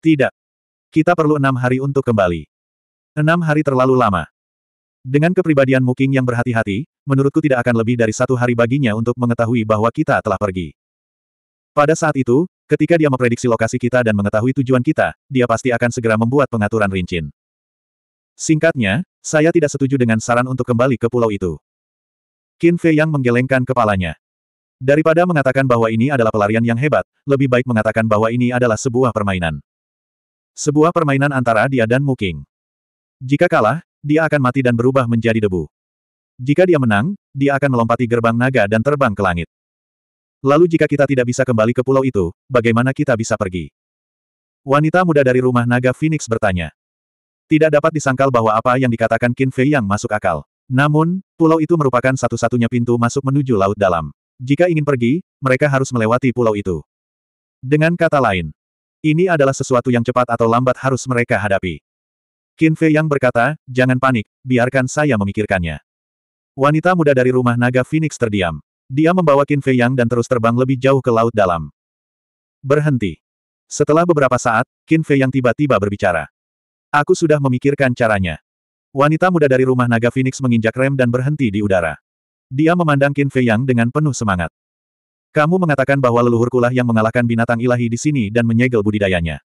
Tidak. Kita perlu enam hari untuk kembali. Enam hari terlalu lama. Dengan kepribadian Muking yang berhati-hati, menurutku tidak akan lebih dari satu hari baginya untuk mengetahui bahwa kita telah pergi. Pada saat itu, ketika dia memprediksi lokasi kita dan mengetahui tujuan kita, dia pasti akan segera membuat pengaturan rincin. Singkatnya, saya tidak setuju dengan saran untuk kembali ke pulau itu. Qin Fei yang menggelengkan kepalanya. Daripada mengatakan bahwa ini adalah pelarian yang hebat, lebih baik mengatakan bahwa ini adalah sebuah permainan. Sebuah permainan antara dia dan Muking. Jika kalah, dia akan mati dan berubah menjadi debu. Jika dia menang, dia akan melompati gerbang naga dan terbang ke langit. Lalu jika kita tidak bisa kembali ke pulau itu, bagaimana kita bisa pergi? Wanita muda dari rumah naga Phoenix bertanya. Tidak dapat disangkal bahwa apa yang dikatakan Qin Fei yang masuk akal. Namun, pulau itu merupakan satu-satunya pintu masuk menuju laut dalam. Jika ingin pergi, mereka harus melewati pulau itu. Dengan kata lain, ini adalah sesuatu yang cepat atau lambat harus mereka hadapi. Qin Fei yang berkata, jangan panik, biarkan saya memikirkannya. Wanita muda dari rumah naga Phoenix terdiam. Dia membawa Qin Fei Yang dan terus terbang lebih jauh ke laut dalam. Berhenti. Setelah beberapa saat, Qin Fei Yang tiba-tiba berbicara. Aku sudah memikirkan caranya. Wanita muda dari rumah naga Phoenix menginjak rem dan berhenti di udara. Dia memandang Qin Fei Yang dengan penuh semangat. Kamu mengatakan bahwa leluhurkulah yang mengalahkan binatang ilahi di sini dan menyegel budidayanya.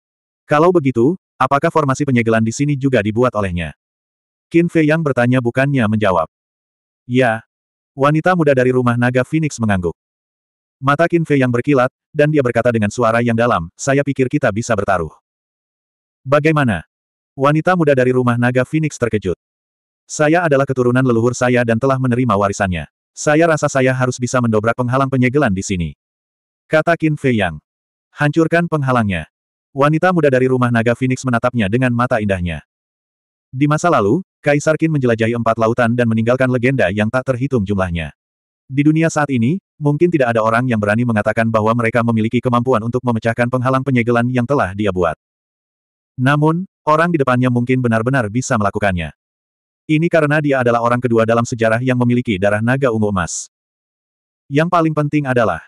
Kalau begitu, apakah formasi penyegelan di sini juga dibuat olehnya? Qin Fei yang bertanya bukannya menjawab. Ya. Wanita muda dari rumah naga Phoenix mengangguk. Mata Qin Fei yang berkilat, dan dia berkata dengan suara yang dalam, saya pikir kita bisa bertaruh. Bagaimana? Wanita muda dari rumah naga Phoenix terkejut. Saya adalah keturunan leluhur saya dan telah menerima warisannya. Saya rasa saya harus bisa mendobrak penghalang penyegelan di sini. Kata Qin Fei Yang. Hancurkan penghalangnya. Wanita muda dari rumah naga Phoenix menatapnya dengan mata indahnya. Di masa lalu, Kaisar Qin menjelajahi empat lautan dan meninggalkan legenda yang tak terhitung jumlahnya. Di dunia saat ini, mungkin tidak ada orang yang berani mengatakan bahwa mereka memiliki kemampuan untuk memecahkan penghalang penyegelan yang telah dia buat. Namun, orang di depannya mungkin benar-benar bisa melakukannya. Ini karena dia adalah orang kedua dalam sejarah yang memiliki darah naga ungu emas. Yang paling penting adalah,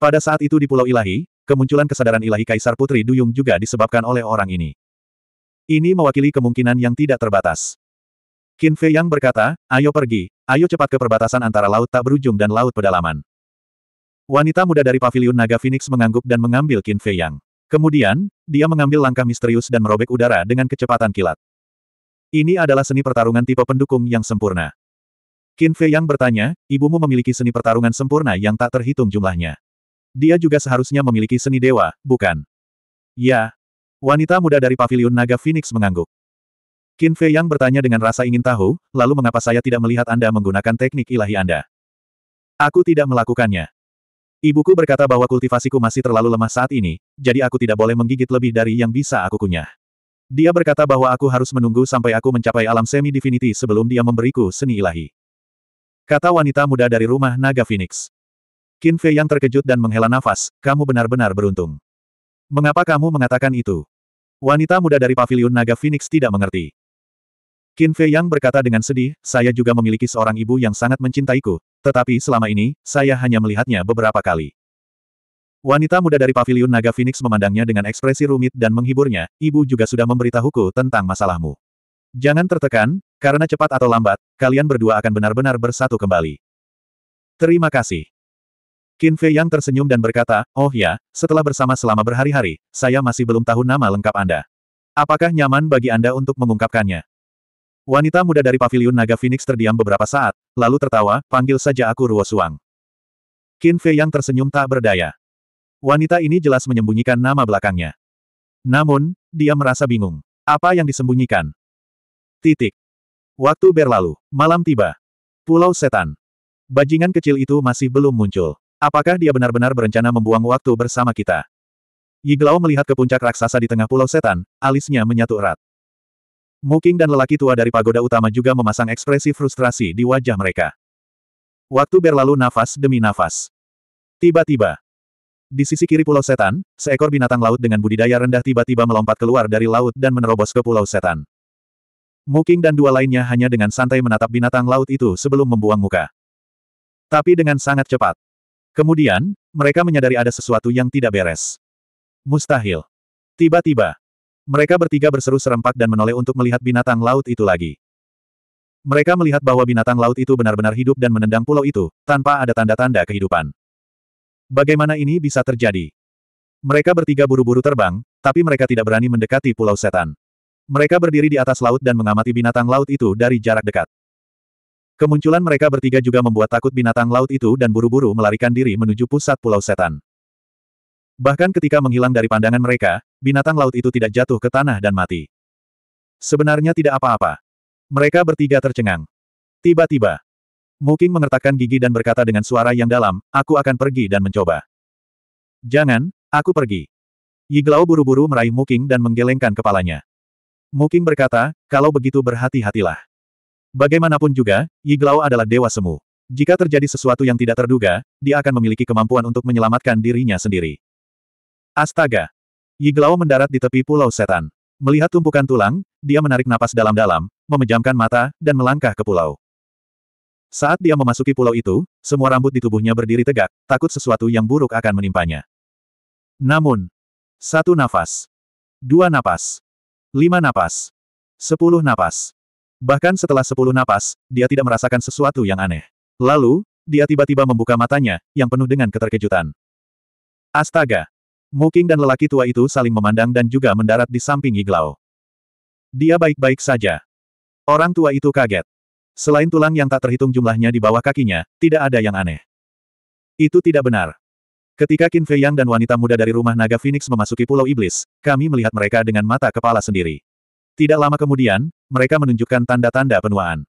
pada saat itu di Pulau Ilahi, kemunculan kesadaran ilahi Kaisar Putri Duyung juga disebabkan oleh orang ini. Ini mewakili kemungkinan yang tidak terbatas. Qin Fei Yang berkata, ayo pergi, ayo cepat ke perbatasan antara laut tak berujung dan laut pedalaman. Wanita muda dari paviliun naga Phoenix mengangguk dan mengambil Qin Fei Yang. Kemudian, dia mengambil langkah misterius dan merobek udara dengan kecepatan kilat. Ini adalah seni pertarungan tipe pendukung yang sempurna. Qin Fei yang bertanya, ibumu memiliki seni pertarungan sempurna yang tak terhitung jumlahnya. Dia juga seharusnya memiliki seni dewa, bukan? Ya. Wanita muda dari Paviliun naga Phoenix mengangguk. Qin Fei yang bertanya dengan rasa ingin tahu, lalu mengapa saya tidak melihat Anda menggunakan teknik ilahi Anda? Aku tidak melakukannya. Ibuku berkata bahwa kultivasiku masih terlalu lemah saat ini, jadi aku tidak boleh menggigit lebih dari yang bisa aku kunyah. Dia berkata bahwa aku harus menunggu sampai aku mencapai alam semi-divinity sebelum dia memberiku seni ilahi. Kata wanita muda dari rumah naga Phoenix. Qin Fei yang terkejut dan menghela nafas, kamu benar-benar beruntung. Mengapa kamu mengatakan itu? Wanita muda dari pavilion naga Phoenix tidak mengerti. Qin Fei yang berkata dengan sedih, saya juga memiliki seorang ibu yang sangat mencintaiku, tetapi selama ini, saya hanya melihatnya beberapa kali. Wanita muda dari paviliun naga Phoenix memandangnya dengan ekspresi rumit dan menghiburnya, ibu juga sudah memberitahuku tentang masalahmu. Jangan tertekan, karena cepat atau lambat, kalian berdua akan benar-benar bersatu kembali. Terima kasih. Qin Fei yang tersenyum dan berkata, Oh ya, setelah bersama selama berhari-hari, saya masih belum tahu nama lengkap Anda. Apakah nyaman bagi Anda untuk mengungkapkannya? Wanita muda dari paviliun naga Phoenix terdiam beberapa saat, lalu tertawa, panggil saja aku Ruo Suang. Qin Fei yang tersenyum tak berdaya. Wanita ini jelas menyembunyikan nama belakangnya. Namun, dia merasa bingung. Apa yang disembunyikan? Titik. Waktu berlalu. Malam tiba. Pulau Setan. Bajingan kecil itu masih belum muncul. Apakah dia benar-benar berencana membuang waktu bersama kita? Yiglao melihat ke puncak raksasa di tengah Pulau Setan, alisnya menyatu erat. Muking dan lelaki tua dari pagoda utama juga memasang ekspresi frustrasi di wajah mereka. Waktu berlalu nafas demi nafas. Tiba-tiba, di sisi kiri Pulau Setan, seekor binatang laut dengan budidaya rendah tiba-tiba melompat keluar dari laut dan menerobos ke Pulau Setan. Muking dan dua lainnya hanya dengan santai menatap binatang laut itu sebelum membuang muka. Tapi dengan sangat cepat. Kemudian, mereka menyadari ada sesuatu yang tidak beres. Mustahil. Tiba-tiba, mereka bertiga berseru serempak dan menoleh untuk melihat binatang laut itu lagi. Mereka melihat bahwa binatang laut itu benar-benar hidup dan menendang pulau itu, tanpa ada tanda-tanda kehidupan. Bagaimana ini bisa terjadi? Mereka bertiga buru-buru terbang, tapi mereka tidak berani mendekati Pulau Setan. Mereka berdiri di atas laut dan mengamati binatang laut itu dari jarak dekat. Kemunculan mereka bertiga juga membuat takut binatang laut itu dan buru-buru melarikan diri menuju pusat Pulau Setan. Bahkan ketika menghilang dari pandangan mereka, binatang laut itu tidak jatuh ke tanah dan mati. Sebenarnya tidak apa-apa. Mereka bertiga tercengang. Tiba-tiba, Muking mengertakkan gigi dan berkata dengan suara yang dalam, aku akan pergi dan mencoba. Jangan, aku pergi. Yiglao buru-buru meraih Muking dan menggelengkan kepalanya. Muking berkata, kalau begitu berhati-hatilah. Bagaimanapun juga, Yiglao adalah dewa semu. Jika terjadi sesuatu yang tidak terduga, dia akan memiliki kemampuan untuk menyelamatkan dirinya sendiri. Astaga! Yiglao mendarat di tepi pulau setan. Melihat tumpukan tulang, dia menarik napas dalam-dalam, memejamkan mata, dan melangkah ke pulau. Saat dia memasuki pulau itu, semua rambut di tubuhnya berdiri tegak, takut sesuatu yang buruk akan menimpanya. Namun, satu nafas, dua nafas, lima nafas, sepuluh nafas. Bahkan setelah sepuluh nafas, dia tidak merasakan sesuatu yang aneh. Lalu, dia tiba-tiba membuka matanya, yang penuh dengan keterkejutan. Astaga! Muking dan lelaki tua itu saling memandang dan juga mendarat di samping Iglau. Dia baik-baik saja. Orang tua itu kaget. Selain tulang yang tak terhitung jumlahnya di bawah kakinya, tidak ada yang aneh. Itu tidak benar. Ketika Qin Fei Yang dan wanita muda dari rumah naga Phoenix memasuki Pulau Iblis, kami melihat mereka dengan mata kepala sendiri. Tidak lama kemudian, mereka menunjukkan tanda-tanda penuaan.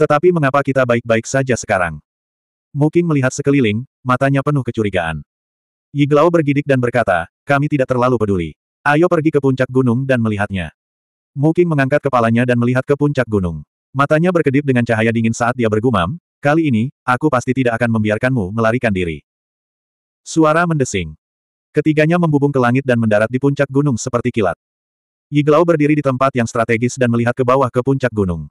Tetapi mengapa kita baik-baik saja sekarang? Muking melihat sekeliling, matanya penuh kecurigaan. Yiglao bergidik dan berkata, kami tidak terlalu peduli. Ayo pergi ke puncak gunung dan melihatnya. Muking mengangkat kepalanya dan melihat ke puncak gunung. Matanya berkedip dengan cahaya dingin saat dia bergumam, kali ini, aku pasti tidak akan membiarkanmu melarikan diri. Suara mendesing. Ketiganya membubung ke langit dan mendarat di puncak gunung seperti kilat. Yiglau berdiri di tempat yang strategis dan melihat ke bawah ke puncak gunung.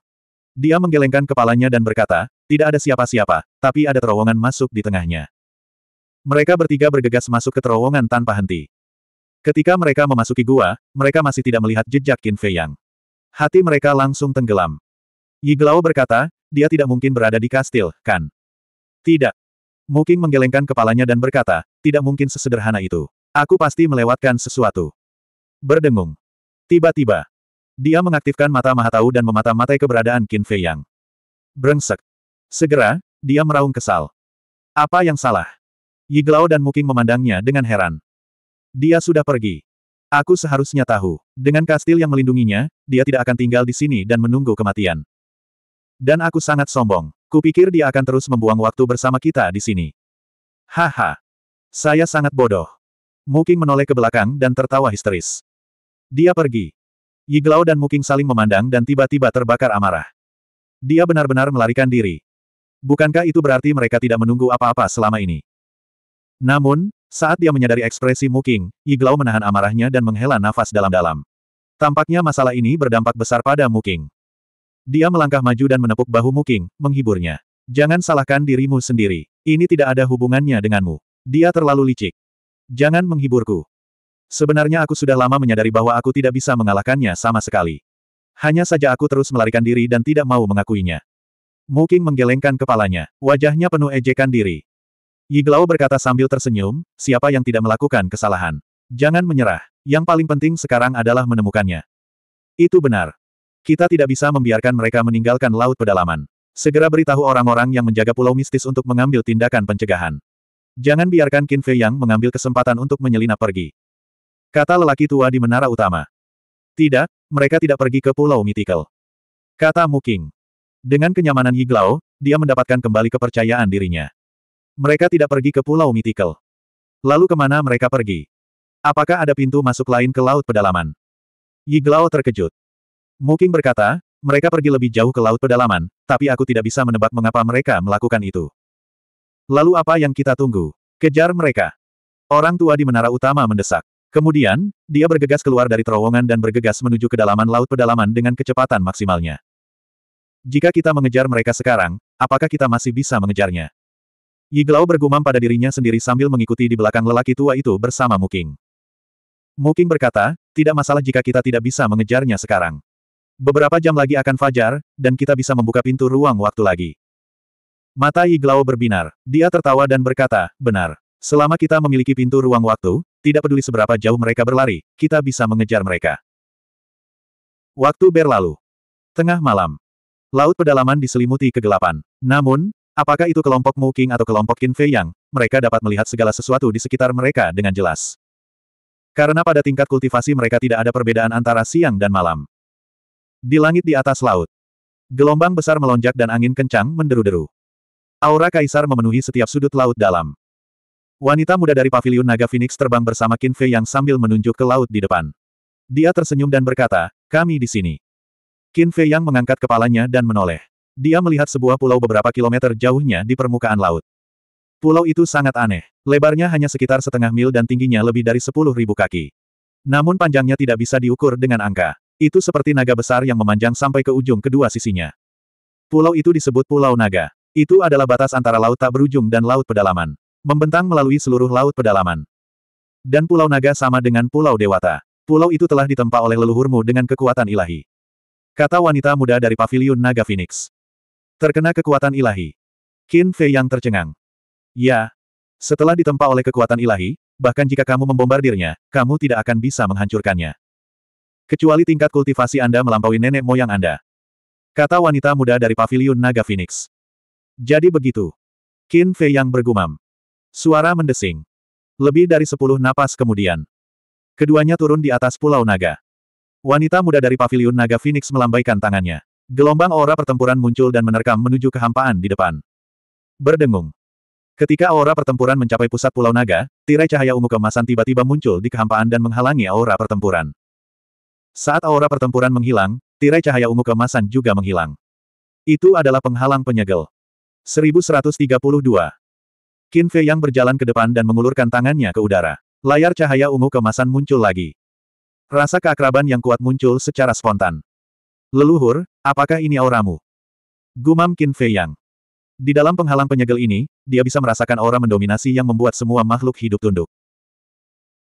Dia menggelengkan kepalanya dan berkata, tidak ada siapa-siapa, tapi ada terowongan masuk di tengahnya. Mereka bertiga bergegas masuk ke terowongan tanpa henti. Ketika mereka memasuki gua, mereka masih tidak melihat jejak Qin Fei Yang. Hati mereka langsung tenggelam. Yiglao berkata, dia tidak mungkin berada di kastil, kan? Tidak. Muking menggelengkan kepalanya dan berkata, tidak mungkin sesederhana itu. Aku pasti melewatkan sesuatu. Berdengung. Tiba-tiba. Dia mengaktifkan mata mahatau dan memata-matai keberadaan Qin Fei Yang. Brengsek. Segera, dia meraung kesal. Apa yang salah? Yiglao dan Muking memandangnya dengan heran. Dia sudah pergi. Aku seharusnya tahu. Dengan kastil yang melindunginya, dia tidak akan tinggal di sini dan menunggu kematian. Dan aku sangat sombong. Kupikir dia akan terus membuang waktu bersama kita di sini. Haha. Saya sangat bodoh. Muking menoleh ke belakang dan tertawa histeris. Dia pergi. Yiglao dan Muking saling memandang dan tiba-tiba terbakar amarah. Dia benar-benar melarikan diri. Bukankah itu berarti mereka tidak menunggu apa-apa selama ini? Namun, saat dia menyadari ekspresi Muking, Yiglao menahan amarahnya dan menghela nafas dalam-dalam. Tampaknya masalah ini berdampak besar pada Muking. Dia melangkah maju dan menepuk bahu Muking, menghiburnya. Jangan salahkan dirimu sendiri. Ini tidak ada hubungannya denganmu. Dia terlalu licik. Jangan menghiburku. Sebenarnya aku sudah lama menyadari bahwa aku tidak bisa mengalahkannya sama sekali. Hanya saja aku terus melarikan diri dan tidak mau mengakuinya. Muking menggelengkan kepalanya. Wajahnya penuh ejekan diri. Yiglao berkata sambil tersenyum, siapa yang tidak melakukan kesalahan? Jangan menyerah. Yang paling penting sekarang adalah menemukannya. Itu benar. Kita tidak bisa membiarkan mereka meninggalkan laut pedalaman. Segera beritahu orang-orang yang menjaga pulau mistis untuk mengambil tindakan pencegahan. Jangan biarkan Qin Fei Yang mengambil kesempatan untuk menyelinap pergi. Kata lelaki tua di menara utama. Tidak, mereka tidak pergi ke pulau mitikal. Kata Mu Muking. Dengan kenyamanan Yiglao, dia mendapatkan kembali kepercayaan dirinya. Mereka tidak pergi ke pulau mitikal. Lalu kemana mereka pergi? Apakah ada pintu masuk lain ke laut pedalaman? Yiglao terkejut. Muking berkata, mereka pergi lebih jauh ke laut pedalaman, tapi aku tidak bisa menebak mengapa mereka melakukan itu. Lalu apa yang kita tunggu? Kejar mereka. Orang tua di menara utama mendesak. Kemudian, dia bergegas keluar dari terowongan dan bergegas menuju kedalaman laut pedalaman dengan kecepatan maksimalnya. Jika kita mengejar mereka sekarang, apakah kita masih bisa mengejarnya? Yiglao bergumam pada dirinya sendiri sambil mengikuti di belakang lelaki tua itu bersama Muking. Muking berkata, tidak masalah jika kita tidak bisa mengejarnya sekarang. Beberapa jam lagi akan fajar, dan kita bisa membuka pintu ruang waktu lagi. Mata Iglao berbinar. Dia tertawa dan berkata, benar. Selama kita memiliki pintu ruang waktu, tidak peduli seberapa jauh mereka berlari, kita bisa mengejar mereka. Waktu berlalu. Tengah malam. Laut pedalaman diselimuti kegelapan. Namun, apakah itu kelompok Mu Muking atau kelompok Qin Fei Yang, mereka dapat melihat segala sesuatu di sekitar mereka dengan jelas. Karena pada tingkat kultivasi mereka tidak ada perbedaan antara siang dan malam. Di langit di atas laut. Gelombang besar melonjak dan angin kencang menderu-deru. Aura kaisar memenuhi setiap sudut laut dalam. Wanita muda dari paviliun naga Phoenix terbang bersama Qin Fei yang sambil menunjuk ke laut di depan. Dia tersenyum dan berkata, kami di sini. Qin Fei yang mengangkat kepalanya dan menoleh. Dia melihat sebuah pulau beberapa kilometer jauhnya di permukaan laut. Pulau itu sangat aneh. Lebarnya hanya sekitar setengah mil dan tingginya lebih dari sepuluh ribu kaki. Namun panjangnya tidak bisa diukur dengan angka. Itu seperti naga besar yang memanjang sampai ke ujung kedua sisinya. Pulau itu disebut Pulau Naga. Itu adalah batas antara laut tak berujung dan laut pedalaman. Membentang melalui seluruh laut pedalaman. Dan Pulau Naga sama dengan Pulau Dewata. Pulau itu telah ditempa oleh leluhurmu dengan kekuatan ilahi. Kata wanita muda dari Paviliun Naga Phoenix. Terkena kekuatan ilahi. Qin Fei yang tercengang. Ya. Setelah ditempa oleh kekuatan ilahi, bahkan jika kamu membombardirnya, kamu tidak akan bisa menghancurkannya. Kecuali tingkat kultivasi Anda melampaui nenek moyang Anda. Kata wanita muda dari Paviliun Naga Phoenix. Jadi begitu. Qin Fei yang bergumam. Suara mendesing. Lebih dari sepuluh napas kemudian. Keduanya turun di atas Pulau Naga. Wanita muda dari Paviliun Naga Phoenix melambaikan tangannya. Gelombang aura pertempuran muncul dan menerkam menuju kehampaan di depan. Berdengung. Ketika aura pertempuran mencapai pusat Pulau Naga, tirai cahaya ungu kemasan tiba-tiba muncul di kehampaan dan menghalangi aura pertempuran. Saat aura pertempuran menghilang, tirai cahaya ungu kemasan juga menghilang. Itu adalah penghalang penyegel. 1132. Qin Fei yang berjalan ke depan dan mengulurkan tangannya ke udara. Layar cahaya ungu kemasan muncul lagi. Rasa keakraban yang kuat muncul secara spontan. Leluhur, apakah ini auramu? Gumam Qin Fei Yang. Di dalam penghalang penyegel ini, dia bisa merasakan aura mendominasi yang membuat semua makhluk hidup tunduk.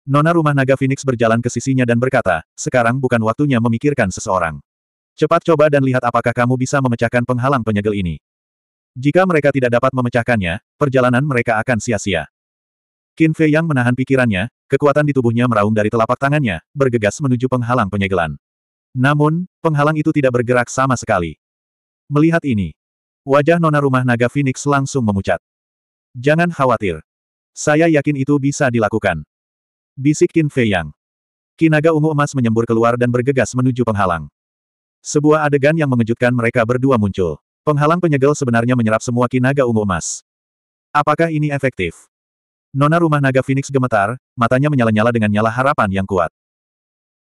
Nona rumah naga Phoenix berjalan ke sisinya dan berkata, sekarang bukan waktunya memikirkan seseorang. Cepat coba dan lihat apakah kamu bisa memecahkan penghalang penyegel ini. Jika mereka tidak dapat memecahkannya, perjalanan mereka akan sia-sia. Qin Fei yang menahan pikirannya, kekuatan di tubuhnya meraung dari telapak tangannya, bergegas menuju penghalang penyegelan. Namun, penghalang itu tidak bergerak sama sekali. Melihat ini, wajah nona rumah naga Phoenix langsung memucat. Jangan khawatir. Saya yakin itu bisa dilakukan. Bisik Qin Fei Yang. Kinaga ungu emas menyembur keluar dan bergegas menuju penghalang. Sebuah adegan yang mengejutkan mereka berdua muncul. Penghalang penyegel sebenarnya menyerap semua kinaga ungu emas. Apakah ini efektif? Nona rumah naga Phoenix gemetar, matanya menyala-nyala dengan nyala harapan yang kuat.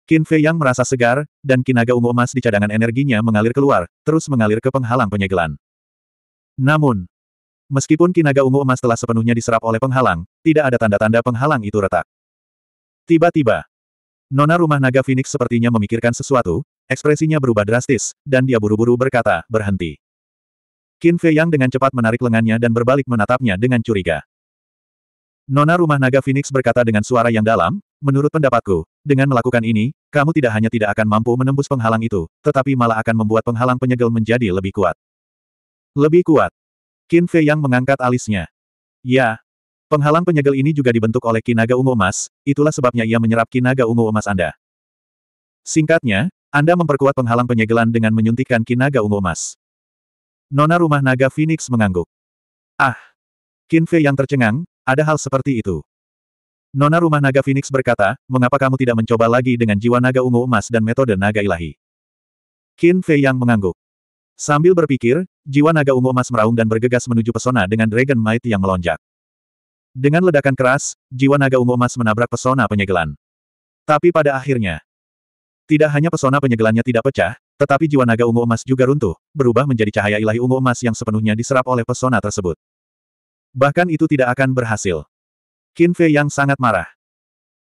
Qin Fei Yang merasa segar, dan kinaga ungu emas di cadangan energinya mengalir keluar, terus mengalir ke penghalang penyegelan. Namun, meskipun kinaga ungu emas telah sepenuhnya diserap oleh penghalang, tidak ada tanda-tanda penghalang itu retak. Tiba-tiba, Nona rumah naga Phoenix sepertinya memikirkan sesuatu, ekspresinya berubah drastis, dan dia buru-buru berkata, berhenti. Qin Fei Yang dengan cepat menarik lengannya dan berbalik menatapnya dengan curiga. Nona rumah naga Phoenix berkata dengan suara yang dalam, menurut pendapatku, dengan melakukan ini, kamu tidak hanya tidak akan mampu menembus penghalang itu, tetapi malah akan membuat penghalang penyegel menjadi lebih kuat. Lebih kuat. Qin Fei Yang mengangkat alisnya. Ya, Penghalang penyegel ini juga dibentuk oleh kinaga ungu emas, itulah sebabnya ia menyerap kinaga ungu emas Anda. Singkatnya, Anda memperkuat penghalang penyegelan dengan menyuntikkan kinaga ungu emas. Nona rumah naga Phoenix mengangguk. Ah! Kinfe yang tercengang, ada hal seperti itu. Nona rumah naga Phoenix berkata, mengapa kamu tidak mencoba lagi dengan jiwa naga ungu emas dan metode naga ilahi? Qin Yang mengangguk. Sambil berpikir, jiwa naga ungu emas meraung dan bergegas menuju pesona dengan Dragon Might yang melonjak. Dengan ledakan keras, jiwa naga ungu emas menabrak pesona penyegelan. Tapi pada akhirnya, tidak hanya pesona penyegelannya tidak pecah, tetapi jiwa naga ungu emas juga runtuh, berubah menjadi cahaya ilahi ungu emas yang sepenuhnya diserap oleh pesona tersebut. Bahkan itu tidak akan berhasil. Qin Fei yang sangat marah.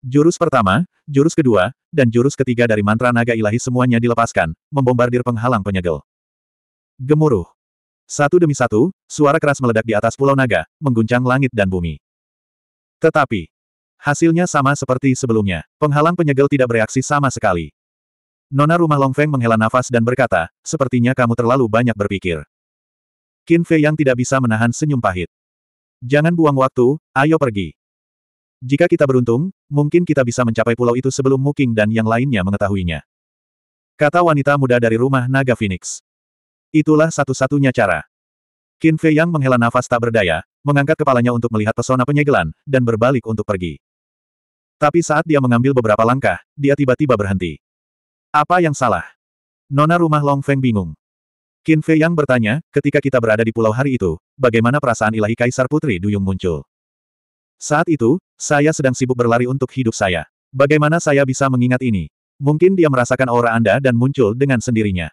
Jurus pertama, jurus kedua, dan jurus ketiga dari mantra naga ilahi semuanya dilepaskan, membombardir penghalang penyegel. Gemuruh. Satu demi satu, suara keras meledak di atas pulau naga, mengguncang langit dan bumi. Tetapi, hasilnya sama seperti sebelumnya. Penghalang penyegel tidak bereaksi sama sekali. Nona rumah Longfeng menghela nafas dan berkata, sepertinya kamu terlalu banyak berpikir. Qin Fei yang tidak bisa menahan senyum pahit. Jangan buang waktu, ayo pergi. Jika kita beruntung, mungkin kita bisa mencapai pulau itu sebelum Muking dan yang lainnya mengetahuinya. Kata wanita muda dari rumah naga Phoenix. Itulah satu-satunya cara. Qin Fei Yang menghela nafas tak berdaya, mengangkat kepalanya untuk melihat pesona penyegelan, dan berbalik untuk pergi. Tapi saat dia mengambil beberapa langkah, dia tiba-tiba berhenti. Apa yang salah? Nona rumah Long Feng bingung. Qin Fei Yang bertanya, ketika kita berada di pulau hari itu, bagaimana perasaan ilahi Kaisar Putri Duyung muncul? Saat itu, saya sedang sibuk berlari untuk hidup saya. Bagaimana saya bisa mengingat ini? Mungkin dia merasakan aura Anda dan muncul dengan sendirinya.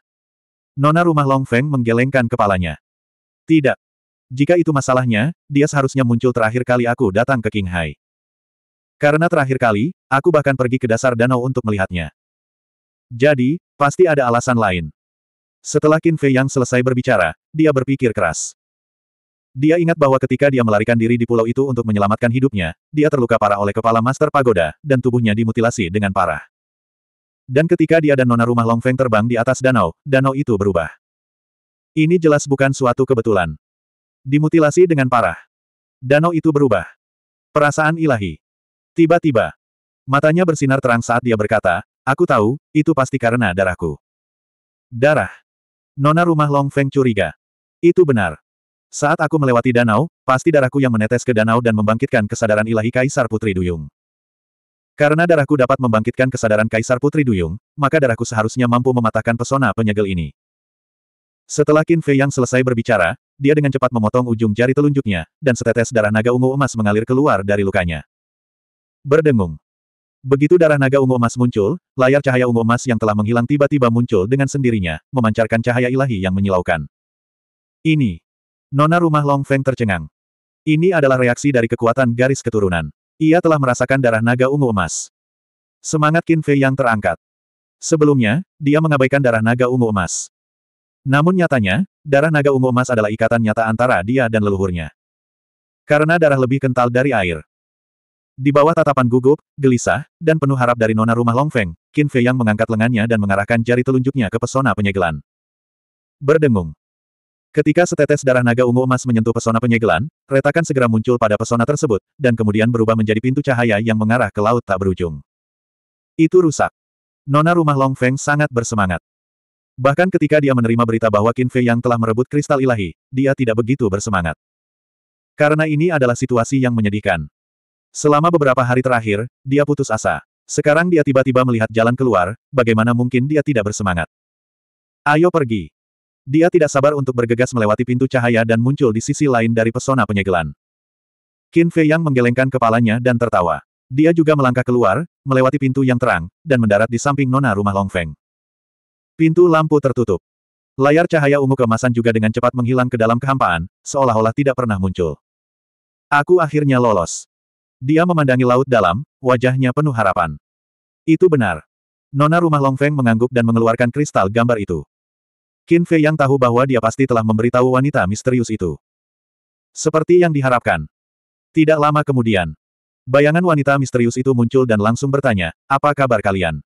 Nona rumah Long Feng menggelengkan kepalanya. Tidak, jika itu masalahnya, dia seharusnya muncul terakhir kali aku datang ke King Hai. Karena terakhir kali, aku bahkan pergi ke dasar danau untuk melihatnya. Jadi, pasti ada alasan lain. Setelah Qin Fei yang selesai berbicara, dia berpikir keras. Dia ingat bahwa ketika dia melarikan diri di pulau itu untuk menyelamatkan hidupnya, dia terluka parah oleh kepala Master Pagoda, dan tubuhnya dimutilasi dengan parah. Dan ketika dia dan nona rumah Long Feng terbang di atas danau, danau itu berubah. Ini jelas bukan suatu kebetulan. Dimutilasi dengan parah. Danau itu berubah. Perasaan ilahi. Tiba-tiba. Matanya bersinar terang saat dia berkata, Aku tahu, itu pasti karena darahku. Darah. Nona rumah Long Feng curiga. Itu benar. Saat aku melewati danau, pasti darahku yang menetes ke danau dan membangkitkan kesadaran ilahi Kaisar Putri Duyung. Karena darahku dapat membangkitkan kesadaran Kaisar Putri Duyung, maka darahku seharusnya mampu mematahkan pesona penyegel ini. Setelah Qin Fei yang selesai berbicara, dia dengan cepat memotong ujung jari telunjuknya, dan setetes darah naga ungu emas mengalir keluar dari lukanya. Berdengung. Begitu darah naga ungu emas muncul, layar cahaya ungu emas yang telah menghilang tiba-tiba muncul dengan sendirinya, memancarkan cahaya ilahi yang menyilaukan. Ini. Nona rumah Long Feng tercengang. Ini adalah reaksi dari kekuatan garis keturunan. Ia telah merasakan darah naga ungu emas. Semangat Qin Fei yang terangkat. Sebelumnya, dia mengabaikan darah naga ungu emas. Namun nyatanya, darah naga ungu emas adalah ikatan nyata antara dia dan leluhurnya. Karena darah lebih kental dari air. Di bawah tatapan gugup, gelisah, dan penuh harap dari nona rumah Longfeng, Qin Fei yang mengangkat lengannya dan mengarahkan jari telunjuknya ke pesona penyegelan. Berdengung. Ketika setetes darah naga ungu emas menyentuh pesona penyegelan, retakan segera muncul pada pesona tersebut, dan kemudian berubah menjadi pintu cahaya yang mengarah ke laut tak berujung. Itu rusak. Nona rumah Longfeng sangat bersemangat. Bahkan ketika dia menerima berita bahwa Qin Fei yang telah merebut kristal ilahi, dia tidak begitu bersemangat. Karena ini adalah situasi yang menyedihkan. Selama beberapa hari terakhir, dia putus asa. Sekarang dia tiba-tiba melihat jalan keluar, bagaimana mungkin dia tidak bersemangat. Ayo pergi. Dia tidak sabar untuk bergegas melewati pintu cahaya dan muncul di sisi lain dari pesona penyegelan. Qin Fei yang menggelengkan kepalanya dan tertawa. Dia juga melangkah keluar, melewati pintu yang terang, dan mendarat di samping nona rumah Long Feng. Pintu lampu tertutup. Layar cahaya ungu kemasan juga dengan cepat menghilang ke dalam kehampaan, seolah-olah tidak pernah muncul. Aku akhirnya lolos. Dia memandangi laut dalam, wajahnya penuh harapan. Itu benar. Nona rumah Long Feng mengangguk dan mengeluarkan kristal gambar itu. Qin Fei yang tahu bahwa dia pasti telah memberitahu wanita misterius itu. Seperti yang diharapkan. Tidak lama kemudian, bayangan wanita misterius itu muncul dan langsung bertanya, apa kabar kalian?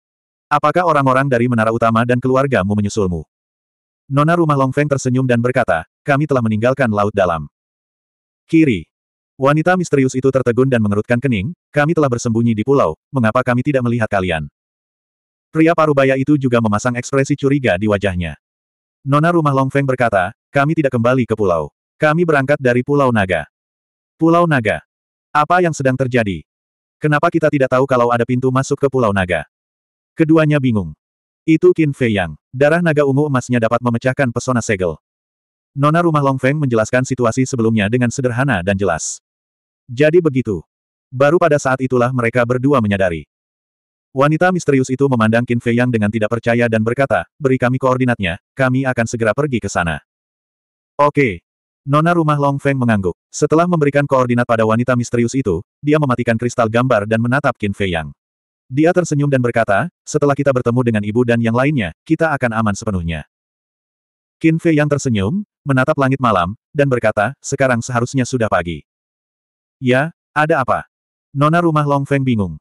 Apakah orang-orang dari menara utama dan keluargamu menyusulmu? Nona rumah Long Feng tersenyum dan berkata, kami telah meninggalkan laut dalam. Kiri. Wanita misterius itu tertegun dan mengerutkan kening, kami telah bersembunyi di pulau, mengapa kami tidak melihat kalian? Pria parubaya itu juga memasang ekspresi curiga di wajahnya. Nona rumah Long Feng berkata, kami tidak kembali ke pulau. Kami berangkat dari Pulau Naga. Pulau Naga. Apa yang sedang terjadi? Kenapa kita tidak tahu kalau ada pintu masuk ke Pulau Naga? Keduanya bingung. Itu Qin Fei Yang. Darah naga ungu emasnya dapat memecahkan pesona segel. Nona rumah Long Feng menjelaskan situasi sebelumnya dengan sederhana dan jelas. Jadi begitu. Baru pada saat itulah mereka berdua menyadari. Wanita misterius itu memandang Qin Fei Yang dengan tidak percaya dan berkata, beri kami koordinatnya, kami akan segera pergi ke sana. Oke, Nona rumah Long Feng mengangguk. Setelah memberikan koordinat pada wanita misterius itu, dia mematikan kristal gambar dan menatap Qin Fei Yang. Dia tersenyum dan berkata, setelah kita bertemu dengan ibu dan yang lainnya, kita akan aman sepenuhnya. Qin Fei yang tersenyum, menatap langit malam, dan berkata, sekarang seharusnya sudah pagi. Ya, ada apa? Nona rumah Long Feng bingung.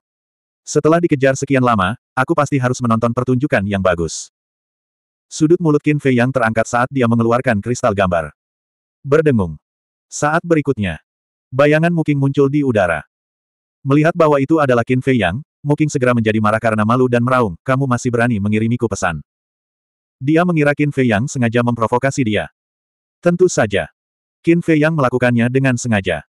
Setelah dikejar sekian lama, aku pasti harus menonton pertunjukan yang bagus. Sudut mulut Qin Fei yang terangkat saat dia mengeluarkan kristal gambar. Berdengung. Saat berikutnya, bayangan Muking muncul di udara. Melihat bahwa itu adalah Qin Fei Yang, Muking segera menjadi marah karena malu dan meraung, kamu masih berani mengirimiku pesan. Dia mengira Qin Fei Yang sengaja memprovokasi dia. Tentu saja. Qin Fei Yang melakukannya dengan sengaja.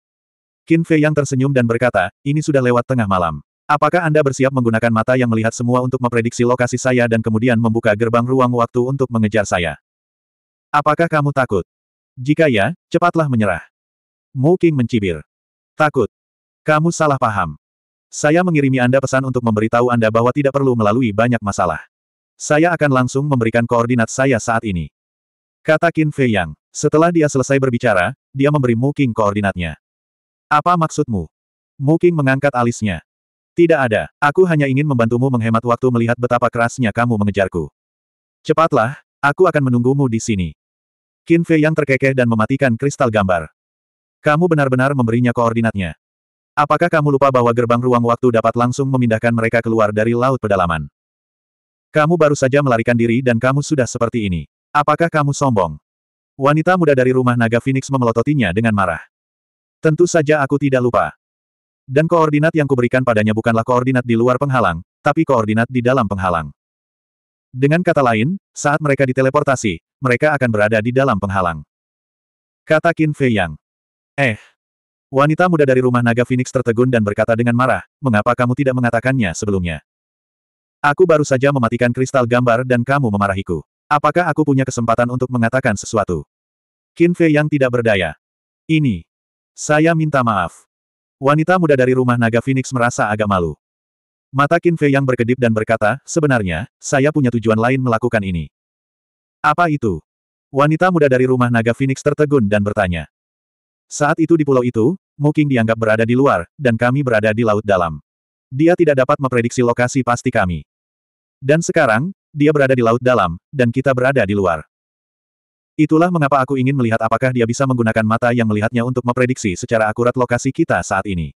Qin Fei Yang tersenyum dan berkata, ini sudah lewat tengah malam. Apakah Anda bersiap menggunakan mata yang melihat semua untuk memprediksi lokasi saya dan kemudian membuka gerbang ruang waktu untuk mengejar saya? Apakah kamu takut? Jika ya, cepatlah menyerah. Mu King mencibir. Takut. Kamu salah paham. Saya mengirimi Anda pesan untuk memberitahu Anda bahwa tidak perlu melalui banyak masalah. Saya akan langsung memberikan koordinat saya saat ini. Kata Qin Fei Yang. Setelah dia selesai berbicara, dia memberi Mu King koordinatnya. Apa maksudmu? Mu Qing mengangkat alisnya. Tidak ada, aku hanya ingin membantumu menghemat waktu melihat betapa kerasnya kamu mengejarku. Cepatlah, aku akan menunggumu di sini. Qin Fei yang terkekeh dan mematikan kristal gambar. Kamu benar-benar memberinya koordinatnya. Apakah kamu lupa bahwa gerbang ruang waktu dapat langsung memindahkan mereka keluar dari laut pedalaman? Kamu baru saja melarikan diri dan kamu sudah seperti ini. Apakah kamu sombong? Wanita muda dari rumah naga Phoenix memelototinya dengan marah. Tentu saja aku tidak lupa. Dan koordinat yang kuberikan padanya bukanlah koordinat di luar penghalang, tapi koordinat di dalam penghalang. Dengan kata lain, saat mereka diteleportasi, mereka akan berada di dalam penghalang. Kata Qin Fei Yang. Eh, Wanita muda dari rumah naga Phoenix tertegun dan berkata dengan marah, mengapa kamu tidak mengatakannya sebelumnya? Aku baru saja mematikan kristal gambar dan kamu memarahiku. Apakah aku punya kesempatan untuk mengatakan sesuatu? Qin Fei yang tidak berdaya. Ini. Saya minta maaf. Wanita muda dari rumah naga Phoenix merasa agak malu. Mata Qin Fei yang berkedip dan berkata, sebenarnya, saya punya tujuan lain melakukan ini. Apa itu? Wanita muda dari rumah naga Phoenix tertegun dan bertanya. Saat itu di pulau itu, Moking dianggap berada di luar, dan kami berada di laut dalam. Dia tidak dapat memprediksi lokasi pasti kami. Dan sekarang, dia berada di laut dalam, dan kita berada di luar. Itulah mengapa aku ingin melihat apakah dia bisa menggunakan mata yang melihatnya untuk memprediksi secara akurat lokasi kita saat ini.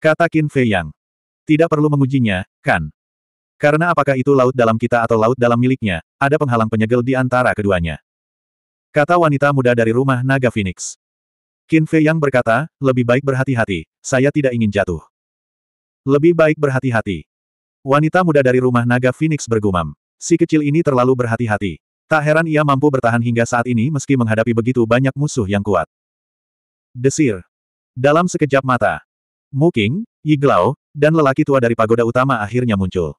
Kata Qin Fei Yang. Tidak perlu mengujinya, kan? Karena apakah itu laut dalam kita atau laut dalam miliknya, ada penghalang penyegel di antara keduanya. Kata wanita muda dari rumah naga Phoenix. Qin Fei yang berkata, lebih baik berhati-hati, saya tidak ingin jatuh. Lebih baik berhati-hati. Wanita muda dari rumah naga Phoenix bergumam. Si kecil ini terlalu berhati-hati. Tak heran ia mampu bertahan hingga saat ini meski menghadapi begitu banyak musuh yang kuat. Desir. Dalam sekejap mata. Muking, Yiglao, dan lelaki tua dari pagoda utama akhirnya muncul.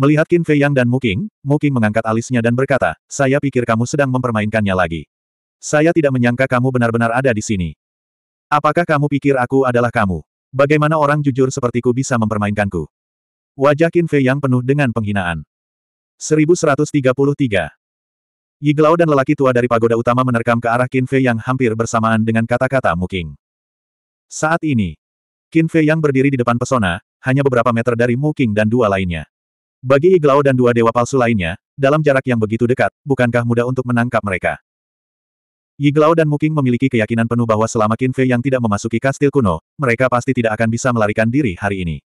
Melihat Qin Fei Yang dan Muking, Muking mengangkat alisnya dan berkata, saya pikir kamu sedang mempermainkannya lagi. Saya tidak menyangka kamu benar-benar ada di sini. Apakah kamu pikir aku adalah kamu? Bagaimana orang jujur sepertiku bisa mempermainkanku? Wajah Qin Fei yang penuh dengan penghinaan. 1133 Yiglao dan lelaki tua dari pagoda utama menerkam ke arah Qin Fei yang hampir bersamaan dengan kata-kata Muking. Saat ini, Qin Fei yang berdiri di depan pesona, hanya beberapa meter dari Muking dan dua lainnya. Bagi Glao dan dua dewa palsu lainnya, dalam jarak yang begitu dekat, bukankah mudah untuk menangkap mereka? Yiglao dan Muking memiliki keyakinan penuh bahwa selama Qin Fei yang tidak memasuki kastil kuno, mereka pasti tidak akan bisa melarikan diri hari ini.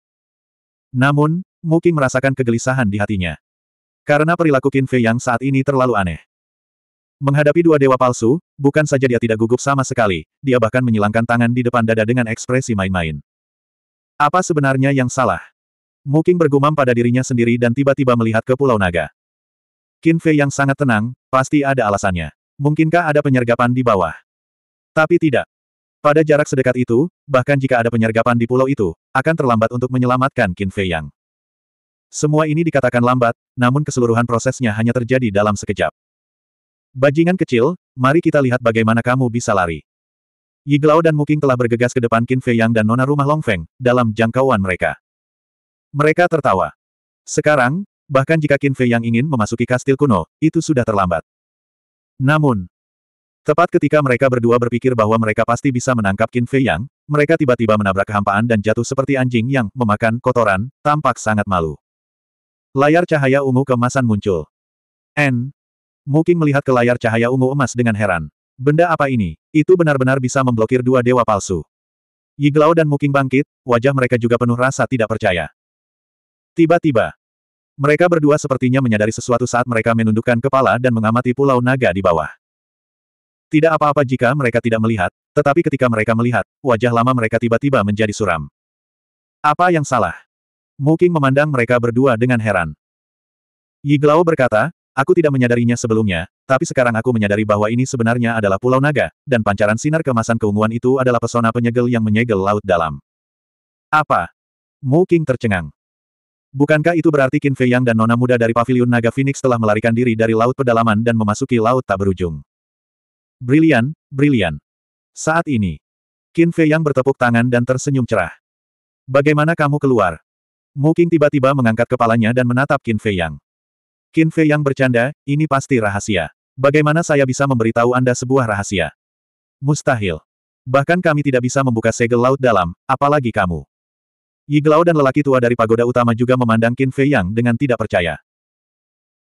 Namun, Muking merasakan kegelisahan di hatinya. Karena perilaku Qin Fei yang saat ini terlalu aneh. Menghadapi dua dewa palsu, bukan saja dia tidak gugup sama sekali, dia bahkan menyilangkan tangan di depan dada dengan ekspresi main-main. Apa sebenarnya yang salah? Muking bergumam pada dirinya sendiri dan tiba-tiba melihat ke Pulau Naga. Qin Fei yang sangat tenang, pasti ada alasannya. Mungkinkah ada penyergapan di bawah? Tapi tidak. Pada jarak sedekat itu, bahkan jika ada penyergapan di pulau itu, akan terlambat untuk menyelamatkan Qin Fei Yang. Semua ini dikatakan lambat, namun keseluruhan prosesnya hanya terjadi dalam sekejap. Bajingan kecil, mari kita lihat bagaimana kamu bisa lari. Yiglao dan Muking telah bergegas ke depan Qin Fei Yang dan nona rumah Long Feng dalam jangkauan mereka. Mereka tertawa. Sekarang, bahkan jika Qin Fei Yang ingin memasuki kastil kuno, itu sudah terlambat. Namun, tepat ketika mereka berdua berpikir bahwa mereka pasti bisa menangkap Qin Fei Yang, mereka tiba-tiba menabrak kehampaan dan jatuh seperti anjing yang memakan kotoran, tampak sangat malu. Layar cahaya ungu kemasan muncul. N. Muking melihat ke layar cahaya ungu emas dengan heran. Benda apa ini? Itu benar-benar bisa memblokir dua dewa palsu. Yiglao dan Muking bangkit, wajah mereka juga penuh rasa tidak percaya. Tiba-tiba, mereka berdua sepertinya menyadari sesuatu saat mereka menundukkan kepala dan mengamati pulau naga di bawah. Tidak apa-apa jika mereka tidak melihat, tetapi ketika mereka melihat, wajah lama mereka tiba-tiba menjadi suram. Apa yang salah? Muking memandang mereka berdua dengan heran. Yiglao berkata, Aku tidak menyadarinya sebelumnya, tapi sekarang aku menyadari bahwa ini sebenarnya adalah Pulau Naga, dan pancaran sinar kemasan keunguan itu adalah pesona penyegel yang menyegel laut dalam. Apa? Mu tercengang. Bukankah itu berarti Qin Fei Yang dan Nona Muda dari Paviliun Naga Phoenix telah melarikan diri dari Laut Pedalaman dan memasuki Laut Tak Berujung? Brilian, brilian. Saat ini, Qin Fei Yang bertepuk tangan dan tersenyum cerah. Bagaimana kamu keluar? Mu tiba-tiba mengangkat kepalanya dan menatap Qin Fei Yang. Qin Fei Yang bercanda, ini pasti rahasia. Bagaimana saya bisa memberitahu Anda sebuah rahasia? Mustahil. Bahkan kami tidak bisa membuka segel laut dalam, apalagi kamu. Yiglao dan lelaki tua dari pagoda utama juga memandang Qin Fei Yang dengan tidak percaya.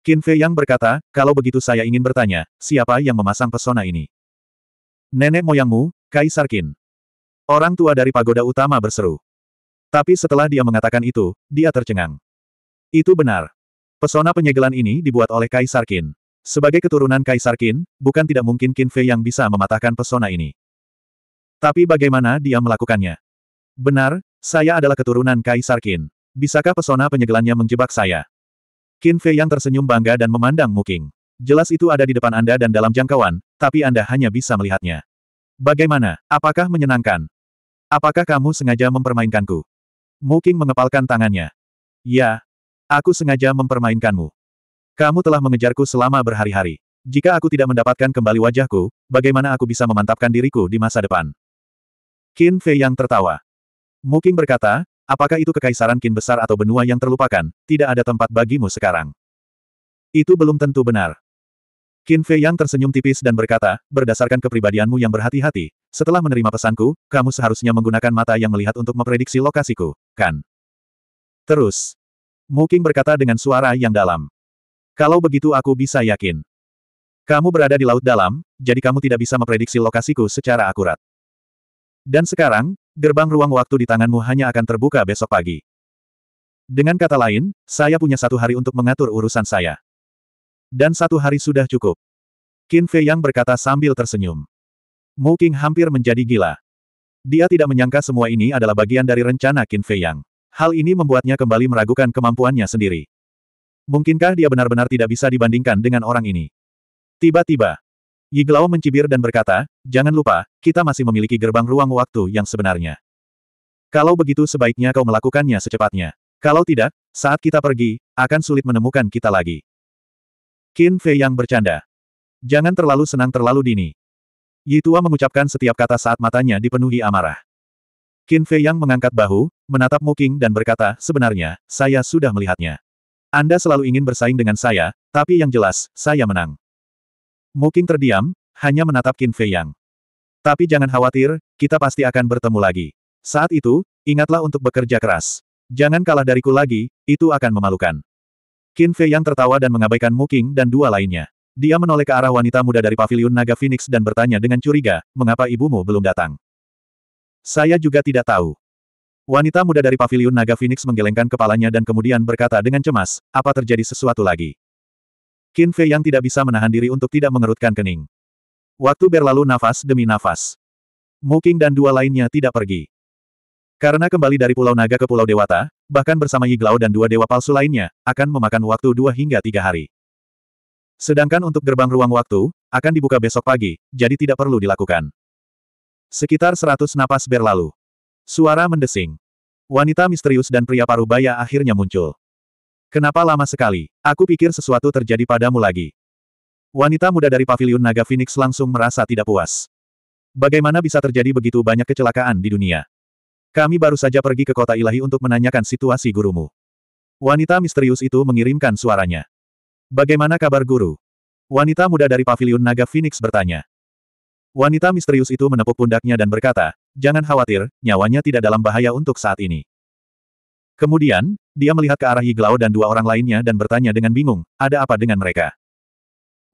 Qin Fei Yang berkata, kalau begitu saya ingin bertanya, siapa yang memasang pesona ini? Nenek moyangmu, Kaisar Qin. Orang tua dari pagoda utama berseru. Tapi setelah dia mengatakan itu, dia tercengang. Itu benar. Pesona penyegelan ini dibuat oleh Kaisar Qin. Sebagai keturunan Kaisar Qin, bukan tidak mungkin Qin Fei yang bisa mematahkan pesona ini. Tapi bagaimana dia melakukannya? Benar, saya adalah keturunan Kaisar Qin. Bisakah pesona penyegelannya menjebak saya? Qin Fei yang tersenyum bangga dan memandang Muking. Jelas itu ada di depan Anda dan dalam jangkauan, tapi Anda hanya bisa melihatnya. Bagaimana? Apakah menyenangkan? Apakah kamu sengaja mempermainkanku? Muking mengepalkan tangannya. Ya, aku sengaja mempermainkanmu. Kamu telah mengejarku selama berhari-hari. Jika aku tidak mendapatkan kembali wajahku, bagaimana aku bisa memantapkan diriku di masa depan? Qin Fei yang tertawa. Muking berkata, apakah itu kekaisaran kin besar atau benua yang terlupakan, tidak ada tempat bagimu sekarang. Itu belum tentu benar. Qin Fei Yang tersenyum tipis dan berkata, berdasarkan kepribadianmu yang berhati-hati, setelah menerima pesanku, kamu seharusnya menggunakan mata yang melihat untuk memprediksi lokasiku, kan? Terus. Muking berkata dengan suara yang dalam. Kalau begitu aku bisa yakin. Kamu berada di laut dalam, jadi kamu tidak bisa memprediksi lokasiku secara akurat. Dan sekarang, gerbang ruang waktu di tanganmu hanya akan terbuka besok pagi. Dengan kata lain, saya punya satu hari untuk mengatur urusan saya. Dan satu hari sudah cukup. Qin Fei Yang berkata sambil tersenyum. Mu Qing hampir menjadi gila. Dia tidak menyangka semua ini adalah bagian dari rencana Qin Fei Yang. Hal ini membuatnya kembali meragukan kemampuannya sendiri. Mungkinkah dia benar-benar tidak bisa dibandingkan dengan orang ini? Tiba-tiba, Yiglao mencibir dan berkata, jangan lupa, kita masih memiliki gerbang ruang waktu yang sebenarnya. Kalau begitu sebaiknya kau melakukannya secepatnya. Kalau tidak, saat kita pergi, akan sulit menemukan kita lagi. Qin Fei yang bercanda. Jangan terlalu senang terlalu dini. Yitua mengucapkan setiap kata saat matanya dipenuhi amarah. Qin Fei yang mengangkat bahu, menatap Muking dan berkata, sebenarnya, saya sudah melihatnya. Anda selalu ingin bersaing dengan saya, tapi yang jelas, saya menang. Muking terdiam, hanya menatap Qin Fei Yang. Tapi jangan khawatir, kita pasti akan bertemu lagi. Saat itu, ingatlah untuk bekerja keras. Jangan kalah dariku lagi, itu akan memalukan. Qin Fei Yang tertawa dan mengabaikan Muking dan dua lainnya. Dia menoleh ke arah wanita muda dari paviliun naga Phoenix dan bertanya dengan curiga, mengapa ibumu belum datang? Saya juga tidak tahu. Wanita muda dari paviliun naga Phoenix menggelengkan kepalanya dan kemudian berkata dengan cemas, apa terjadi sesuatu lagi? Qin Fei yang tidak bisa menahan diri untuk tidak mengerutkan kening. Waktu berlalu nafas demi nafas. Qing dan dua lainnya tidak pergi. Karena kembali dari Pulau Naga ke Pulau Dewata, bahkan bersama Yiglau dan dua dewa palsu lainnya, akan memakan waktu dua hingga tiga hari. Sedangkan untuk gerbang ruang waktu, akan dibuka besok pagi, jadi tidak perlu dilakukan. Sekitar seratus napas berlalu. Suara mendesing. Wanita misterius dan pria paruh baya akhirnya muncul. Kenapa lama sekali? Aku pikir sesuatu terjadi padamu lagi. Wanita muda dari Paviliun naga Phoenix langsung merasa tidak puas. Bagaimana bisa terjadi begitu banyak kecelakaan di dunia? Kami baru saja pergi ke kota ilahi untuk menanyakan situasi gurumu. Wanita misterius itu mengirimkan suaranya. Bagaimana kabar guru? Wanita muda dari Paviliun naga Phoenix bertanya. Wanita misterius itu menepuk pundaknya dan berkata, Jangan khawatir, nyawanya tidak dalam bahaya untuk saat ini. Kemudian, dia melihat ke arah Yiglao dan dua orang lainnya dan bertanya dengan bingung, ada apa dengan mereka?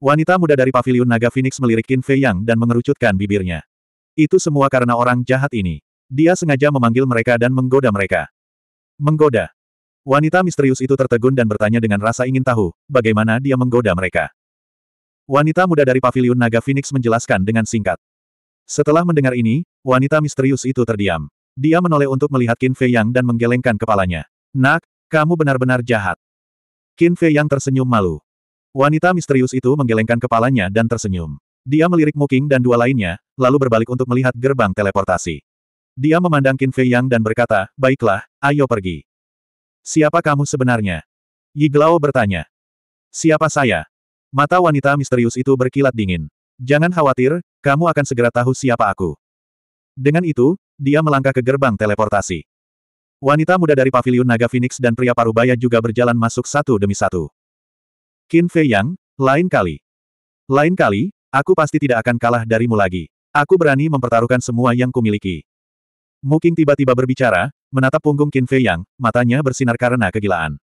Wanita muda dari paviliun naga Phoenix melirik Qin Fei Yang dan mengerucutkan bibirnya. Itu semua karena orang jahat ini. Dia sengaja memanggil mereka dan menggoda mereka. Menggoda. Wanita misterius itu tertegun dan bertanya dengan rasa ingin tahu, bagaimana dia menggoda mereka. Wanita muda dari paviliun naga Phoenix menjelaskan dengan singkat. Setelah mendengar ini, wanita misterius itu terdiam. Dia menoleh untuk melihat Qin Fei Yang dan menggelengkan kepalanya. Nak, kamu benar-benar jahat. Qin Fei Yang tersenyum malu. Wanita misterius itu menggelengkan kepalanya dan tersenyum. Dia melirik Muking dan dua lainnya, lalu berbalik untuk melihat gerbang teleportasi. Dia memandang Qin Fei Yang dan berkata, baiklah, ayo pergi. Siapa kamu sebenarnya? Yi Glao bertanya. Siapa saya? Mata wanita misterius itu berkilat dingin. Jangan khawatir, kamu akan segera tahu siapa aku. Dengan itu, dia melangkah ke gerbang teleportasi. Wanita muda dari paviliun Naga Phoenix dan pria parubaya juga berjalan masuk satu demi satu. Qin Fei Yang, lain kali. Lain kali, aku pasti tidak akan kalah darimu lagi. Aku berani mempertaruhkan semua yang kumiliki. Muking tiba-tiba berbicara, menatap punggung Qin Fei Yang, matanya bersinar karena kegilaan.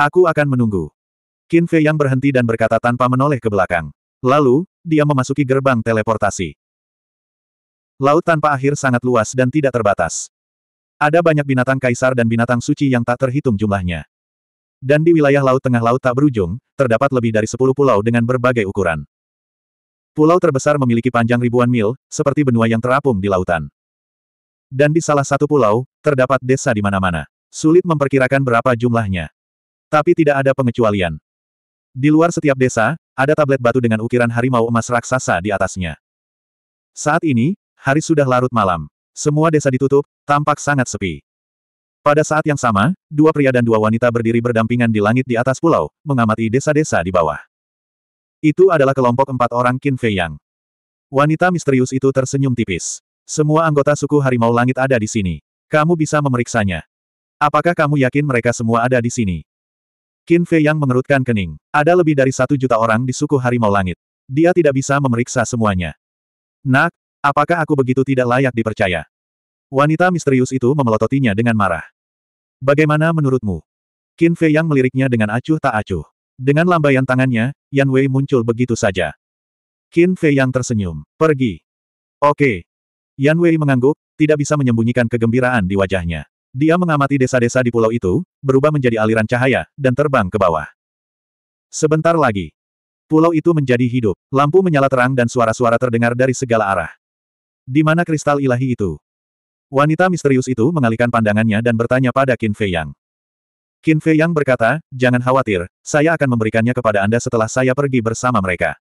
Aku akan menunggu. Qin Fei Yang berhenti dan berkata tanpa menoleh ke belakang. Lalu, dia memasuki gerbang teleportasi. Laut tanpa akhir sangat luas dan tidak terbatas. Ada banyak binatang kaisar dan binatang suci yang tak terhitung jumlahnya. Dan di wilayah Laut Tengah Laut tak berujung, terdapat lebih dari sepuluh pulau dengan berbagai ukuran. Pulau terbesar memiliki panjang ribuan mil, seperti benua yang terapung di lautan. Dan di salah satu pulau, terdapat desa di mana-mana. Sulit memperkirakan berapa jumlahnya. Tapi tidak ada pengecualian. Di luar setiap desa, ada tablet batu dengan ukiran harimau emas raksasa di atasnya. Saat ini, Hari sudah larut malam. Semua desa ditutup, tampak sangat sepi. Pada saat yang sama, dua pria dan dua wanita berdiri berdampingan di langit di atas pulau, mengamati desa-desa di bawah. Itu adalah kelompok empat orang Qin Fei Yang. Wanita misterius itu tersenyum tipis. Semua anggota suku harimau langit ada di sini. Kamu bisa memeriksanya. Apakah kamu yakin mereka semua ada di sini? Qin Fei Yang mengerutkan kening. Ada lebih dari satu juta orang di suku harimau langit. Dia tidak bisa memeriksa semuanya. Nak, Apakah aku begitu tidak layak dipercaya? Wanita misterius itu memelototinya dengan marah. Bagaimana menurutmu? Qin Fei yang meliriknya dengan acuh tak acuh. Dengan lambaian tangannya, Yan Wei muncul begitu saja. Qin Fei yang tersenyum. Pergi. Oke. Yan Wei mengangguk, tidak bisa menyembunyikan kegembiraan di wajahnya. Dia mengamati desa-desa di pulau itu, berubah menjadi aliran cahaya, dan terbang ke bawah. Sebentar lagi. Pulau itu menjadi hidup, lampu menyala terang dan suara-suara terdengar dari segala arah. Di mana kristal ilahi itu? Wanita misterius itu mengalihkan pandangannya dan bertanya pada Qin Fei Yang. Qin Fei Yang berkata, jangan khawatir, saya akan memberikannya kepada Anda setelah saya pergi bersama mereka.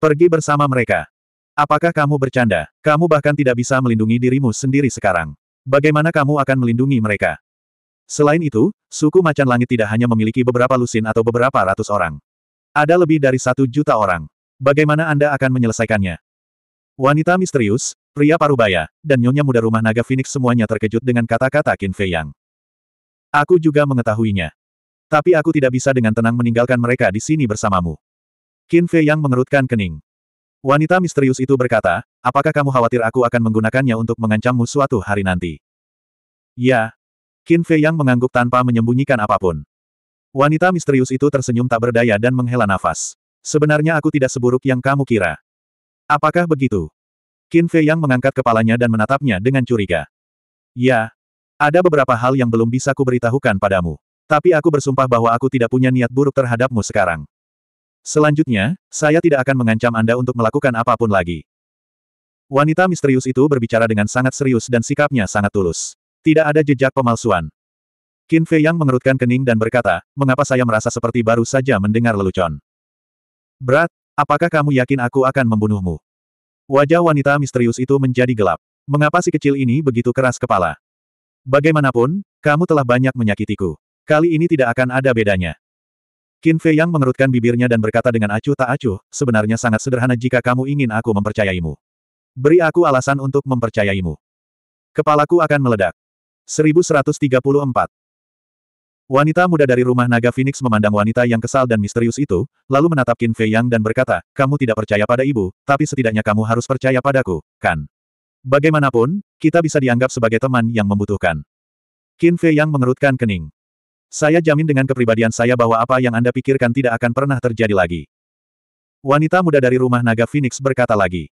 Pergi bersama mereka. Apakah kamu bercanda? Kamu bahkan tidak bisa melindungi dirimu sendiri sekarang. Bagaimana kamu akan melindungi mereka? Selain itu, suku macan langit tidak hanya memiliki beberapa lusin atau beberapa ratus orang. Ada lebih dari satu juta orang. Bagaimana Anda akan menyelesaikannya? Wanita misterius, pria parubaya, dan nyonya muda rumah naga Phoenix semuanya terkejut dengan kata-kata Qin Fei Yang. Aku juga mengetahuinya. Tapi aku tidak bisa dengan tenang meninggalkan mereka di sini bersamamu. Qin Fei Yang mengerutkan kening. Wanita misterius itu berkata, apakah kamu khawatir aku akan menggunakannya untuk mengancammu suatu hari nanti? Ya. Qin Fei Yang mengangguk tanpa menyembunyikan apapun. Wanita misterius itu tersenyum tak berdaya dan menghela nafas. Sebenarnya aku tidak seburuk yang kamu kira. Apakah begitu? Qin Fei yang mengangkat kepalanya dan menatapnya dengan curiga. Ya. Ada beberapa hal yang belum bisa kuberitahukan padamu. Tapi aku bersumpah bahwa aku tidak punya niat buruk terhadapmu sekarang. Selanjutnya, saya tidak akan mengancam Anda untuk melakukan apapun lagi. Wanita misterius itu berbicara dengan sangat serius dan sikapnya sangat tulus. Tidak ada jejak pemalsuan. Qin Fei yang mengerutkan kening dan berkata, mengapa saya merasa seperti baru saja mendengar lelucon. Berat, Apakah kamu yakin aku akan membunuhmu? Wajah wanita misterius itu menjadi gelap. Mengapa si kecil ini begitu keras kepala? Bagaimanapun, kamu telah banyak menyakitiku. Kali ini tidak akan ada bedanya. Qin Fei yang mengerutkan bibirnya dan berkata dengan acuh tak acuh, sebenarnya sangat sederhana jika kamu ingin aku mempercayaimu. Beri aku alasan untuk mempercayaimu. Kepalaku akan meledak. 1134. Wanita muda dari rumah naga Phoenix memandang wanita yang kesal dan misterius itu, lalu menatap Qin Fei Yang dan berkata, kamu tidak percaya pada ibu, tapi setidaknya kamu harus percaya padaku, kan? Bagaimanapun, kita bisa dianggap sebagai teman yang membutuhkan. Qin Fei Yang mengerutkan kening. Saya jamin dengan kepribadian saya bahwa apa yang Anda pikirkan tidak akan pernah terjadi lagi. Wanita muda dari rumah naga Phoenix berkata lagi.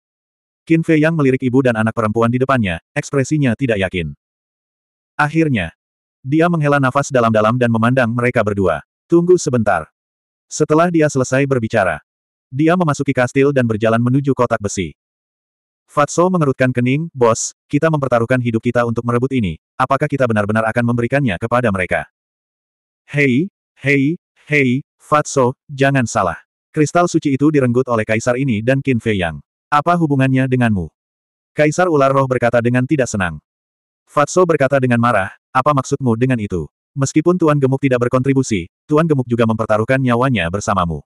Qin Fei Yang melirik ibu dan anak perempuan di depannya, ekspresinya tidak yakin. Akhirnya, dia menghela nafas dalam-dalam dan memandang mereka berdua. Tunggu sebentar. Setelah dia selesai berbicara, dia memasuki kastil dan berjalan menuju kotak besi. Fatso mengerutkan kening, bos, kita mempertaruhkan hidup kita untuk merebut ini, apakah kita benar-benar akan memberikannya kepada mereka? Hei, hei, hei, Fatso, jangan salah. Kristal suci itu direnggut oleh kaisar ini dan Qin Fei Yang. Apa hubungannya denganmu? Kaisar ular roh berkata dengan tidak senang. Fatso berkata dengan marah, apa maksudmu dengan itu? Meskipun Tuan Gemuk tidak berkontribusi, Tuan Gemuk juga mempertaruhkan nyawanya bersamamu.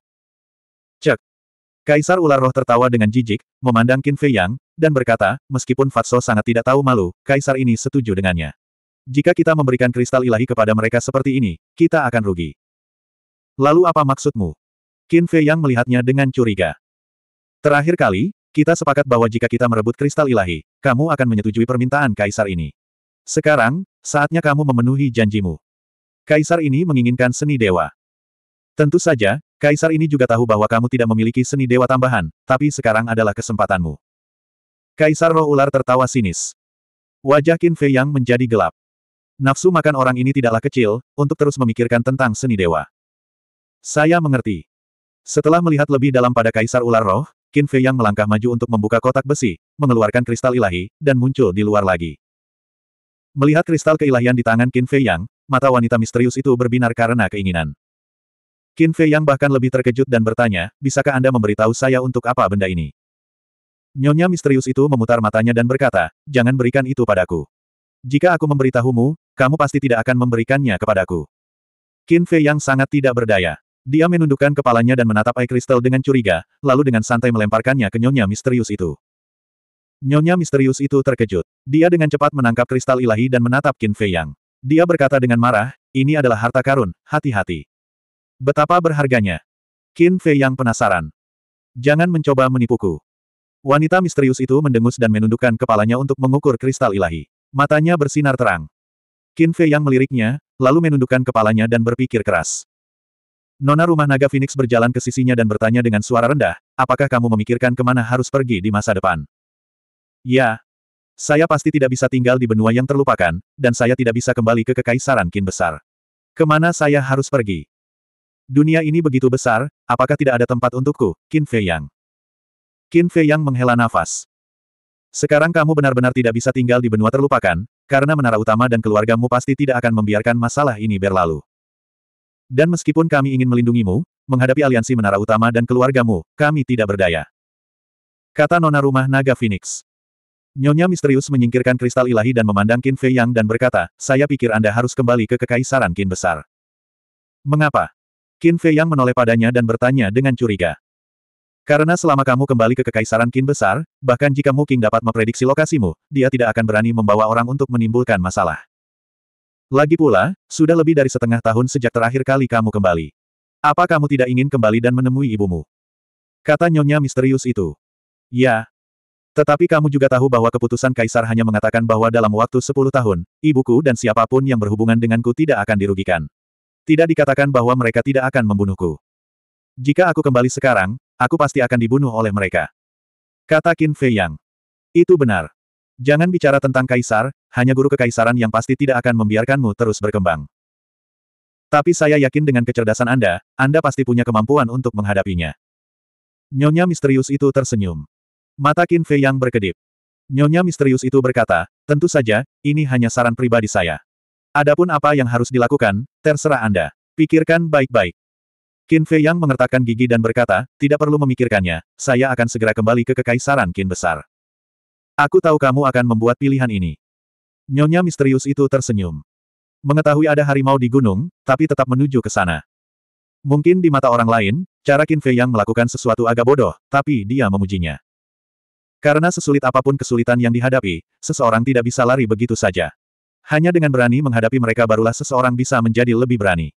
Cek. Kaisar ular roh tertawa dengan jijik, memandang Qin Fei Yang, dan berkata, meskipun Fatso sangat tidak tahu malu, Kaisar ini setuju dengannya. Jika kita memberikan kristal ilahi kepada mereka seperti ini, kita akan rugi. Lalu apa maksudmu? Qin Fei Yang melihatnya dengan curiga. Terakhir kali, kita sepakat bahwa jika kita merebut kristal ilahi, kamu akan menyetujui permintaan Kaisar ini. Sekarang, saatnya kamu memenuhi janjimu. Kaisar ini menginginkan seni dewa. Tentu saja, Kaisar ini juga tahu bahwa kamu tidak memiliki seni dewa tambahan, tapi sekarang adalah kesempatanmu. Kaisar roh ular tertawa sinis. Wajah Qin Fei Yang menjadi gelap. Nafsu makan orang ini tidaklah kecil, untuk terus memikirkan tentang seni dewa. Saya mengerti. Setelah melihat lebih dalam pada Kaisar Ular Roh, Qin Fei Yang melangkah maju untuk membuka kotak besi, mengeluarkan kristal ilahi, dan muncul di luar lagi. Melihat kristal keilahian di tangan Qin Fei Yang, mata wanita misterius itu berbinar karena keinginan. Qin Fei Yang bahkan lebih terkejut dan bertanya, bisakah Anda memberitahu saya untuk apa benda ini? Nyonya misterius itu memutar matanya dan berkata, jangan berikan itu padaku. Jika aku memberitahumu, kamu pasti tidak akan memberikannya kepadaku. Qin Fei Yang sangat tidak berdaya. Dia menundukkan kepalanya dan menatap air kristal dengan curiga, lalu dengan santai melemparkannya ke nyonya misterius itu. Nyonya misterius itu terkejut. Dia dengan cepat menangkap kristal ilahi dan menatap Qin Fei Yang. Dia berkata dengan marah, ini adalah harta karun, hati-hati. Betapa berharganya. Qin Fei Yang penasaran. Jangan mencoba menipuku. Wanita misterius itu mendengus dan menundukkan kepalanya untuk mengukur kristal ilahi. Matanya bersinar terang. Qin Fei Yang meliriknya, lalu menundukkan kepalanya dan berpikir keras. Nona rumah naga Phoenix berjalan ke sisinya dan bertanya dengan suara rendah, apakah kamu memikirkan kemana harus pergi di masa depan? Ya. Saya pasti tidak bisa tinggal di benua yang terlupakan, dan saya tidak bisa kembali ke kekaisaran Kin besar. Kemana saya harus pergi? Dunia ini begitu besar, apakah tidak ada tempat untukku, Qin Yang? Qin Yang menghela nafas. Sekarang kamu benar-benar tidak bisa tinggal di benua terlupakan, karena menara utama dan keluargamu pasti tidak akan membiarkan masalah ini berlalu. Dan meskipun kami ingin melindungimu, menghadapi aliansi menara utama dan keluargamu, kami tidak berdaya. Kata Nona Rumah Naga Phoenix. Nyonya misterius menyingkirkan kristal ilahi dan memandang Qin Fei Yang dan berkata, saya pikir Anda harus kembali ke kekaisaran Qin Besar. Mengapa? Qin Fei Yang menoleh padanya dan bertanya dengan curiga. Karena selama kamu kembali ke kekaisaran Qin Besar, bahkan jika Mu King dapat memprediksi lokasimu, dia tidak akan berani membawa orang untuk menimbulkan masalah. Lagi pula, sudah lebih dari setengah tahun sejak terakhir kali kamu kembali. Apa kamu tidak ingin kembali dan menemui ibumu? Kata nyonya misterius itu. Ya, tetapi kamu juga tahu bahwa keputusan Kaisar hanya mengatakan bahwa dalam waktu 10 tahun, ibuku dan siapapun yang berhubungan denganku tidak akan dirugikan. Tidak dikatakan bahwa mereka tidak akan membunuhku. Jika aku kembali sekarang, aku pasti akan dibunuh oleh mereka. Kata Qin Fei Yang. Itu benar. Jangan bicara tentang Kaisar, hanya guru kekaisaran yang pasti tidak akan membiarkanmu terus berkembang. Tapi saya yakin dengan kecerdasan Anda, Anda pasti punya kemampuan untuk menghadapinya. Nyonya misterius itu tersenyum. Mata Qin Fei yang berkedip. Nyonya misterius itu berkata, tentu saja, ini hanya saran pribadi saya. Adapun apa yang harus dilakukan, terserah Anda. Pikirkan baik-baik. Qin Fei yang mengertakkan gigi dan berkata, tidak perlu memikirkannya, saya akan segera kembali ke kekaisaran Qin Besar. Aku tahu kamu akan membuat pilihan ini. Nyonya misterius itu tersenyum. Mengetahui ada harimau di gunung, tapi tetap menuju ke sana. Mungkin di mata orang lain, cara Qin Fei yang melakukan sesuatu agak bodoh, tapi dia memujinya. Karena sesulit apapun kesulitan yang dihadapi, seseorang tidak bisa lari begitu saja. Hanya dengan berani menghadapi mereka barulah seseorang bisa menjadi lebih berani.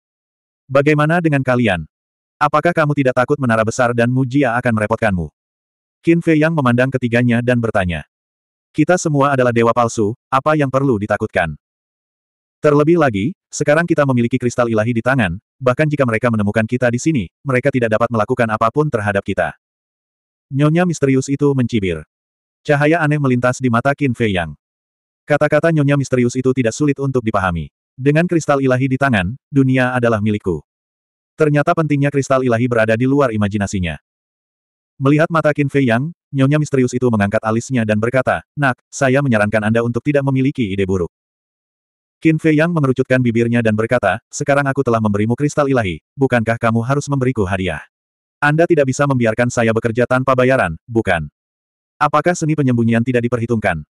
Bagaimana dengan kalian? Apakah kamu tidak takut menara besar dan Mujia akan merepotkanmu? Qin Fei Yang memandang ketiganya dan bertanya. Kita semua adalah dewa palsu, apa yang perlu ditakutkan? Terlebih lagi, sekarang kita memiliki kristal ilahi di tangan, bahkan jika mereka menemukan kita di sini, mereka tidak dapat melakukan apapun terhadap kita. Nyonya misterius itu mencibir. Cahaya aneh melintas di mata Qin Fei Yang. Kata-kata nyonya misterius itu tidak sulit untuk dipahami. Dengan kristal ilahi di tangan, dunia adalah milikku. Ternyata pentingnya kristal ilahi berada di luar imajinasinya. Melihat mata Qin Fei Yang, nyonya misterius itu mengangkat alisnya dan berkata, Nak, saya menyarankan Anda untuk tidak memiliki ide buruk. Qin Fei Yang mengerucutkan bibirnya dan berkata, sekarang aku telah memberimu kristal ilahi, bukankah kamu harus memberiku hadiah? Anda tidak bisa membiarkan saya bekerja tanpa bayaran, bukan? Apakah seni penyembunyian tidak diperhitungkan?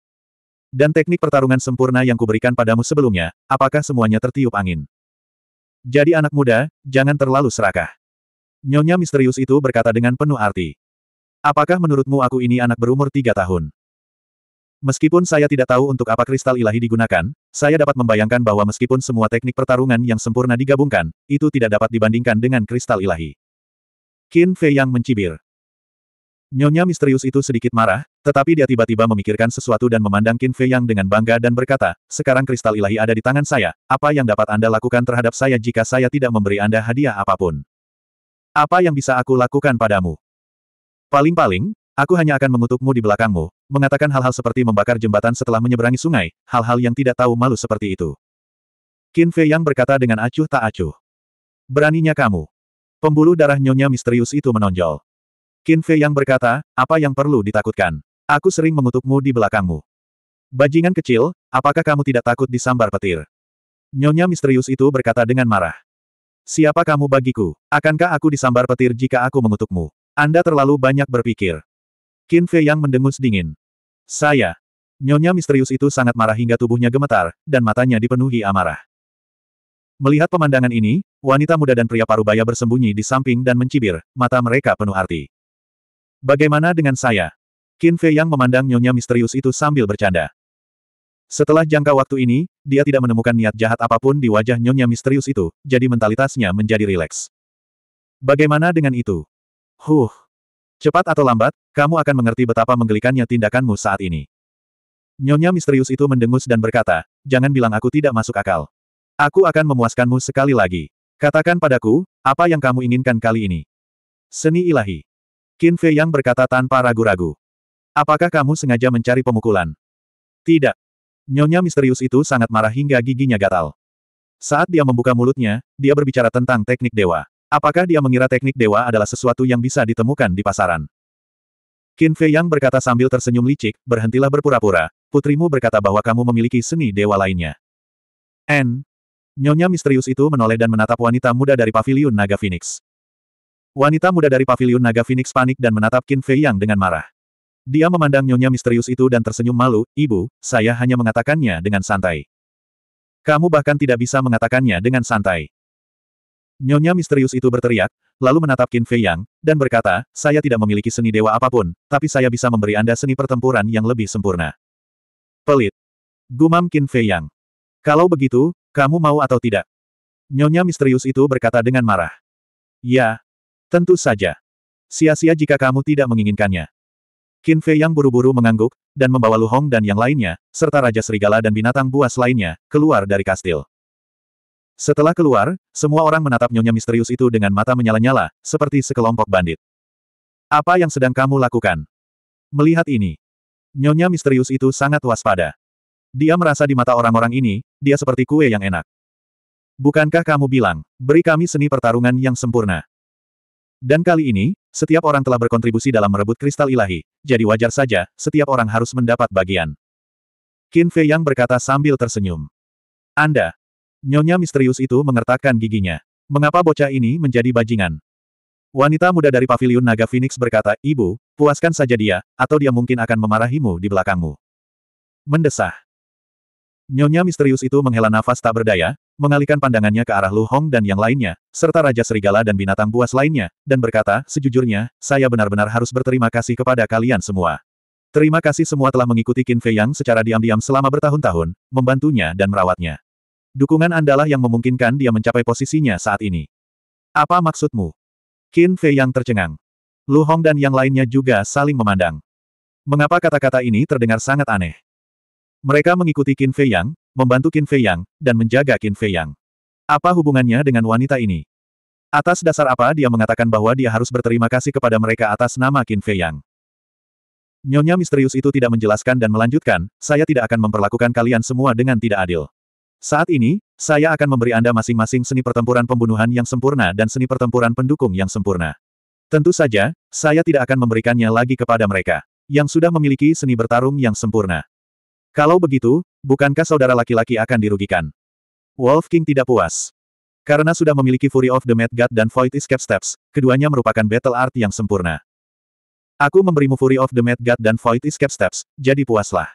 Dan teknik pertarungan sempurna yang kuberikan padamu sebelumnya, apakah semuanya tertiup angin? Jadi anak muda, jangan terlalu serakah. Nyonya misterius itu berkata dengan penuh arti. Apakah menurutmu aku ini anak berumur tiga tahun? Meskipun saya tidak tahu untuk apa kristal ilahi digunakan, saya dapat membayangkan bahwa meskipun semua teknik pertarungan yang sempurna digabungkan, itu tidak dapat dibandingkan dengan kristal ilahi. Qin Fei yang mencibir. Nyonya misterius itu sedikit marah, tetapi dia tiba-tiba memikirkan sesuatu dan memandang Qin Fei Yang dengan bangga dan berkata, sekarang kristal ilahi ada di tangan saya, apa yang dapat Anda lakukan terhadap saya jika saya tidak memberi Anda hadiah apapun? Apa yang bisa aku lakukan padamu? Paling-paling, aku hanya akan mengutukmu di belakangmu, mengatakan hal-hal seperti membakar jembatan setelah menyeberangi sungai, hal-hal yang tidak tahu malu seperti itu. Qin Fei Yang berkata dengan acuh tak acuh. Beraninya kamu. Pembuluh darah nyonya misterius itu menonjol. Qin Fei yang berkata, apa yang perlu ditakutkan? Aku sering mengutukmu di belakangmu. Bajingan kecil, apakah kamu tidak takut disambar petir? Nyonya misterius itu berkata dengan marah. Siapa kamu bagiku? Akankah aku disambar petir jika aku mengutukmu? Anda terlalu banyak berpikir. Qin Fei yang mendengus dingin. Saya. Nyonya misterius itu sangat marah hingga tubuhnya gemetar, dan matanya dipenuhi amarah. Melihat pemandangan ini, wanita muda dan pria parubaya bersembunyi di samping dan mencibir, mata mereka penuh arti. Bagaimana dengan saya? Qin Fei yang memandang nyonya misterius itu sambil bercanda. Setelah jangka waktu ini, dia tidak menemukan niat jahat apapun di wajah nyonya misterius itu, jadi mentalitasnya menjadi rileks. Bagaimana dengan itu? Huh. Cepat atau lambat, kamu akan mengerti betapa menggelikannya tindakanmu saat ini. Nyonya misterius itu mendengus dan berkata, jangan bilang aku tidak masuk akal. Aku akan memuaskanmu sekali lagi. Katakan padaku, apa yang kamu inginkan kali ini? Seni ilahi. Qin Fei Yang berkata tanpa ragu-ragu. Apakah kamu sengaja mencari pemukulan? Tidak. Nyonya misterius itu sangat marah hingga giginya gatal. Saat dia membuka mulutnya, dia berbicara tentang teknik dewa. Apakah dia mengira teknik dewa adalah sesuatu yang bisa ditemukan di pasaran? Qin Fei Yang berkata sambil tersenyum licik, berhentilah berpura-pura, putrimu berkata bahwa kamu memiliki seni dewa lainnya. N. Nyonya misterius itu menoleh dan menatap wanita muda dari paviliun naga Phoenix. Wanita muda dari paviliun naga Phoenix panik dan menatap Qin Fei Yang dengan marah. Dia memandang nyonya misterius itu dan tersenyum malu, ibu, saya hanya mengatakannya dengan santai. Kamu bahkan tidak bisa mengatakannya dengan santai. Nyonya misterius itu berteriak, lalu menatap Qin Fei Yang, dan berkata, saya tidak memiliki seni dewa apapun, tapi saya bisa memberi Anda seni pertempuran yang lebih sempurna. Pelit. Gumam Qin Fei Yang. Kalau begitu, kamu mau atau tidak? Nyonya misterius itu berkata dengan marah. Ya, Tentu saja. Sia-sia jika kamu tidak menginginkannya. Qin Fei yang buru-buru mengangguk, dan membawa Lu Hong dan yang lainnya, serta Raja Serigala dan binatang buas lainnya, keluar dari kastil. Setelah keluar, semua orang menatap nyonya misterius itu dengan mata menyala-nyala, seperti sekelompok bandit. Apa yang sedang kamu lakukan? Melihat ini, nyonya misterius itu sangat waspada. Dia merasa di mata orang-orang ini, dia seperti kue yang enak. Bukankah kamu bilang, beri kami seni pertarungan yang sempurna? Dan kali ini, setiap orang telah berkontribusi dalam merebut kristal ilahi, jadi wajar saja, setiap orang harus mendapat bagian. Qin Fei Yang berkata sambil tersenyum. Anda. Nyonya misterius itu mengertakkan giginya. Mengapa bocah ini menjadi bajingan? Wanita muda dari paviliun naga Phoenix berkata, Ibu, puaskan saja dia, atau dia mungkin akan memarahimu di belakangmu. Mendesah. Nyonya misterius itu menghela nafas tak berdaya, mengalihkan pandangannya ke arah Lu Hong dan yang lainnya, serta Raja Serigala dan binatang buas lainnya, dan berkata, sejujurnya, saya benar-benar harus berterima kasih kepada kalian semua. Terima kasih semua telah mengikuti Qin Fei Yang secara diam-diam selama bertahun-tahun, membantunya dan merawatnya. Dukungan andalah yang memungkinkan dia mencapai posisinya saat ini. Apa maksudmu? Qin Fei Yang tercengang. Lu Hong dan yang lainnya juga saling memandang. Mengapa kata-kata ini terdengar sangat aneh? Mereka mengikuti Qin Fei Yang, membantu Qin Fei Yang, dan menjaga Qin Fei Yang. Apa hubungannya dengan wanita ini? Atas dasar apa dia mengatakan bahwa dia harus berterima kasih kepada mereka atas nama Qin Fei Yang? Nyonya misterius itu tidak menjelaskan dan melanjutkan, saya tidak akan memperlakukan kalian semua dengan tidak adil. Saat ini, saya akan memberi Anda masing-masing seni pertempuran pembunuhan yang sempurna dan seni pertempuran pendukung yang sempurna. Tentu saja, saya tidak akan memberikannya lagi kepada mereka, yang sudah memiliki seni bertarung yang sempurna. Kalau begitu, Bukankah saudara laki-laki akan dirugikan? Wolf King tidak puas. Karena sudah memiliki Fury of the Mad God dan Void Escape Steps, keduanya merupakan battle art yang sempurna. Aku memberimu Fury of the Mad God dan Void Escape Steps, jadi puaslah.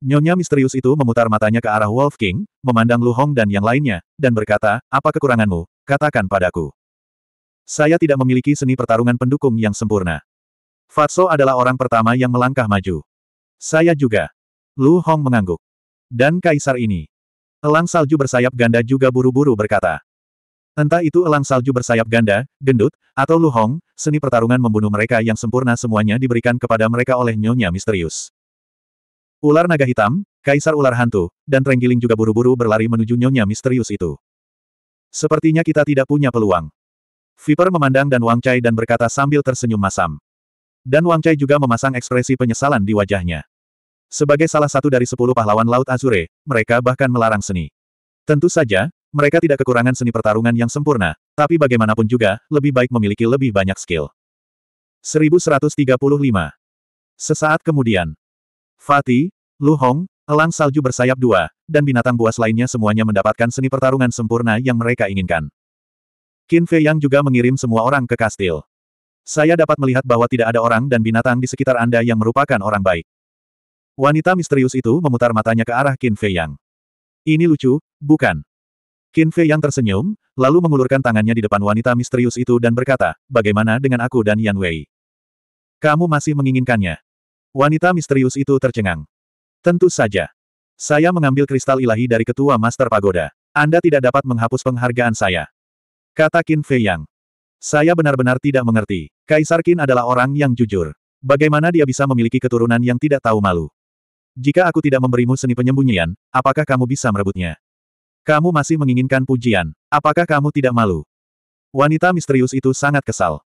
Nyonya misterius itu memutar matanya ke arah Wolf King, memandang Lu Hong dan yang lainnya, dan berkata, apa kekuranganmu, katakan padaku. Saya tidak memiliki seni pertarungan pendukung yang sempurna. Fatso adalah orang pertama yang melangkah maju. Saya juga. Lu Hong mengangguk. Dan kaisar ini. Elang salju bersayap ganda juga buru-buru berkata. Entah itu elang salju bersayap ganda, gendut, atau Lu Hong, seni pertarungan membunuh mereka yang sempurna semuanya diberikan kepada mereka oleh nyonya misterius. Ular naga hitam, kaisar ular hantu, dan Trenggiling juga buru-buru berlari menuju nyonya misterius itu. Sepertinya kita tidak punya peluang. Viper memandang Dan Wang Chai dan berkata sambil tersenyum masam. Dan Wang Chai juga memasang ekspresi penyesalan di wajahnya. Sebagai salah satu dari sepuluh pahlawan Laut Azure, mereka bahkan melarang seni. Tentu saja, mereka tidak kekurangan seni pertarungan yang sempurna, tapi bagaimanapun juga, lebih baik memiliki lebih banyak skill. 1135 Sesaat kemudian, Fatih, Lu Hong, elang salju bersayap dua, dan binatang buas lainnya semuanya mendapatkan seni pertarungan sempurna yang mereka inginkan. Qin Fei Yang juga mengirim semua orang ke kastil. Saya dapat melihat bahwa tidak ada orang dan binatang di sekitar Anda yang merupakan orang baik. Wanita misterius itu memutar matanya ke arah Qin Fei Yang. Ini lucu, bukan? Qin Fei Yang tersenyum, lalu mengulurkan tangannya di depan wanita misterius itu dan berkata, bagaimana dengan aku dan Yan Wei? Kamu masih menginginkannya. Wanita misterius itu tercengang. Tentu saja. Saya mengambil kristal ilahi dari ketua Master Pagoda. Anda tidak dapat menghapus penghargaan saya. Kata Qin Fei Yang. Saya benar-benar tidak mengerti. Kaisar Qin adalah orang yang jujur. Bagaimana dia bisa memiliki keturunan yang tidak tahu malu? Jika aku tidak memberimu seni penyembunyian, apakah kamu bisa merebutnya? Kamu masih menginginkan pujian. Apakah kamu tidak malu? Wanita misterius itu sangat kesal.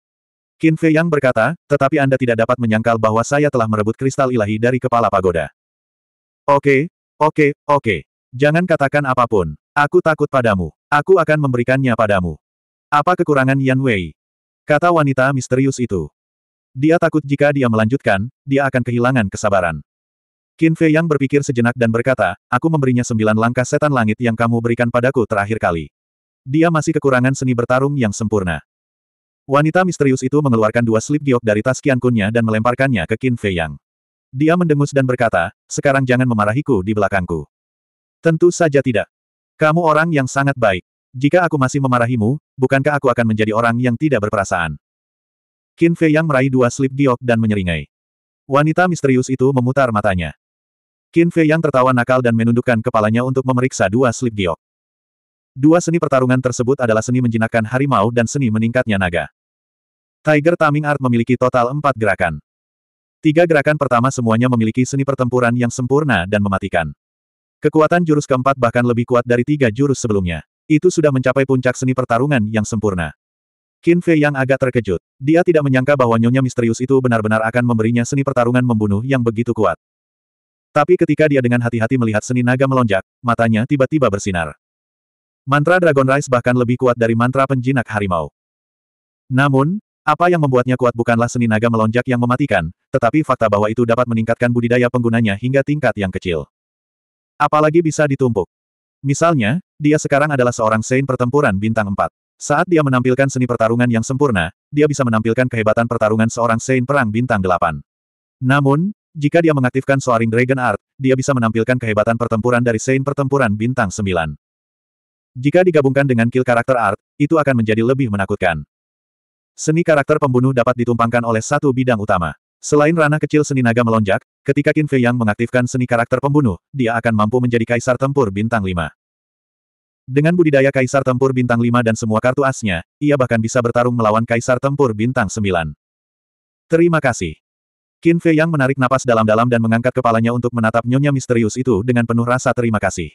Qin Fei Yang berkata, tetapi Anda tidak dapat menyangkal bahwa saya telah merebut kristal ilahi dari kepala pagoda. Oke, oke, oke. Jangan katakan apapun. Aku takut padamu. Aku akan memberikannya padamu. Apa kekurangan Yan Wei? Kata wanita misterius itu. Dia takut jika dia melanjutkan, dia akan kehilangan kesabaran. Qin Fei Yang berpikir sejenak dan berkata, aku memberinya sembilan langkah setan langit yang kamu berikan padaku terakhir kali. Dia masih kekurangan seni bertarung yang sempurna. Wanita misterius itu mengeluarkan dua slip giok dari tas kiankunnya dan melemparkannya ke Qin Fei Yang. Dia mendengus dan berkata, sekarang jangan memarahiku di belakangku. Tentu saja tidak. Kamu orang yang sangat baik. Jika aku masih memarahimu, bukankah aku akan menjadi orang yang tidak berperasaan? Qin Fei Yang meraih dua slip giok dan menyeringai. Wanita misterius itu memutar matanya. Qin Fei yang tertawa nakal dan menundukkan kepalanya untuk memeriksa dua slip giok. Dua seni pertarungan tersebut adalah seni menjinakkan harimau dan seni meningkatnya naga. Tiger Taming Art memiliki total empat gerakan. Tiga gerakan pertama semuanya memiliki seni pertempuran yang sempurna dan mematikan. Kekuatan jurus keempat bahkan lebih kuat dari tiga jurus sebelumnya. Itu sudah mencapai puncak seni pertarungan yang sempurna. Qin Fei yang agak terkejut. Dia tidak menyangka bahwa nyonya misterius itu benar-benar akan memberinya seni pertarungan membunuh yang begitu kuat. Tapi ketika dia dengan hati-hati melihat seni naga melonjak, matanya tiba-tiba bersinar. Mantra Dragon Rise bahkan lebih kuat dari mantra penjinak harimau. Namun, apa yang membuatnya kuat bukanlah seni naga melonjak yang mematikan, tetapi fakta bahwa itu dapat meningkatkan budidaya penggunanya hingga tingkat yang kecil. Apalagi bisa ditumpuk. Misalnya, dia sekarang adalah seorang Saint pertempuran bintang 4. Saat dia menampilkan seni pertarungan yang sempurna, dia bisa menampilkan kehebatan pertarungan seorang Saint perang bintang 8. Namun, jika dia mengaktifkan Soaring Dragon Art, dia bisa menampilkan kehebatan pertempuran dari Sein Pertempuran Bintang 9. Jika digabungkan dengan kill Character art, itu akan menjadi lebih menakutkan. Seni karakter pembunuh dapat ditumpangkan oleh satu bidang utama. Selain ranah kecil seni naga melonjak, ketika Qin Fei Yang mengaktifkan seni karakter pembunuh, dia akan mampu menjadi kaisar tempur bintang 5. Dengan budidaya kaisar tempur bintang 5 dan semua kartu asnya, ia bahkan bisa bertarung melawan kaisar tempur bintang 9. Terima kasih. Qin Fei Yang menarik napas dalam-dalam dan mengangkat kepalanya untuk menatap nyonya misterius itu dengan penuh rasa terima kasih.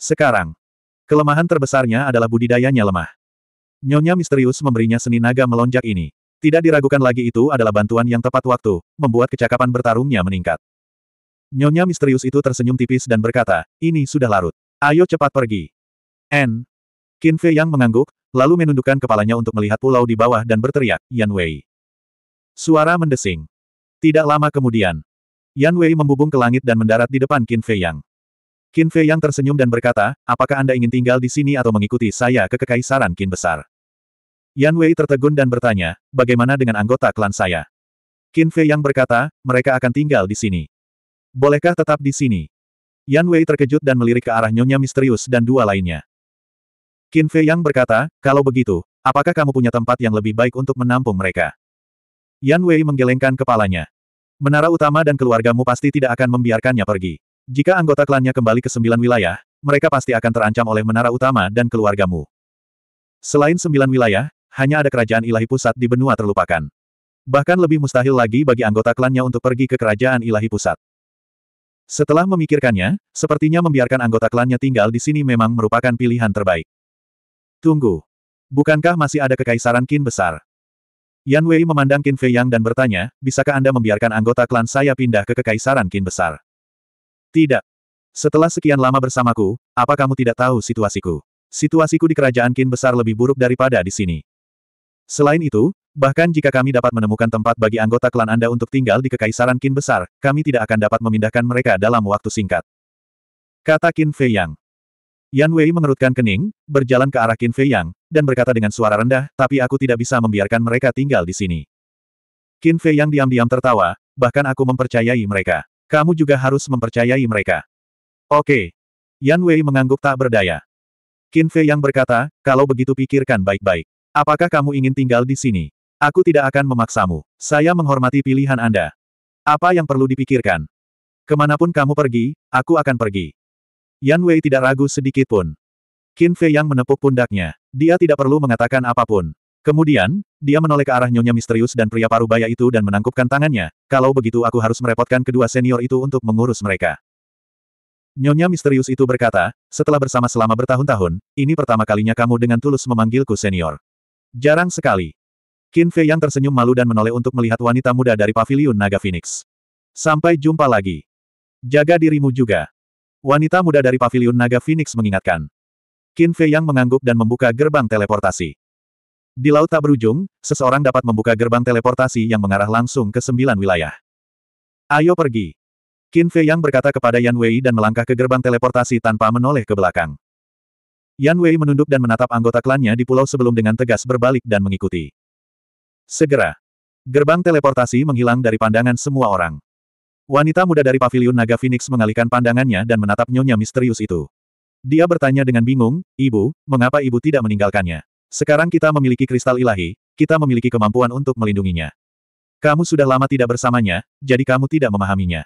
Sekarang, kelemahan terbesarnya adalah budidayanya lemah. Nyonya misterius memberinya seni naga melonjak ini. Tidak diragukan lagi itu adalah bantuan yang tepat waktu, membuat kecakapan bertarungnya meningkat. Nyonya misterius itu tersenyum tipis dan berkata, ini sudah larut. Ayo cepat pergi. N. Qin Fei Yang mengangguk, lalu menundukkan kepalanya untuk melihat pulau di bawah dan berteriak, Yan Wei. Suara mendesing. Tidak lama kemudian, Yan Wei membubung ke langit dan mendarat di depan Qin Fei Yang. Qin Fei Yang tersenyum dan berkata, apakah Anda ingin tinggal di sini atau mengikuti saya ke Kekaisaran Qin Besar? Yan Wei tertegun dan bertanya, bagaimana dengan anggota klan saya? Qin Fei Yang berkata, mereka akan tinggal di sini. Bolehkah tetap di sini? Yan Wei terkejut dan melirik ke arah Nyonya Misterius dan dua lainnya. Qin Fei Yang berkata, kalau begitu, apakah kamu punya tempat yang lebih baik untuk menampung mereka? Yan Wei menggelengkan kepalanya. Menara utama dan keluargamu pasti tidak akan membiarkannya pergi. Jika anggota klannya kembali ke sembilan wilayah, mereka pasti akan terancam oleh menara utama dan keluargamu. Selain sembilan wilayah, hanya ada kerajaan ilahi pusat di benua terlupakan. Bahkan lebih mustahil lagi bagi anggota klannya untuk pergi ke kerajaan ilahi pusat. Setelah memikirkannya, sepertinya membiarkan anggota klannya tinggal di sini memang merupakan pilihan terbaik. Tunggu. Bukankah masih ada kekaisaran kin besar? Yan Wei memandang Qin Fei Yang dan bertanya, bisakah Anda membiarkan anggota klan saya pindah ke Kekaisaran Qin Besar? Tidak. Setelah sekian lama bersamaku, apa kamu tidak tahu situasiku? Situasiku di kerajaan Qin Besar lebih buruk daripada di sini. Selain itu, bahkan jika kami dapat menemukan tempat bagi anggota klan Anda untuk tinggal di Kekaisaran Qin Besar, kami tidak akan dapat memindahkan mereka dalam waktu singkat. Kata Qin Fei Yang. Yan Wei mengerutkan kening, berjalan ke arah Qin Fei Yang, dan berkata dengan suara rendah, tapi aku tidak bisa membiarkan mereka tinggal di sini. Qin Fei Yang diam-diam tertawa, bahkan aku mempercayai mereka. Kamu juga harus mempercayai mereka. Oke. Yan Wei mengangguk tak berdaya. Qin Fei Yang berkata, kalau begitu pikirkan baik-baik. Apakah kamu ingin tinggal di sini? Aku tidak akan memaksamu. Saya menghormati pilihan Anda. Apa yang perlu dipikirkan? Kemanapun kamu pergi, aku akan pergi. Yan Wei tidak ragu sedikit pun. Qin Fei yang menepuk pundaknya. Dia tidak perlu mengatakan apapun. Kemudian, dia menoleh ke arah nyonya misterius dan pria parubaya itu dan menangkupkan tangannya. Kalau begitu aku harus merepotkan kedua senior itu untuk mengurus mereka. Nyonya misterius itu berkata, setelah bersama selama bertahun-tahun, ini pertama kalinya kamu dengan tulus memanggilku senior. Jarang sekali. Qin Fei yang tersenyum malu dan menoleh untuk melihat wanita muda dari paviliun Naga Phoenix. Sampai jumpa lagi. Jaga dirimu juga. Wanita muda dari paviliun naga Phoenix mengingatkan. Qin Fei Yang mengangguk dan membuka gerbang teleportasi. Di laut tak berujung, seseorang dapat membuka gerbang teleportasi yang mengarah langsung ke sembilan wilayah. Ayo pergi. Qin Fei Yang berkata kepada Yan Wei dan melangkah ke gerbang teleportasi tanpa menoleh ke belakang. Yan Wei menunduk dan menatap anggota klannya di pulau sebelum dengan tegas berbalik dan mengikuti. Segera. Gerbang teleportasi menghilang dari pandangan semua orang. Wanita muda dari paviliun naga Phoenix mengalihkan pandangannya dan menatap nyonya misterius itu. Dia bertanya dengan bingung, Ibu, mengapa ibu tidak meninggalkannya? Sekarang kita memiliki kristal ilahi, kita memiliki kemampuan untuk melindunginya. Kamu sudah lama tidak bersamanya, jadi kamu tidak memahaminya.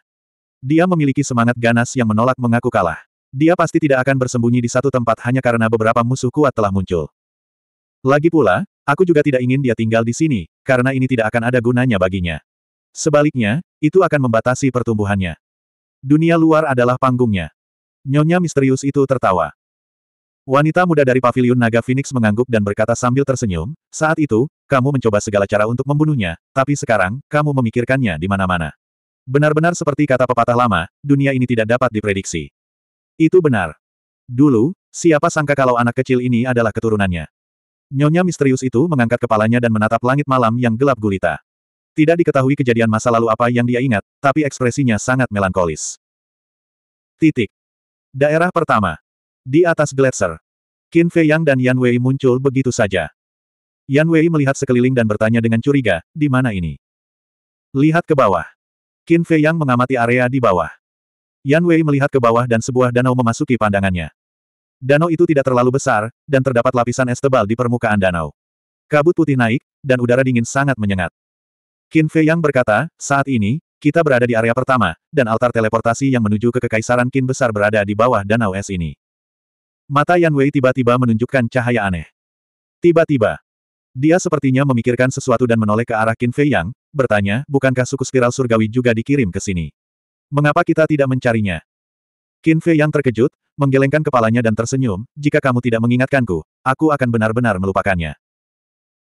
Dia memiliki semangat ganas yang menolak mengaku kalah. Dia pasti tidak akan bersembunyi di satu tempat hanya karena beberapa musuh kuat telah muncul. Lagi pula, aku juga tidak ingin dia tinggal di sini, karena ini tidak akan ada gunanya baginya. Sebaliknya, itu akan membatasi pertumbuhannya. Dunia luar adalah panggungnya. Nyonya misterius itu tertawa. Wanita muda dari paviliun naga Phoenix mengangguk dan berkata sambil tersenyum, saat itu, kamu mencoba segala cara untuk membunuhnya, tapi sekarang, kamu memikirkannya di mana-mana. Benar-benar seperti kata pepatah lama, dunia ini tidak dapat diprediksi. Itu benar. Dulu, siapa sangka kalau anak kecil ini adalah keturunannya. Nyonya misterius itu mengangkat kepalanya dan menatap langit malam yang gelap gulita. Tidak diketahui kejadian masa lalu apa yang dia ingat, tapi ekspresinya sangat melankolis. Titik. Daerah pertama. Di atas gletser. Qin Fei Yang dan Yan Wei muncul begitu saja. Yan Wei melihat sekeliling dan bertanya dengan curiga, di mana ini? Lihat ke bawah. Qin Fei Yang mengamati area di bawah. Yan Wei melihat ke bawah dan sebuah danau memasuki pandangannya. Danau itu tidak terlalu besar, dan terdapat lapisan es tebal di permukaan danau. Kabut putih naik, dan udara dingin sangat menyengat. Qin Fei Yang berkata, saat ini, kita berada di area pertama, dan altar teleportasi yang menuju ke Kekaisaran Qin besar berada di bawah danau es ini. Mata Yan Wei tiba-tiba menunjukkan cahaya aneh. Tiba-tiba, dia sepertinya memikirkan sesuatu dan menoleh ke arah Qin Fei Yang, bertanya, bukankah suku spiral surgawi juga dikirim ke sini? Mengapa kita tidak mencarinya? Qin Fei Yang terkejut, menggelengkan kepalanya dan tersenyum, jika kamu tidak mengingatkanku, aku akan benar-benar melupakannya.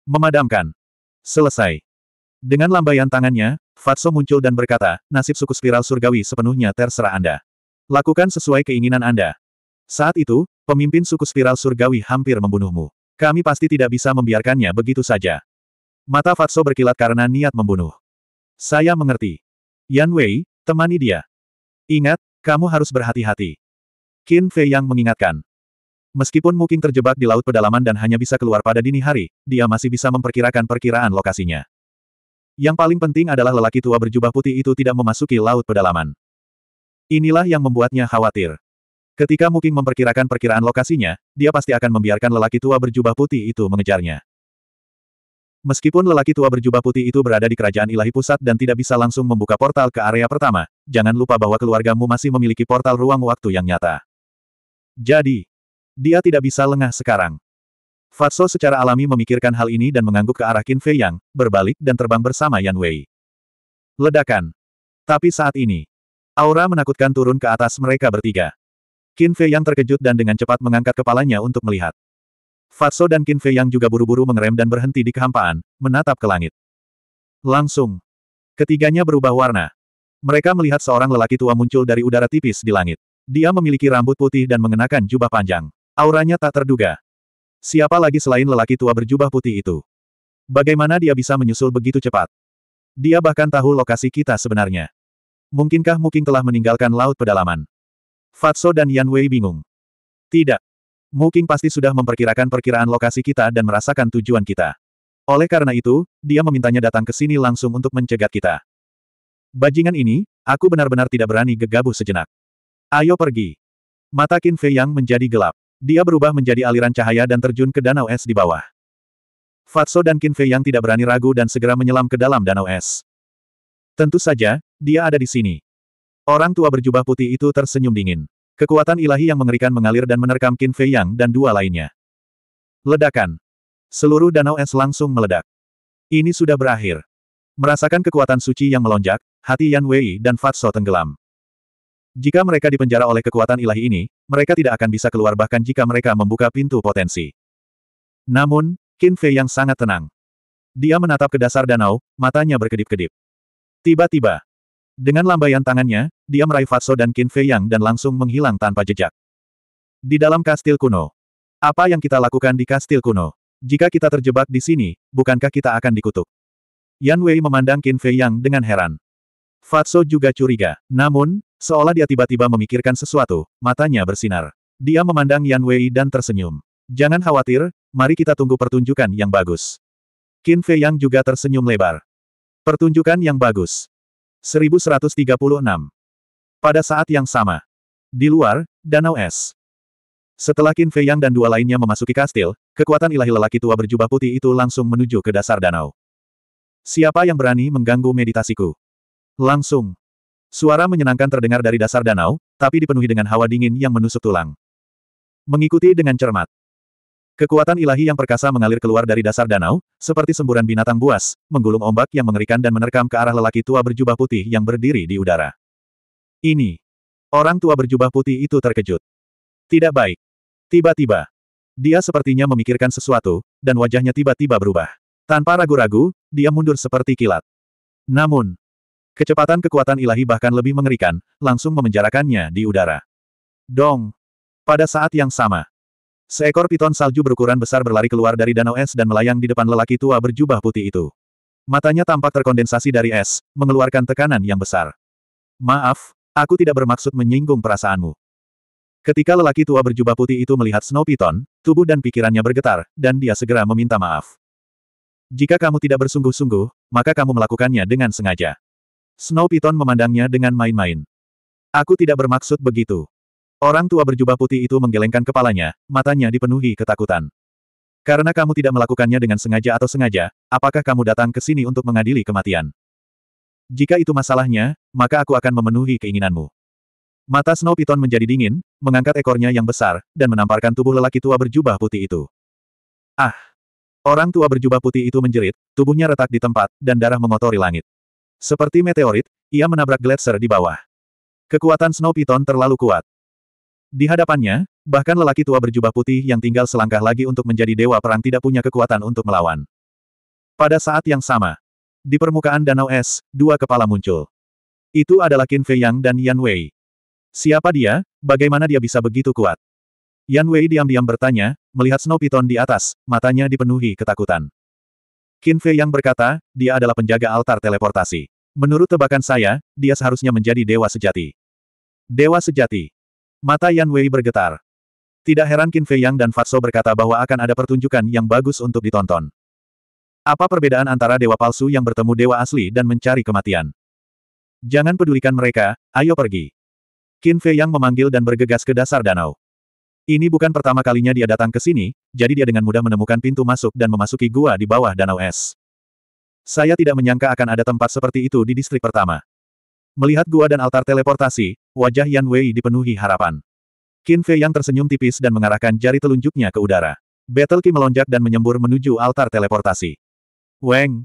Memadamkan. Selesai. Dengan lambaian tangannya, Fatso muncul dan berkata, nasib suku spiral surgawi sepenuhnya terserah Anda. Lakukan sesuai keinginan Anda. Saat itu, pemimpin suku spiral surgawi hampir membunuhmu. Kami pasti tidak bisa membiarkannya begitu saja. Mata Fatso berkilat karena niat membunuh. Saya mengerti. Yan Wei, temani dia. Ingat, kamu harus berhati-hati. Qin Fei yang mengingatkan. Meskipun Muking terjebak di laut pedalaman dan hanya bisa keluar pada dini hari, dia masih bisa memperkirakan perkiraan lokasinya. Yang paling penting adalah lelaki tua berjubah putih itu tidak memasuki laut pedalaman. Inilah yang membuatnya khawatir. Ketika Muking memperkirakan perkiraan lokasinya, dia pasti akan membiarkan lelaki tua berjubah putih itu mengejarnya. Meskipun lelaki tua berjubah putih itu berada di kerajaan ilahi pusat dan tidak bisa langsung membuka portal ke area pertama, jangan lupa bahwa keluargamu masih memiliki portal ruang waktu yang nyata. Jadi, dia tidak bisa lengah sekarang. Fatso secara alami memikirkan hal ini dan mengangguk ke arah Qin Fei Yang, berbalik dan terbang bersama Yan Wei. Ledakan. Tapi saat ini, aura menakutkan turun ke atas mereka bertiga. Qin Fei Yang terkejut dan dengan cepat mengangkat kepalanya untuk melihat. Fatso dan Qin Fei Yang juga buru-buru mengerem dan berhenti di kehampaan, menatap ke langit. Langsung. Ketiganya berubah warna. Mereka melihat seorang lelaki tua muncul dari udara tipis di langit. Dia memiliki rambut putih dan mengenakan jubah panjang. Auranya tak terduga. Siapa lagi selain lelaki tua berjubah putih itu? Bagaimana dia bisa menyusul begitu cepat? Dia bahkan tahu lokasi kita sebenarnya. Mungkinkah Muking telah meninggalkan laut pedalaman? Fatso dan Yan Wei bingung. Tidak. Muking pasti sudah memperkirakan perkiraan lokasi kita dan merasakan tujuan kita. Oleh karena itu, dia memintanya datang ke sini langsung untuk mencegat kita. Bajingan ini, aku benar-benar tidak berani gegabah sejenak. Ayo pergi. Mata Qin Fei Yang menjadi gelap. Dia berubah menjadi aliran cahaya dan terjun ke danau es di bawah. Fatso dan Kinfei yang tidak berani ragu dan segera menyelam ke dalam danau es. Tentu saja, dia ada di sini. Orang tua berjubah putih itu tersenyum dingin. Kekuatan ilahi yang mengerikan mengalir dan menerkam Kinfei Yang dan dua lainnya. Ledakan. Seluruh danau es langsung meledak. Ini sudah berakhir. Merasakan kekuatan suci yang melonjak, hati Yan Wei dan Fatso tenggelam. Jika mereka dipenjara oleh kekuatan ilahi ini, mereka tidak akan bisa keluar bahkan jika mereka membuka pintu potensi. Namun, Qin Fei yang sangat tenang. Dia menatap ke dasar danau, matanya berkedip-kedip. Tiba-tiba, dengan lambaian tangannya, dia meraih Fatso dan Qin Fei Yang dan langsung menghilang tanpa jejak. Di dalam kastil kuno. Apa yang kita lakukan di kastil kuno? Jika kita terjebak di sini, bukankah kita akan dikutuk? Yan Wei memandang Qin Fei Yang dengan heran. Fatso juga curiga. Namun, Seolah dia tiba-tiba memikirkan sesuatu, matanya bersinar. Dia memandang Yan Wei dan tersenyum. Jangan khawatir, mari kita tunggu pertunjukan yang bagus. Qin Fei Yang juga tersenyum lebar. Pertunjukan yang bagus. 1136. Pada saat yang sama. Di luar, Danau Es. Setelah Qin Fei Yang dan dua lainnya memasuki kastil, kekuatan ilahi lelaki tua berjubah putih itu langsung menuju ke dasar danau. Siapa yang berani mengganggu meditasiku? Langsung. Suara menyenangkan terdengar dari dasar danau, tapi dipenuhi dengan hawa dingin yang menusuk tulang. Mengikuti dengan cermat. Kekuatan ilahi yang perkasa mengalir keluar dari dasar danau, seperti semburan binatang buas, menggulung ombak yang mengerikan dan menerkam ke arah lelaki tua berjubah putih yang berdiri di udara. Ini. Orang tua berjubah putih itu terkejut. Tidak baik. Tiba-tiba. Dia sepertinya memikirkan sesuatu, dan wajahnya tiba-tiba berubah. Tanpa ragu-ragu, dia mundur seperti kilat. Namun, Kecepatan kekuatan ilahi bahkan lebih mengerikan, langsung memenjarakannya di udara. Dong! Pada saat yang sama, seekor piton salju berukuran besar berlari keluar dari danau es dan melayang di depan lelaki tua berjubah putih itu. Matanya tampak terkondensasi dari es, mengeluarkan tekanan yang besar. Maaf, aku tidak bermaksud menyinggung perasaanmu. Ketika lelaki tua berjubah putih itu melihat Snow Piton, tubuh dan pikirannya bergetar, dan dia segera meminta maaf. Jika kamu tidak bersungguh-sungguh, maka kamu melakukannya dengan sengaja. Snow Piton memandangnya dengan main-main. Aku tidak bermaksud begitu. Orang tua berjubah putih itu menggelengkan kepalanya, matanya dipenuhi ketakutan. Karena kamu tidak melakukannya dengan sengaja atau sengaja, apakah kamu datang ke sini untuk mengadili kematian? Jika itu masalahnya, maka aku akan memenuhi keinginanmu. Mata Snow Piton menjadi dingin, mengangkat ekornya yang besar, dan menamparkan tubuh lelaki tua berjubah putih itu. Ah! Orang tua berjubah putih itu menjerit, tubuhnya retak di tempat, dan darah mengotori langit. Seperti meteorit, ia menabrak gletser di bawah. Kekuatan Snow Python terlalu kuat. Di hadapannya, bahkan lelaki tua berjubah putih yang tinggal selangkah lagi untuk menjadi dewa perang tidak punya kekuatan untuk melawan. Pada saat yang sama, di permukaan danau es, dua kepala muncul. Itu adalah Qin Fei Yang dan Yan Wei. Siapa dia, bagaimana dia bisa begitu kuat? Yan Wei diam-diam bertanya, melihat Snow Python di atas, matanya dipenuhi ketakutan. Qin Fei yang berkata, dia adalah penjaga altar teleportasi. Menurut tebakan saya, dia seharusnya menjadi dewa sejati. Dewa sejati. Mata Yan Wei bergetar. Tidak heran Qin Fei Yang dan Fatso berkata bahwa akan ada pertunjukan yang bagus untuk ditonton. Apa perbedaan antara dewa palsu yang bertemu dewa asli dan mencari kematian? Jangan pedulikan mereka, ayo pergi. Qin Fei Yang memanggil dan bergegas ke dasar danau. Ini bukan pertama kalinya dia datang ke sini, jadi dia dengan mudah menemukan pintu masuk dan memasuki gua di bawah danau es. Saya tidak menyangka akan ada tempat seperti itu di distrik pertama. Melihat gua dan altar teleportasi, wajah Yan Wei dipenuhi harapan. Qin Fei yang tersenyum tipis dan mengarahkan jari telunjuknya ke udara. Battle Qi melonjak dan menyembur menuju altar teleportasi. Weng!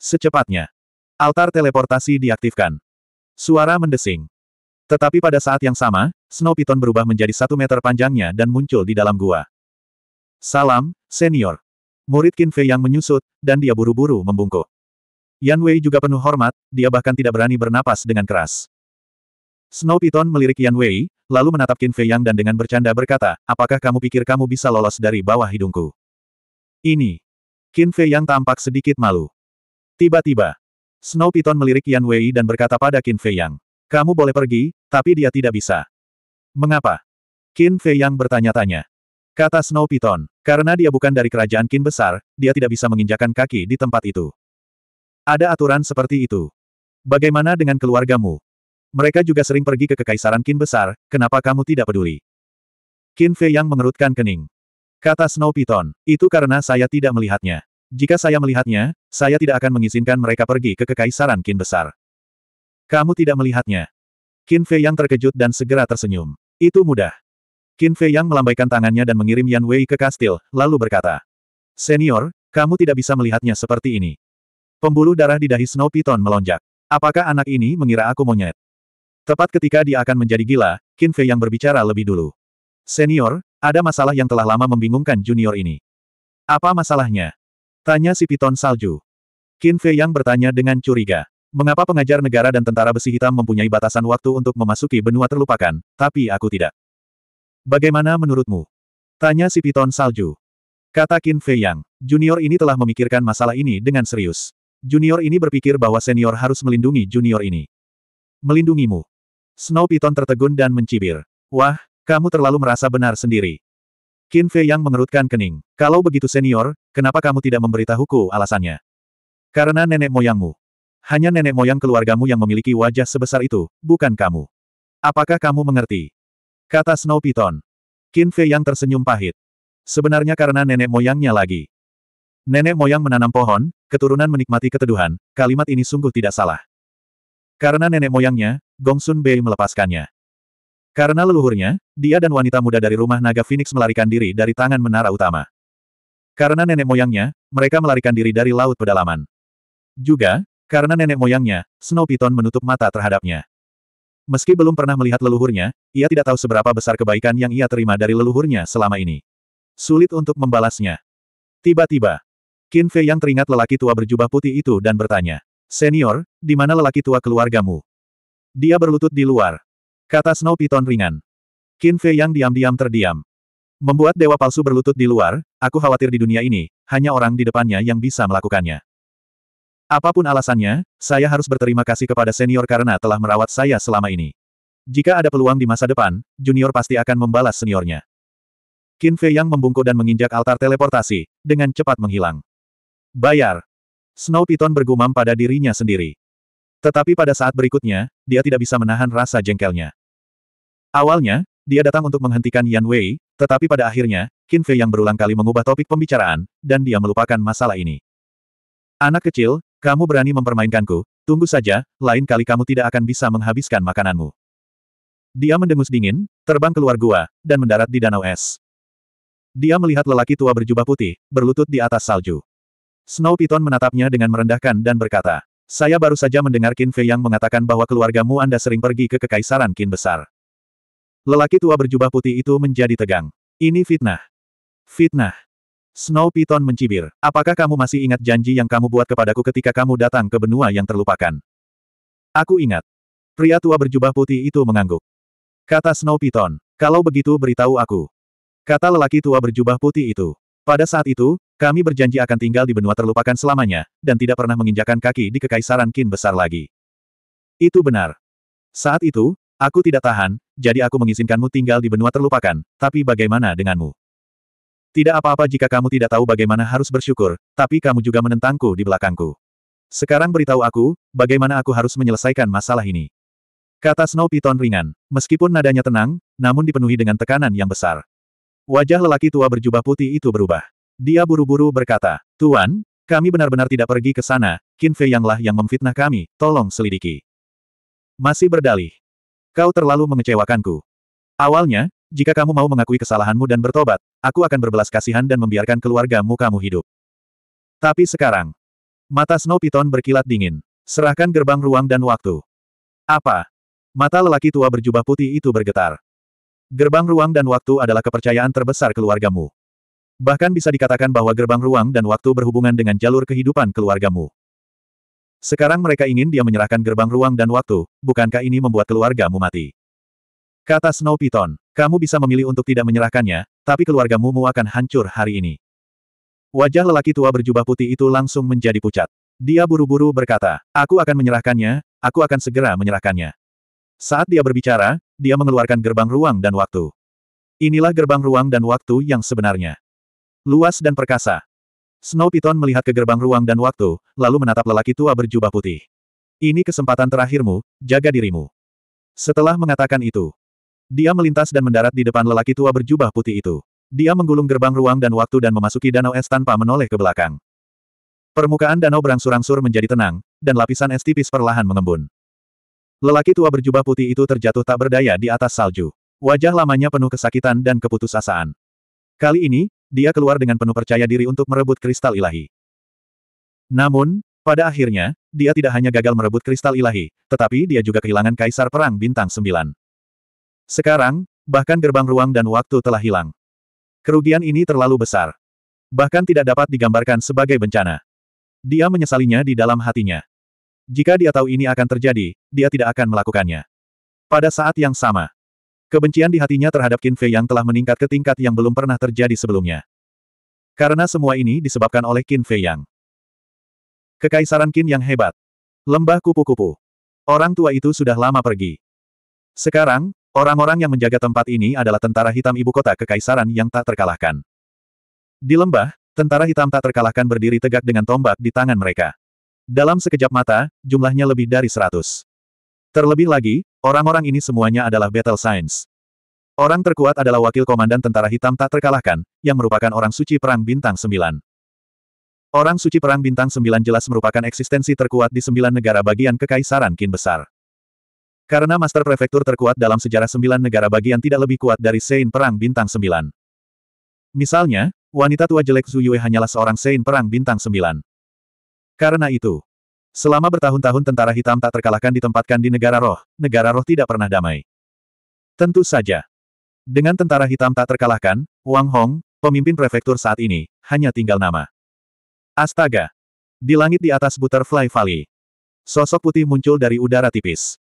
Secepatnya. Altar teleportasi diaktifkan. Suara mendesing. Tetapi pada saat yang sama, Snow Python berubah menjadi satu meter panjangnya dan muncul di dalam gua. Salam, senior. Murid Qin Fei yang menyusut, dan dia buru-buru membungkuk. Yan Wei juga penuh hormat, dia bahkan tidak berani bernapas dengan keras. Snow Python melirik Yan Wei, lalu menatap Qin Fei Yang dan dengan bercanda berkata, apakah kamu pikir kamu bisa lolos dari bawah hidungku? Ini. Qin Fei Yang tampak sedikit malu. Tiba-tiba, Snow Python melirik Yan Wei dan berkata pada Qin Fei Yang. Kamu boleh pergi, tapi dia tidak bisa. Mengapa? Qin Fei yang bertanya-tanya. Kata Snow Piton, karena dia bukan dari kerajaan Qin besar, dia tidak bisa menginjakan kaki di tempat itu. Ada aturan seperti itu. Bagaimana dengan keluargamu? Mereka juga sering pergi ke kekaisaran Qin besar, kenapa kamu tidak peduli? Qin Fei yang mengerutkan kening. Kata Snow Piton, itu karena saya tidak melihatnya. Jika saya melihatnya, saya tidak akan mengizinkan mereka pergi ke kekaisaran Qin besar. Kamu tidak melihatnya. Qin Fei yang terkejut dan segera tersenyum. Itu mudah. Qin Fei yang melambaikan tangannya dan mengirim Yan Wei ke kastil, lalu berkata. Senior, kamu tidak bisa melihatnya seperti ini. Pembuluh darah di dahi Snow Piton melonjak. Apakah anak ini mengira aku monyet? Tepat ketika dia akan menjadi gila, Qin Fei yang berbicara lebih dulu. Senior, ada masalah yang telah lama membingungkan junior ini. Apa masalahnya? Tanya si Piton salju. Qin Fei yang bertanya dengan curiga. Mengapa pengajar negara dan tentara besi hitam mempunyai batasan waktu untuk memasuki benua terlupakan, tapi aku tidak? Bagaimana menurutmu? Tanya si Piton Salju. Kata Qin Fei Yang, junior ini telah memikirkan masalah ini dengan serius. Junior ini berpikir bahwa senior harus melindungi junior ini. Melindungimu. Snow Piton tertegun dan mencibir. Wah, kamu terlalu merasa benar sendiri. Qin Fei Yang mengerutkan kening. Kalau begitu senior, kenapa kamu tidak memberitahuku alasannya? Karena nenek moyangmu. Hanya nenek moyang keluargamu yang memiliki wajah sebesar itu, bukan kamu. Apakah kamu mengerti? Kata Snow Python. Qin Fei yang tersenyum pahit. Sebenarnya karena nenek moyangnya lagi. Nenek moyang menanam pohon, keturunan menikmati keteduhan, kalimat ini sungguh tidak salah. Karena nenek moyangnya, Gongsun Bei melepaskannya. Karena leluhurnya, dia dan wanita muda dari rumah naga Phoenix melarikan diri dari tangan menara utama. Karena nenek moyangnya, mereka melarikan diri dari laut pedalaman. Juga, karena nenek moyangnya, Snow Piton menutup mata terhadapnya. Meski belum pernah melihat leluhurnya, ia tidak tahu seberapa besar kebaikan yang ia terima dari leluhurnya selama ini. Sulit untuk membalasnya. Tiba-tiba, Qin Fei yang teringat lelaki tua berjubah putih itu dan bertanya, Senior, di mana lelaki tua keluargamu? Dia berlutut di luar. Kata Snow Piton ringan. Qin Fei yang diam-diam terdiam. Membuat dewa palsu berlutut di luar, aku khawatir di dunia ini, hanya orang di depannya yang bisa melakukannya. Apapun alasannya, saya harus berterima kasih kepada senior karena telah merawat saya selama ini. Jika ada peluang di masa depan, junior pasti akan membalas seniornya. Qin Fei yang membungkuk dan menginjak altar teleportasi, dengan cepat menghilang. Bayar. Snow Piton bergumam pada dirinya sendiri. Tetapi pada saat berikutnya, dia tidak bisa menahan rasa jengkelnya. Awalnya, dia datang untuk menghentikan Yan Wei, tetapi pada akhirnya, Qin Fei yang berulang kali mengubah topik pembicaraan, dan dia melupakan masalah ini. Anak kecil, kamu berani mempermainkanku, tunggu saja, lain kali kamu tidak akan bisa menghabiskan makananmu. Dia mendengus dingin, terbang keluar gua, dan mendarat di danau es. Dia melihat lelaki tua berjubah putih, berlutut di atas salju. Snow Piton menatapnya dengan merendahkan dan berkata, Saya baru saja mendengar Qin Fei yang mengatakan bahwa keluargamu Anda sering pergi ke Kekaisaran Qin Besar. Lelaki tua berjubah putih itu menjadi tegang. Ini fitnah. Fitnah. Snow Piton mencibir. Apakah kamu masih ingat janji yang kamu buat kepadaku ketika kamu datang ke benua yang terlupakan? Aku ingat. Pria tua berjubah putih itu mengangguk. Kata Snow Piton, Kalau begitu beritahu aku. Kata lelaki tua berjubah putih itu. Pada saat itu, kami berjanji akan tinggal di benua terlupakan selamanya, dan tidak pernah menginjakan kaki di kekaisaran Kin besar lagi. Itu benar. Saat itu, Aku tidak tahan, jadi aku mengizinkanmu tinggal di benua terlupakan, tapi bagaimana denganmu? Tidak apa-apa jika kamu tidak tahu bagaimana harus bersyukur, tapi kamu juga menentangku di belakangku. Sekarang beritahu aku, bagaimana aku harus menyelesaikan masalah ini. Kata Snow Piton ringan. Meskipun nadanya tenang, namun dipenuhi dengan tekanan yang besar. Wajah lelaki tua berjubah putih itu berubah. Dia buru-buru berkata, Tuan, kami benar-benar tidak pergi ke sana, Qin Fei Yanglah yang memfitnah kami, tolong selidiki. Masih berdalih. Kau terlalu mengecewakanku. Awalnya, jika kamu mau mengakui kesalahanmu dan bertobat, aku akan berbelas kasihan dan membiarkan keluargamu kamu hidup. Tapi sekarang, mata Snow Piton berkilat dingin. Serahkan gerbang ruang dan waktu. Apa? Mata lelaki tua berjubah putih itu bergetar. Gerbang ruang dan waktu adalah kepercayaan terbesar keluargamu. Bahkan bisa dikatakan bahwa gerbang ruang dan waktu berhubungan dengan jalur kehidupan keluargamu. Sekarang mereka ingin dia menyerahkan gerbang ruang dan waktu, bukankah ini membuat keluargamu mati? Kata Snow Python, kamu bisa memilih untuk tidak menyerahkannya, tapi keluarga mu akan hancur hari ini. Wajah lelaki tua berjubah putih itu langsung menjadi pucat. Dia buru-buru berkata, aku akan menyerahkannya, aku akan segera menyerahkannya. Saat dia berbicara, dia mengeluarkan gerbang ruang dan waktu. Inilah gerbang ruang dan waktu yang sebenarnya. Luas dan perkasa. Snow Python melihat ke gerbang ruang dan waktu, lalu menatap lelaki tua berjubah putih. Ini kesempatan terakhirmu, jaga dirimu. Setelah mengatakan itu, dia melintas dan mendarat di depan lelaki tua berjubah putih itu. Dia menggulung gerbang ruang dan waktu dan memasuki danau es tanpa menoleh ke belakang. Permukaan danau berangsur-angsur menjadi tenang, dan lapisan es tipis perlahan mengembun. Lelaki tua berjubah putih itu terjatuh tak berdaya di atas salju. Wajah lamanya penuh kesakitan dan keputusasaan. Kali ini, dia keluar dengan penuh percaya diri untuk merebut kristal ilahi. Namun, pada akhirnya, dia tidak hanya gagal merebut kristal ilahi, tetapi dia juga kehilangan kaisar perang bintang Sembilan. Sekarang, bahkan gerbang ruang dan waktu telah hilang. Kerugian ini terlalu besar. Bahkan tidak dapat digambarkan sebagai bencana. Dia menyesalinya di dalam hatinya. Jika dia tahu ini akan terjadi, dia tidak akan melakukannya. Pada saat yang sama, kebencian di hatinya terhadap Qin Fei yang telah meningkat ke tingkat yang belum pernah terjadi sebelumnya. Karena semua ini disebabkan oleh Qin Fei Yang. Kekaisaran Qin yang hebat. Lembah kupu-kupu. Orang tua itu sudah lama pergi. Sekarang, Orang-orang yang menjaga tempat ini adalah tentara hitam ibu kota kekaisaran yang tak terkalahkan. Di lembah, tentara hitam tak terkalahkan berdiri tegak dengan tombak di tangan mereka. Dalam sekejap mata, jumlahnya lebih dari seratus. Terlebih lagi, orang-orang ini semuanya adalah battle signs. Orang terkuat adalah wakil komandan tentara hitam tak terkalahkan, yang merupakan orang suci perang bintang sembilan. Orang suci perang bintang sembilan jelas merupakan eksistensi terkuat di sembilan negara bagian kekaisaran Kin Besar. Karena master prefektur terkuat dalam sejarah sembilan negara bagian tidak lebih kuat dari Sein Perang Bintang sembilan. Misalnya, wanita tua jelek Zuyue hanyalah seorang Sein Perang Bintang sembilan. Karena itu, selama bertahun-tahun tentara hitam tak terkalahkan ditempatkan di negara roh, negara roh tidak pernah damai. Tentu saja. Dengan tentara hitam tak terkalahkan, Wang Hong, pemimpin prefektur saat ini, hanya tinggal nama. Astaga! Di langit di atas Butterfly Valley. Sosok putih muncul dari udara tipis.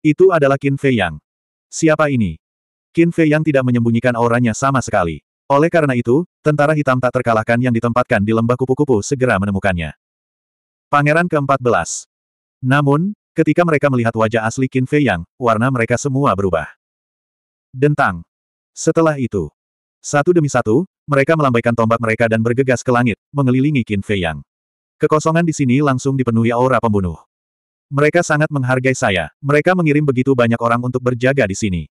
Itu adalah Qin Fei Yang. Siapa ini? Qin Fei Yang tidak menyembunyikan auranya sama sekali. Oleh karena itu, tentara hitam tak terkalahkan yang ditempatkan di lembah kupu-kupu segera menemukannya. Pangeran ke-14. Namun, ketika mereka melihat wajah asli Qin Fei Yang, warna mereka semua berubah. Dentang. Setelah itu, satu demi satu, mereka melambaikan tombak mereka dan bergegas ke langit, mengelilingi Qin Fei Yang. Kekosongan di sini langsung dipenuhi aura pembunuh. Mereka sangat menghargai saya. Mereka mengirim begitu banyak orang untuk berjaga di sini.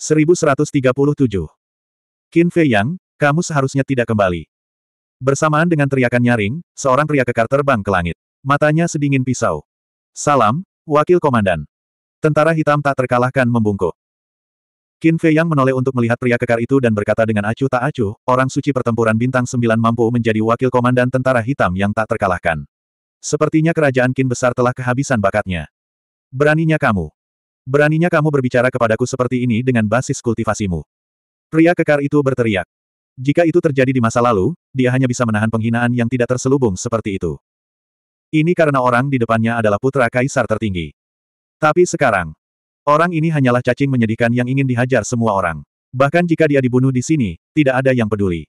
1137. Qin Fei Yang, kamu seharusnya tidak kembali. Bersamaan dengan teriakan nyaring, seorang pria kekar terbang ke langit. Matanya sedingin pisau. Salam, Wakil Komandan. Tentara hitam tak terkalahkan membungkuk. Qin Fei Yang menoleh untuk melihat pria kekar itu dan berkata dengan acuh tak acuh, orang suci pertempuran bintang sembilan mampu menjadi wakil komandan tentara hitam yang tak terkalahkan. Sepertinya kerajaan Qin besar telah kehabisan bakatnya. Beraninya kamu. Beraninya kamu berbicara kepadaku seperti ini dengan basis kultivasimu. Pria kekar itu berteriak. Jika itu terjadi di masa lalu, dia hanya bisa menahan penghinaan yang tidak terselubung seperti itu. Ini karena orang di depannya adalah putra kaisar tertinggi. Tapi sekarang, orang ini hanyalah cacing menyedihkan yang ingin dihajar semua orang. Bahkan jika dia dibunuh di sini, tidak ada yang peduli.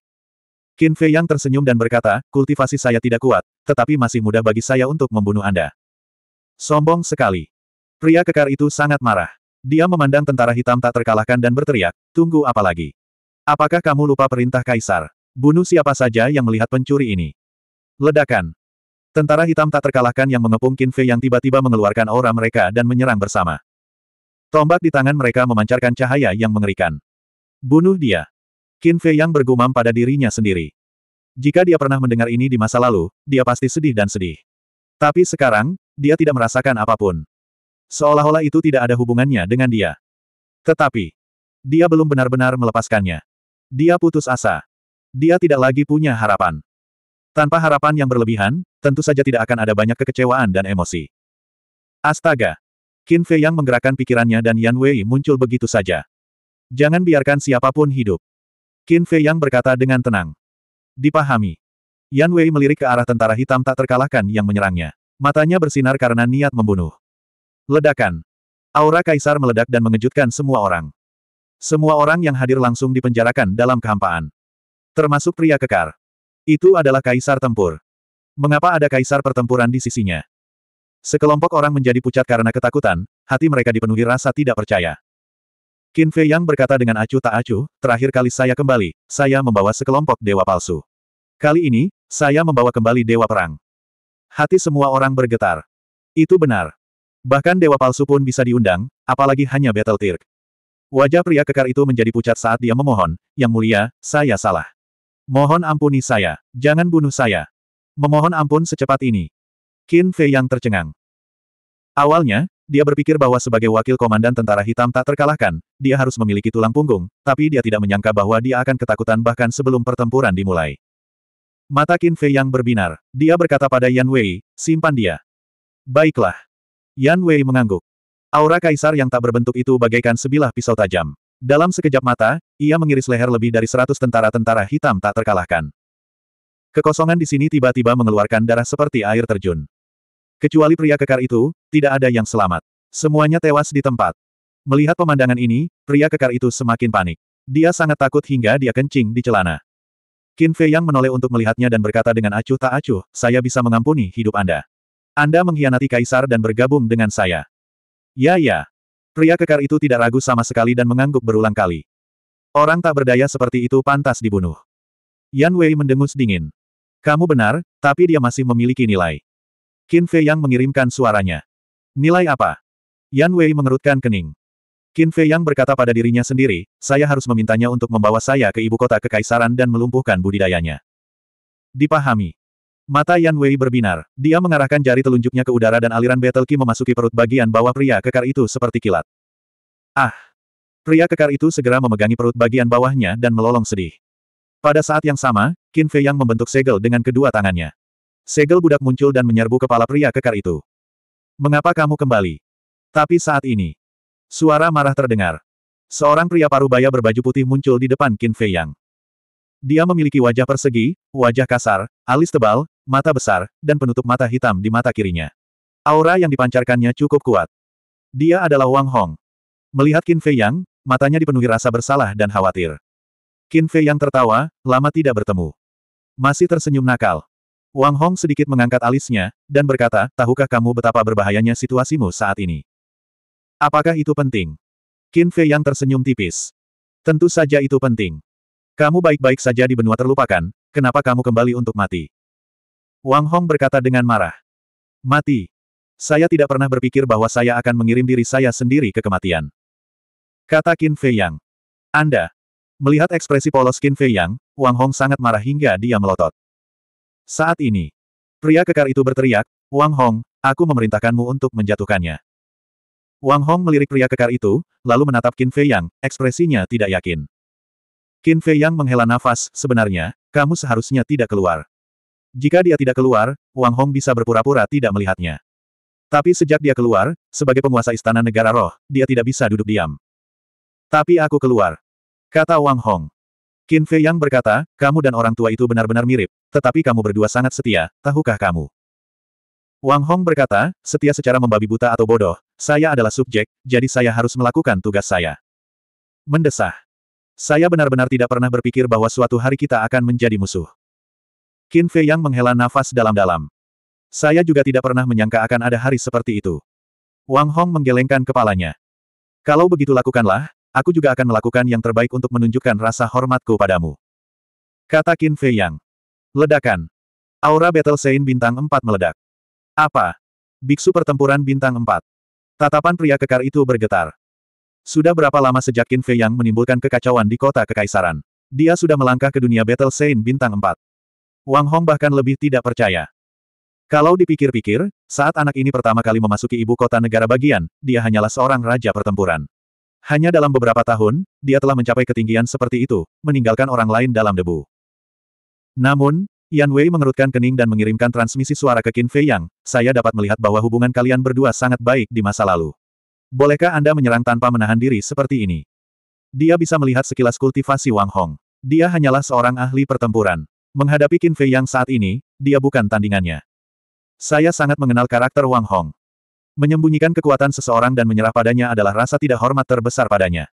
Qin Fei yang tersenyum dan berkata, kultivasi saya tidak kuat, tetapi masih mudah bagi saya untuk membunuh Anda. Sombong sekali. Pria kekar itu sangat marah. Dia memandang tentara hitam tak terkalahkan dan berteriak, tunggu apa lagi? Apakah kamu lupa perintah Kaisar? Bunuh siapa saja yang melihat pencuri ini. Ledakan. Tentara hitam tak terkalahkan yang mengepung Qin Fei yang tiba-tiba mengeluarkan aura mereka dan menyerang bersama. Tombak di tangan mereka memancarkan cahaya yang mengerikan. Bunuh dia. Qin Fei yang bergumam pada dirinya sendiri. Jika dia pernah mendengar ini di masa lalu, dia pasti sedih dan sedih. Tapi sekarang, dia tidak merasakan apapun. Seolah-olah itu tidak ada hubungannya dengan dia. Tetapi, dia belum benar-benar melepaskannya. Dia putus asa. Dia tidak lagi punya harapan. Tanpa harapan yang berlebihan, tentu saja tidak akan ada banyak kekecewaan dan emosi. Astaga! Qin Fei yang menggerakkan pikirannya dan Yan Wei muncul begitu saja. Jangan biarkan siapapun hidup. Qin Fei Yang berkata dengan tenang. Dipahami. Yan Wei melirik ke arah tentara hitam tak terkalahkan yang menyerangnya. Matanya bersinar karena niat membunuh. Ledakan. Aura kaisar meledak dan mengejutkan semua orang. Semua orang yang hadir langsung dipenjarakan dalam kehampaan. Termasuk pria kekar. Itu adalah kaisar tempur. Mengapa ada kaisar pertempuran di sisinya? Sekelompok orang menjadi pucat karena ketakutan, hati mereka dipenuhi rasa tidak percaya. Qin Fei Yang berkata dengan acuh tak acuh, terakhir kali saya kembali, saya membawa sekelompok dewa palsu. Kali ini, saya membawa kembali dewa perang. Hati semua orang bergetar. Itu benar. Bahkan dewa palsu pun bisa diundang, apalagi hanya Battle Tirk. Wajah pria kekar itu menjadi pucat saat dia memohon, Yang mulia, saya salah. Mohon ampuni saya, jangan bunuh saya. Memohon ampun secepat ini. Qin Fei Yang tercengang. Awalnya, dia berpikir bahwa sebagai wakil komandan tentara hitam tak terkalahkan, dia harus memiliki tulang punggung, tapi dia tidak menyangka bahwa dia akan ketakutan bahkan sebelum pertempuran dimulai. Mata Qin Fei yang berbinar. Dia berkata pada Yan Wei, simpan dia. Baiklah. Yan Wei mengangguk. Aura kaisar yang tak berbentuk itu bagaikan sebilah pisau tajam. Dalam sekejap mata, ia mengiris leher lebih dari seratus tentara-tentara hitam tak terkalahkan. Kekosongan di sini tiba-tiba mengeluarkan darah seperti air terjun. Kecuali pria kekar itu, tidak ada yang selamat. Semuanya tewas di tempat. Melihat pemandangan ini, pria kekar itu semakin panik. Dia sangat takut hingga dia kencing di celana. Qin Fei Yang menoleh untuk melihatnya dan berkata dengan acuh tak acuh, saya bisa mengampuni hidup Anda. Anda mengkhianati Kaisar dan bergabung dengan saya. Ya ya. Pria kekar itu tidak ragu sama sekali dan mengangguk berulang kali. Orang tak berdaya seperti itu pantas dibunuh. Yan Wei mendengus dingin. Kamu benar, tapi dia masih memiliki nilai. Qin Fei Yang mengirimkan suaranya. Nilai apa? Yan Wei mengerutkan kening. Qin Fei Yang berkata pada dirinya sendiri, saya harus memintanya untuk membawa saya ke ibu kota kekaisaran dan melumpuhkan budidayanya. Dipahami. Mata Yan Wei berbinar. Dia mengarahkan jari telunjuknya ke udara dan aliran battle qi memasuki perut bagian bawah pria kekar itu seperti kilat. Ah! Pria kekar itu segera memegangi perut bagian bawahnya dan melolong sedih. Pada saat yang sama, Qin Fei Yang membentuk segel dengan kedua tangannya. Segel budak muncul dan menyerbu kepala pria kekar itu. Mengapa kamu kembali? Tapi saat ini, suara marah terdengar. Seorang pria paruh baya berbaju putih muncul di depan Qin Fei Yang. Dia memiliki wajah persegi, wajah kasar, alis tebal, mata besar, dan penutup mata hitam di mata kirinya. Aura yang dipancarkannya cukup kuat. Dia adalah Wang Hong. Melihat Qin Fei Yang, matanya dipenuhi rasa bersalah dan khawatir. Qin Fei Yang tertawa, lama tidak bertemu. Masih tersenyum nakal. Wang Hong sedikit mengangkat alisnya, dan berkata, tahukah kamu betapa berbahayanya situasimu saat ini? Apakah itu penting? Qin Fei yang tersenyum tipis. Tentu saja itu penting. Kamu baik-baik saja di benua terlupakan, kenapa kamu kembali untuk mati? Wang Hong berkata dengan marah. Mati. Saya tidak pernah berpikir bahwa saya akan mengirim diri saya sendiri ke kematian. Kata Qin Fei Yang. Anda. Melihat ekspresi polos Qin Fei Yang, Wang Hong sangat marah hingga dia melotot. Saat ini, pria kekar itu berteriak, Wang Hong, aku memerintahkanmu untuk menjatuhkannya. Wang Hong melirik pria kekar itu, lalu menatap Qin Fei Yang, ekspresinya tidak yakin. Qin Fei Yang menghela nafas, sebenarnya, kamu seharusnya tidak keluar. Jika dia tidak keluar, Wang Hong bisa berpura-pura tidak melihatnya. Tapi sejak dia keluar, sebagai penguasa istana negara roh, dia tidak bisa duduk diam. Tapi aku keluar. Kata Wang Hong. Qin Fei Yang berkata, kamu dan orang tua itu benar-benar mirip, tetapi kamu berdua sangat setia, tahukah kamu? Wang Hong berkata, setia secara membabi buta atau bodoh, saya adalah subjek, jadi saya harus melakukan tugas saya. Mendesah. Saya benar-benar tidak pernah berpikir bahwa suatu hari kita akan menjadi musuh. Qin Fei Yang menghela nafas dalam-dalam. Saya juga tidak pernah menyangka akan ada hari seperti itu. Wang Hong menggelengkan kepalanya. Kalau begitu lakukanlah, aku juga akan melakukan yang terbaik untuk menunjukkan rasa hormatku padamu. Kata Qin Fei Yang. Ledakan. Aura Battle Saint bintang 4 meledak. Apa? Biksu pertempuran bintang 4. Tatapan pria kekar itu bergetar. Sudah berapa lama sejak Qin Fei Yang menimbulkan kekacauan di kota kekaisaran? Dia sudah melangkah ke dunia Battle Saint bintang 4. Wang Hong bahkan lebih tidak percaya. Kalau dipikir-pikir, saat anak ini pertama kali memasuki ibu kota negara bagian, dia hanyalah seorang raja pertempuran. Hanya dalam beberapa tahun, dia telah mencapai ketinggian seperti itu, meninggalkan orang lain dalam debu. Namun, Yan Wei mengerutkan kening dan mengirimkan transmisi suara ke Qin Fei Yang, saya dapat melihat bahwa hubungan kalian berdua sangat baik di masa lalu. Bolehkah Anda menyerang tanpa menahan diri seperti ini? Dia bisa melihat sekilas kultivasi Wang Hong. Dia hanyalah seorang ahli pertempuran. Menghadapi Qin Fei Yang saat ini, dia bukan tandingannya. Saya sangat mengenal karakter Wang Hong. Menyembunyikan kekuatan seseorang dan menyerah padanya adalah rasa tidak hormat terbesar padanya.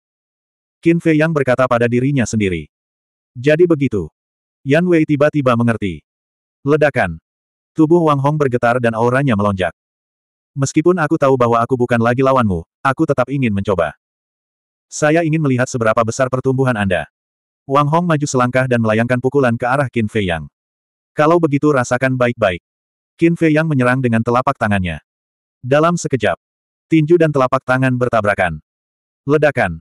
Qin Fei Yang berkata pada dirinya sendiri. Jadi begitu, Yan Wei tiba-tiba mengerti. Ledakan. Tubuh Wang Hong bergetar dan auranya melonjak. Meskipun aku tahu bahwa aku bukan lagi lawanmu, aku tetap ingin mencoba. Saya ingin melihat seberapa besar pertumbuhan Anda. Wang Hong maju selangkah dan melayangkan pukulan ke arah Qin Fei Yang. Kalau begitu rasakan baik-baik. Qin Fei Yang menyerang dengan telapak tangannya. Dalam sekejap, tinju dan telapak tangan bertabrakan. Ledakan.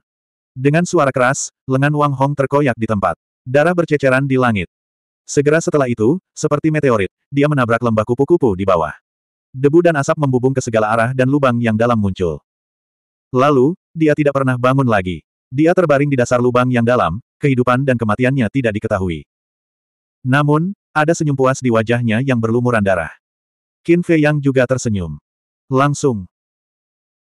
Dengan suara keras, lengan Wang Hong terkoyak di tempat. Darah berceceran di langit. Segera setelah itu, seperti meteorit, dia menabrak lembah kupu-kupu di bawah. Debu dan asap membubung ke segala arah dan lubang yang dalam muncul. Lalu, dia tidak pernah bangun lagi. Dia terbaring di dasar lubang yang dalam, kehidupan dan kematiannya tidak diketahui. Namun, ada senyum puas di wajahnya yang berlumuran darah. Qin Fei Yang juga tersenyum. Langsung.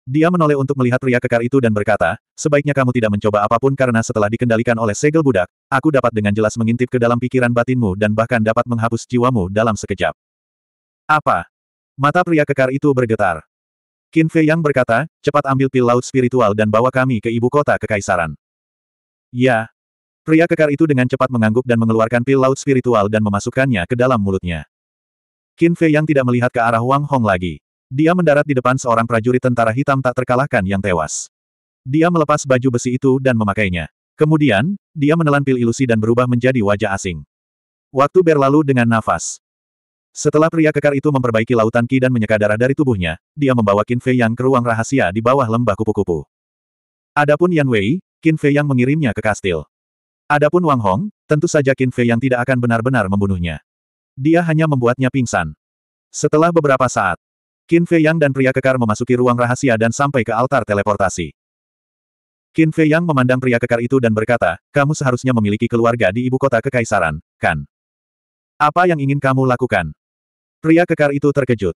Dia menoleh untuk melihat pria kekar itu dan berkata, sebaiknya kamu tidak mencoba apapun karena setelah dikendalikan oleh segel budak, aku dapat dengan jelas mengintip ke dalam pikiran batinmu dan bahkan dapat menghapus jiwamu dalam sekejap. Apa? Mata pria kekar itu bergetar. Qin Fei Yang berkata, cepat ambil pil laut spiritual dan bawa kami ke ibu kota kekaisaran. Ya. Pria kekar itu dengan cepat mengangguk dan mengeluarkan pil laut spiritual dan memasukkannya ke dalam mulutnya. Qin Fei Yang tidak melihat ke arah Wang Hong lagi. Dia mendarat di depan seorang prajurit tentara hitam tak terkalahkan yang tewas. Dia melepas baju besi itu dan memakainya. Kemudian, dia menelan pil ilusi dan berubah menjadi wajah asing. Waktu berlalu dengan nafas. Setelah pria kekar itu memperbaiki lautan ki dan menyeka darah dari tubuhnya, dia membawa Qin Fei Yang ke ruang rahasia di bawah lembah kupu-kupu. Adapun Yan Wei, Qin Fei Yang mengirimnya ke kastil. Adapun Wang Hong, tentu saja Qin Fei Yang tidak akan benar-benar membunuhnya. Dia hanya membuatnya pingsan. Setelah beberapa saat, Qin Fei Yang dan pria kekar memasuki ruang rahasia dan sampai ke altar teleportasi. Qin Fei Yang memandang pria kekar itu dan berkata, kamu seharusnya memiliki keluarga di ibu kota kekaisaran, kan? Apa yang ingin kamu lakukan? Pria kekar itu terkejut.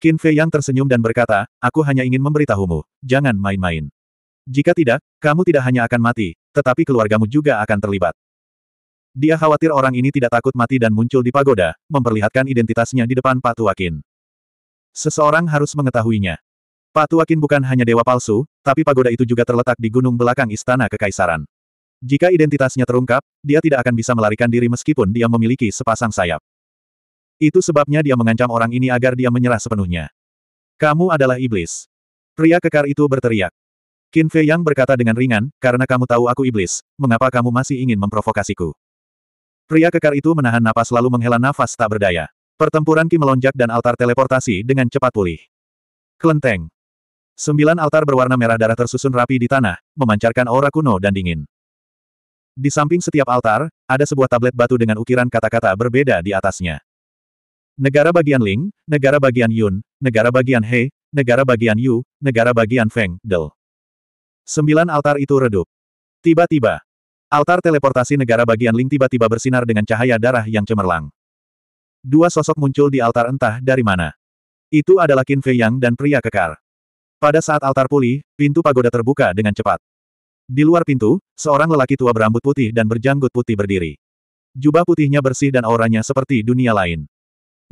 Qin Fei Yang tersenyum dan berkata, aku hanya ingin memberitahumu, jangan main-main. Jika tidak, kamu tidak hanya akan mati, tetapi keluargamu juga akan terlibat. Dia khawatir orang ini tidak takut mati dan muncul di pagoda, memperlihatkan identitasnya di depan Pak Seseorang harus mengetahuinya. Patuakin bukan hanya dewa palsu, tapi pagoda itu juga terletak di gunung belakang istana kekaisaran. Jika identitasnya terungkap, dia tidak akan bisa melarikan diri meskipun dia memiliki sepasang sayap. Itu sebabnya dia mengancam orang ini agar dia menyerah sepenuhnya. Kamu adalah iblis. Pria kekar itu berteriak. Qin Fei Yang berkata dengan ringan, karena kamu tahu aku iblis, mengapa kamu masih ingin memprovokasiku? Pria kekar itu menahan napas lalu menghela nafas tak berdaya. Pertempuran Ki melonjak dan altar teleportasi dengan cepat pulih. Kelenteng. Sembilan altar berwarna merah darah tersusun rapi di tanah, memancarkan aura kuno dan dingin. Di samping setiap altar, ada sebuah tablet batu dengan ukiran kata-kata berbeda di atasnya. Negara bagian Ling, negara bagian Yun, negara bagian He, negara bagian Yu, negara bagian Feng, Del. Sembilan altar itu redup. Tiba-tiba, altar teleportasi negara bagian Ling tiba-tiba bersinar dengan cahaya darah yang cemerlang. Dua sosok muncul di altar entah dari mana. Itu adalah Qin Fei Yang dan pria kekar. Pada saat altar pulih, pintu pagoda terbuka dengan cepat. Di luar pintu, seorang lelaki tua berambut putih dan berjanggut putih berdiri. Jubah putihnya bersih dan auranya seperti dunia lain.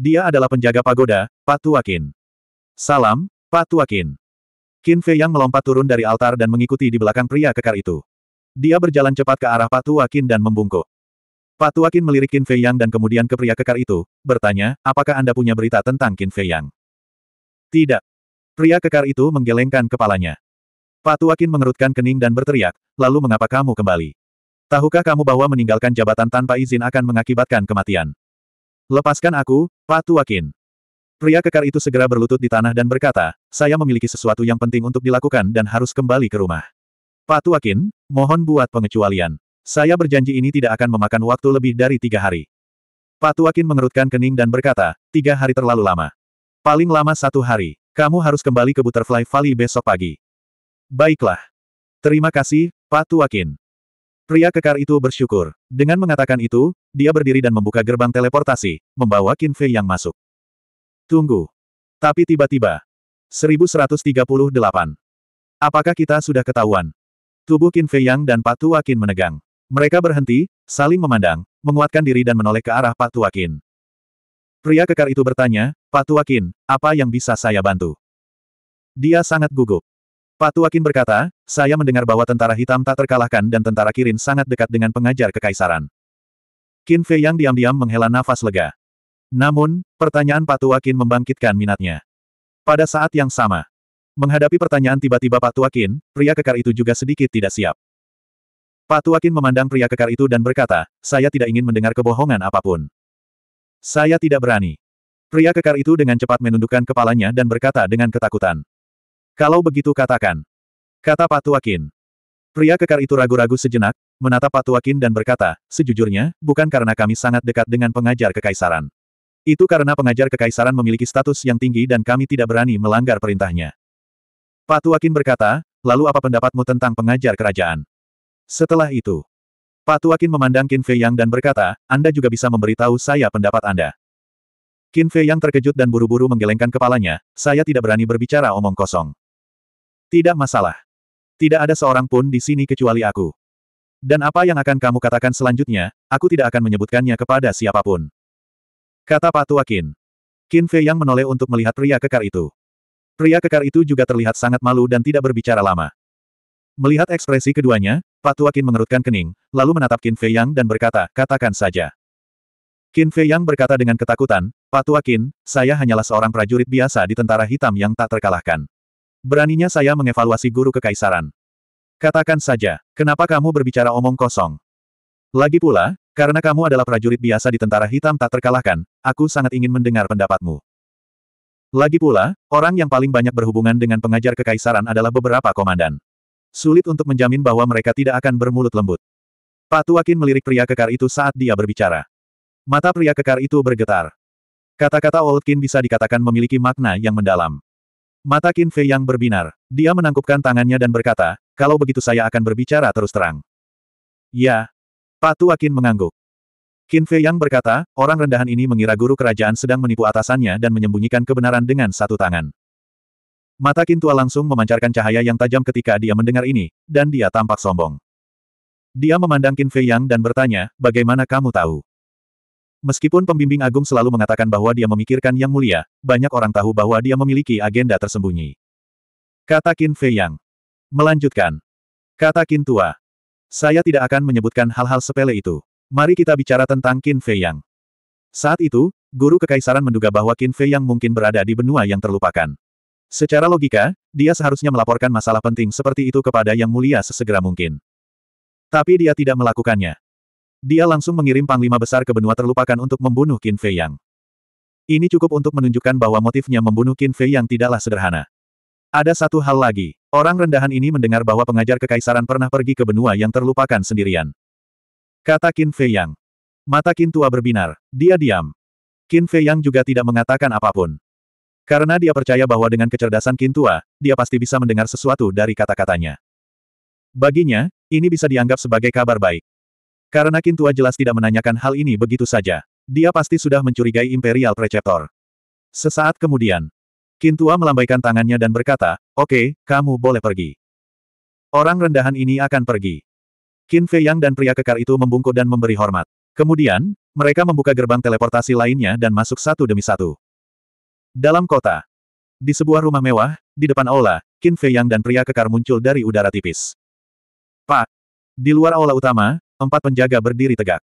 Dia adalah penjaga pagoda, Patuakin. Salam, Patuakin. Qin Fei Yang melompat turun dari altar dan mengikuti di belakang pria kekar itu. Dia berjalan cepat ke arah Patuakin dan membungkuk. Patuakin melirik Qin Fei Yang dan kemudian ke pria kekar itu, bertanya, apakah Anda punya berita tentang Qin Fei Yang? Tidak, Pria kekar itu menggelengkan kepalanya. Pak Tuakin mengerutkan kening dan berteriak, lalu mengapa kamu kembali? Tahukah kamu bahwa meninggalkan jabatan tanpa izin akan mengakibatkan kematian? Lepaskan aku, Pak Tuakin. Pria kekar itu segera berlutut di tanah dan berkata, saya memiliki sesuatu yang penting untuk dilakukan dan harus kembali ke rumah. Pak Tuakin, mohon buat pengecualian. Saya berjanji ini tidak akan memakan waktu lebih dari tiga hari. Pak Tuakin mengerutkan kening dan berkata, tiga hari terlalu lama. Paling lama satu hari. Kamu harus kembali ke Butterfly Valley besok pagi. Baiklah. Terima kasih, Pak Tuakin. Pria kekar itu bersyukur. Dengan mengatakan itu, dia berdiri dan membuka gerbang teleportasi, membawa Qin Fei yang masuk. Tunggu. Tapi tiba-tiba. 1138. Apakah kita sudah ketahuan? Tubuh Qin Fei Yang dan Pak Tuakin menegang. Mereka berhenti, saling memandang, menguatkan diri dan menoleh ke arah Pak Tuakin. Pria kekar itu bertanya, Pak Tuakin, apa yang bisa saya bantu? Dia sangat gugup. Pak Tuakin berkata, saya mendengar bahwa tentara hitam tak terkalahkan dan tentara kirin sangat dekat dengan pengajar kekaisaran. Qin Fei yang diam-diam menghela nafas lega. Namun, pertanyaan Pak Tuakin membangkitkan minatnya. Pada saat yang sama, menghadapi pertanyaan tiba-tiba Pak Tuakin, pria kekar itu juga sedikit tidak siap. Pak Tuakin memandang pria kekar itu dan berkata, saya tidak ingin mendengar kebohongan apapun. Saya tidak berani. Pria kekar itu dengan cepat menundukkan kepalanya dan berkata dengan ketakutan. Kalau begitu katakan. Kata Pak Tuakin. Pria kekar itu ragu-ragu sejenak, menatap Pak Tuakin dan berkata, sejujurnya, bukan karena kami sangat dekat dengan pengajar kekaisaran. Itu karena pengajar kekaisaran memiliki status yang tinggi dan kami tidak berani melanggar perintahnya. Pak Tuakin berkata, lalu apa pendapatmu tentang pengajar kerajaan? Setelah itu, Pak Tuakin memandang Qin Fei Yang dan berkata, Anda juga bisa memberitahu saya pendapat Anda. Qin Fei Yang terkejut dan buru-buru menggelengkan kepalanya, saya tidak berani berbicara omong kosong. Tidak masalah. Tidak ada seorang pun di sini kecuali aku. Dan apa yang akan kamu katakan selanjutnya, aku tidak akan menyebutkannya kepada siapapun. Kata Pak Tuakin. Qin Fei Yang menoleh untuk melihat pria kekar itu. Pria kekar itu juga terlihat sangat malu dan tidak berbicara lama. Melihat ekspresi keduanya, Tua Qin mengerutkan kening, lalu menatap Qin Fei Yang dan berkata, katakan saja. Qin Fei Yang berkata dengan ketakutan, Tua Qin, saya hanyalah seorang prajurit biasa di tentara hitam yang tak terkalahkan. Beraninya saya mengevaluasi guru kekaisaran. Katakan saja, kenapa kamu berbicara omong kosong? Lagi pula, karena kamu adalah prajurit biasa di tentara hitam tak terkalahkan, aku sangat ingin mendengar pendapatmu. Lagi pula, orang yang paling banyak berhubungan dengan pengajar kekaisaran adalah beberapa komandan. Sulit untuk menjamin bahwa mereka tidak akan bermulut lembut. Pak Tuakin melirik pria kekar itu saat dia berbicara. Mata pria kekar itu bergetar. Kata-kata Oldkin bisa dikatakan memiliki makna yang mendalam. Mata Kinfe Fei yang berbinar. Dia menangkupkan tangannya dan berkata, kalau begitu saya akan berbicara terus terang. Ya. Pak Tuakin mengangguk. Qin Fei yang berkata, orang rendahan ini mengira guru kerajaan sedang menipu atasannya dan menyembunyikan kebenaran dengan satu tangan. Mata Kintua langsung memancarkan cahaya yang tajam ketika dia mendengar ini, dan dia tampak sombong. Dia memandang Qin Fei Yang dan bertanya, bagaimana kamu tahu? Meskipun pembimbing agung selalu mengatakan bahwa dia memikirkan yang mulia, banyak orang tahu bahwa dia memiliki agenda tersembunyi. Kata Qin Fei Yang. Melanjutkan. Kata Qin Tua. Saya tidak akan menyebutkan hal-hal sepele itu. Mari kita bicara tentang Qin Fei Yang. Saat itu, guru kekaisaran menduga bahwa Qin Fei Yang mungkin berada di benua yang terlupakan. Secara logika, dia seharusnya melaporkan masalah penting seperti itu kepada Yang Mulia sesegera mungkin. Tapi dia tidak melakukannya. Dia langsung mengirim panglima besar ke benua terlupakan untuk membunuh Qin Fei Yang. Ini cukup untuk menunjukkan bahwa motifnya membunuh Qin Fei Yang tidaklah sederhana. Ada satu hal lagi, orang rendahan ini mendengar bahwa pengajar kekaisaran pernah pergi ke benua yang terlupakan sendirian. Kata Qin Fei Yang. Mata Qin tua berbinar, dia diam. Qin Fei Yang juga tidak mengatakan apapun. Karena dia percaya bahwa dengan kecerdasan Kintua, dia pasti bisa mendengar sesuatu dari kata-katanya. Baginya, ini bisa dianggap sebagai kabar baik. Karena Kintua jelas tidak menanyakan hal ini begitu saja. Dia pasti sudah mencurigai Imperial Preceptor. Sesaat kemudian, Kintua melambaikan tangannya dan berkata, Oke, okay, kamu boleh pergi. Orang rendahan ini akan pergi. Qin Fei Yang dan pria kekar itu membungkuk dan memberi hormat. Kemudian, mereka membuka gerbang teleportasi lainnya dan masuk satu demi satu. Dalam kota. Di sebuah rumah mewah, di depan aula, Qin Fei Yang dan pria kekar muncul dari udara tipis. Pak! Di luar aula utama, empat penjaga berdiri tegak.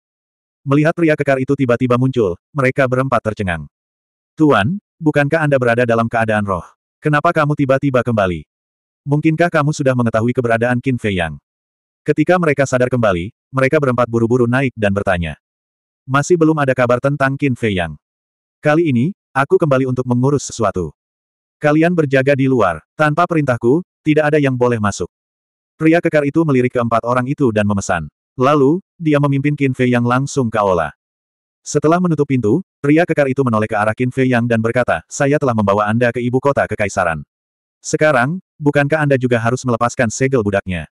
Melihat pria kekar itu tiba-tiba muncul, mereka berempat tercengang. Tuan, bukankah Anda berada dalam keadaan roh? Kenapa kamu tiba-tiba kembali? Mungkinkah kamu sudah mengetahui keberadaan Qin Fei Yang? Ketika mereka sadar kembali, mereka berempat buru-buru naik dan bertanya. Masih belum ada kabar tentang Qin Fei Yang. Kali ini, aku kembali untuk mengurus sesuatu. Kalian berjaga di luar, tanpa perintahku, tidak ada yang boleh masuk. Pria kekar itu melirik keempat orang itu dan memesan. Lalu, dia memimpin Qin Fei Yang langsung ke aula. Setelah menutup pintu, pria kekar itu menoleh ke arah Qin Fei Yang dan berkata, saya telah membawa Anda ke ibu kota kekaisaran. Sekarang, bukankah Anda juga harus melepaskan segel budaknya?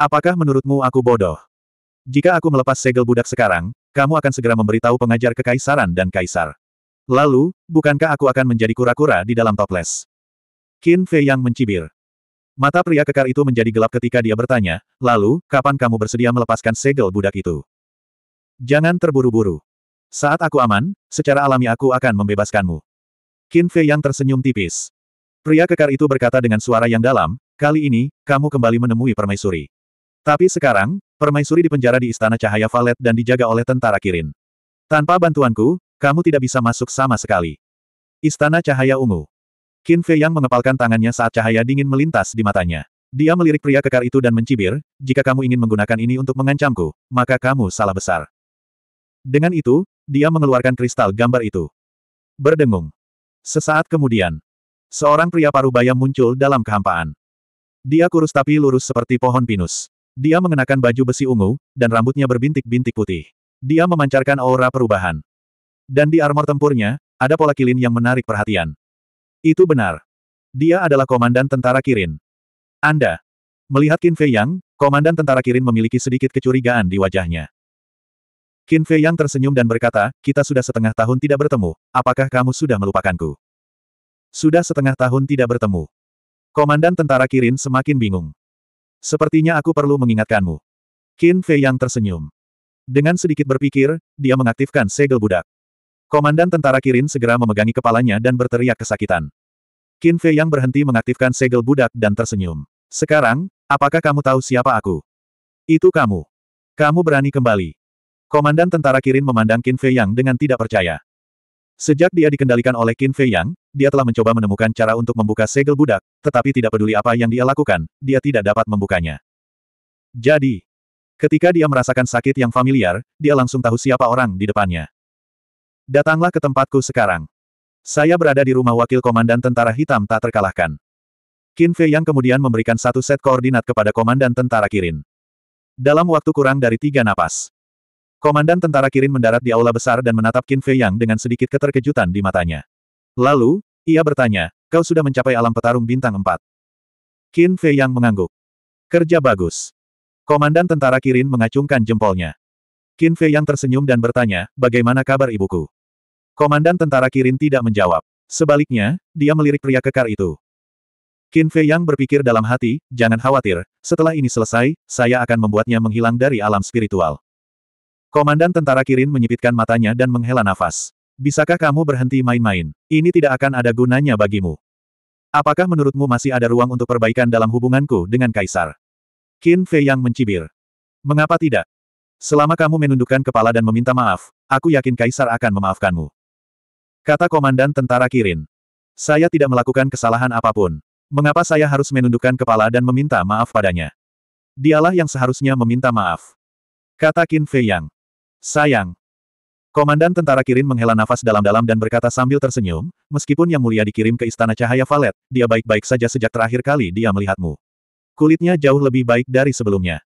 Apakah menurutmu aku bodoh? Jika aku melepas segel budak sekarang, kamu akan segera memberitahu pengajar kekaisaran dan kaisar. Lalu, bukankah aku akan menjadi kura-kura di dalam toples? Qin Fei yang mencibir. Mata pria kekar itu menjadi gelap ketika dia bertanya, lalu, kapan kamu bersedia melepaskan segel budak itu? Jangan terburu-buru. Saat aku aman, secara alami aku akan membebaskanmu. Qin Fei yang tersenyum tipis. Pria kekar itu berkata dengan suara yang dalam, kali ini, kamu kembali menemui permaisuri. Tapi sekarang, permaisuri dipenjara di istana cahaya Valet dan dijaga oleh tentara Kirin. Tanpa bantuanku, kamu tidak bisa masuk sama sekali. Istana Cahaya Ungu. Qin Fei Yang mengepalkan tangannya saat cahaya dingin melintas di matanya. Dia melirik pria kekar itu dan mencibir, jika kamu ingin menggunakan ini untuk mengancamku, maka kamu salah besar. Dengan itu, dia mengeluarkan kristal gambar itu. Berdengung. Sesaat kemudian, seorang pria parubaya muncul dalam kehampaan. Dia kurus tapi lurus seperti pohon pinus. Dia mengenakan baju besi ungu, dan rambutnya berbintik-bintik putih. Dia memancarkan aura perubahan. Dan di armor tempurnya, ada pola kilin yang menarik perhatian. Itu benar. Dia adalah komandan tentara Kirin. Anda. Melihat Qin Fei Yang, komandan tentara Kirin memiliki sedikit kecurigaan di wajahnya. Qin Fei Yang tersenyum dan berkata, kita sudah setengah tahun tidak bertemu, apakah kamu sudah melupakanku? Sudah setengah tahun tidak bertemu. Komandan tentara Kirin semakin bingung. Sepertinya aku perlu mengingatkanmu. Qin Fei Yang tersenyum. Dengan sedikit berpikir, dia mengaktifkan segel budak. Komandan tentara Kirin segera memegangi kepalanya dan berteriak kesakitan. Qin Fei yang berhenti mengaktifkan segel budak dan tersenyum. Sekarang, apakah kamu tahu siapa aku? Itu kamu. Kamu berani kembali. Komandan tentara Kirin memandang Qin Fei yang dengan tidak percaya. Sejak dia dikendalikan oleh Qin Fei yang, dia telah mencoba menemukan cara untuk membuka segel budak, tetapi tidak peduli apa yang dia lakukan, dia tidak dapat membukanya. Jadi, ketika dia merasakan sakit yang familiar, dia langsung tahu siapa orang di depannya. Datanglah ke tempatku sekarang. Saya berada di rumah wakil komandan tentara hitam tak terkalahkan. Qin Fei yang kemudian memberikan satu set koordinat kepada komandan tentara Kirin. Dalam waktu kurang dari tiga napas. Komandan tentara Kirin mendarat di aula besar dan menatap Qin Fei Yang dengan sedikit keterkejutan di matanya. Lalu, ia bertanya, kau sudah mencapai alam petarung bintang Empat? Qin Fei Yang mengangguk. Kerja bagus. Komandan tentara Kirin mengacungkan jempolnya. Qin Fei Yang tersenyum dan bertanya, bagaimana kabar ibuku? Komandan tentara Kirin tidak menjawab. Sebaliknya, dia melirik pria kekar itu. Qin Fei Yang berpikir dalam hati, jangan khawatir, setelah ini selesai, saya akan membuatnya menghilang dari alam spiritual. Komandan tentara Kirin menyipitkan matanya dan menghela nafas. Bisakah kamu berhenti main-main? Ini tidak akan ada gunanya bagimu. Apakah menurutmu masih ada ruang untuk perbaikan dalam hubunganku dengan Kaisar? Qin Fei Yang mencibir. Mengapa tidak? Selama kamu menundukkan kepala dan meminta maaf, aku yakin Kaisar akan memaafkanmu. Kata Komandan Tentara Kirin. Saya tidak melakukan kesalahan apapun. Mengapa saya harus menundukkan kepala dan meminta maaf padanya? Dialah yang seharusnya meminta maaf. Kata Qin Fei Yang. Sayang. Komandan Tentara Kirin menghela nafas dalam-dalam dan berkata sambil tersenyum, meskipun Yang Mulia dikirim ke Istana Cahaya Valet, dia baik-baik saja sejak terakhir kali dia melihatmu. Kulitnya jauh lebih baik dari sebelumnya.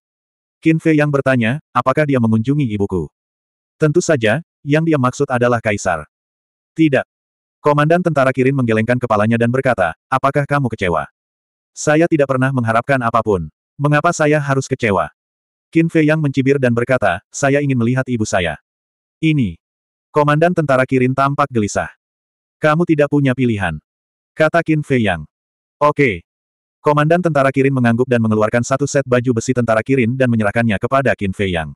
Qin Fei Yang bertanya, apakah dia mengunjungi ibuku? Tentu saja, yang dia maksud adalah Kaisar. Tidak. Komandan tentara Kirin menggelengkan kepalanya dan berkata, apakah kamu kecewa? Saya tidak pernah mengharapkan apapun. Mengapa saya harus kecewa? Qin Fei Yang mencibir dan berkata, saya ingin melihat ibu saya. Ini. Komandan tentara Kirin tampak gelisah. Kamu tidak punya pilihan. Kata Qin Fei Yang. Oke. Komandan tentara Kirin mengangguk dan mengeluarkan satu set baju besi tentara Kirin dan menyerahkannya kepada Qin Fei Yang.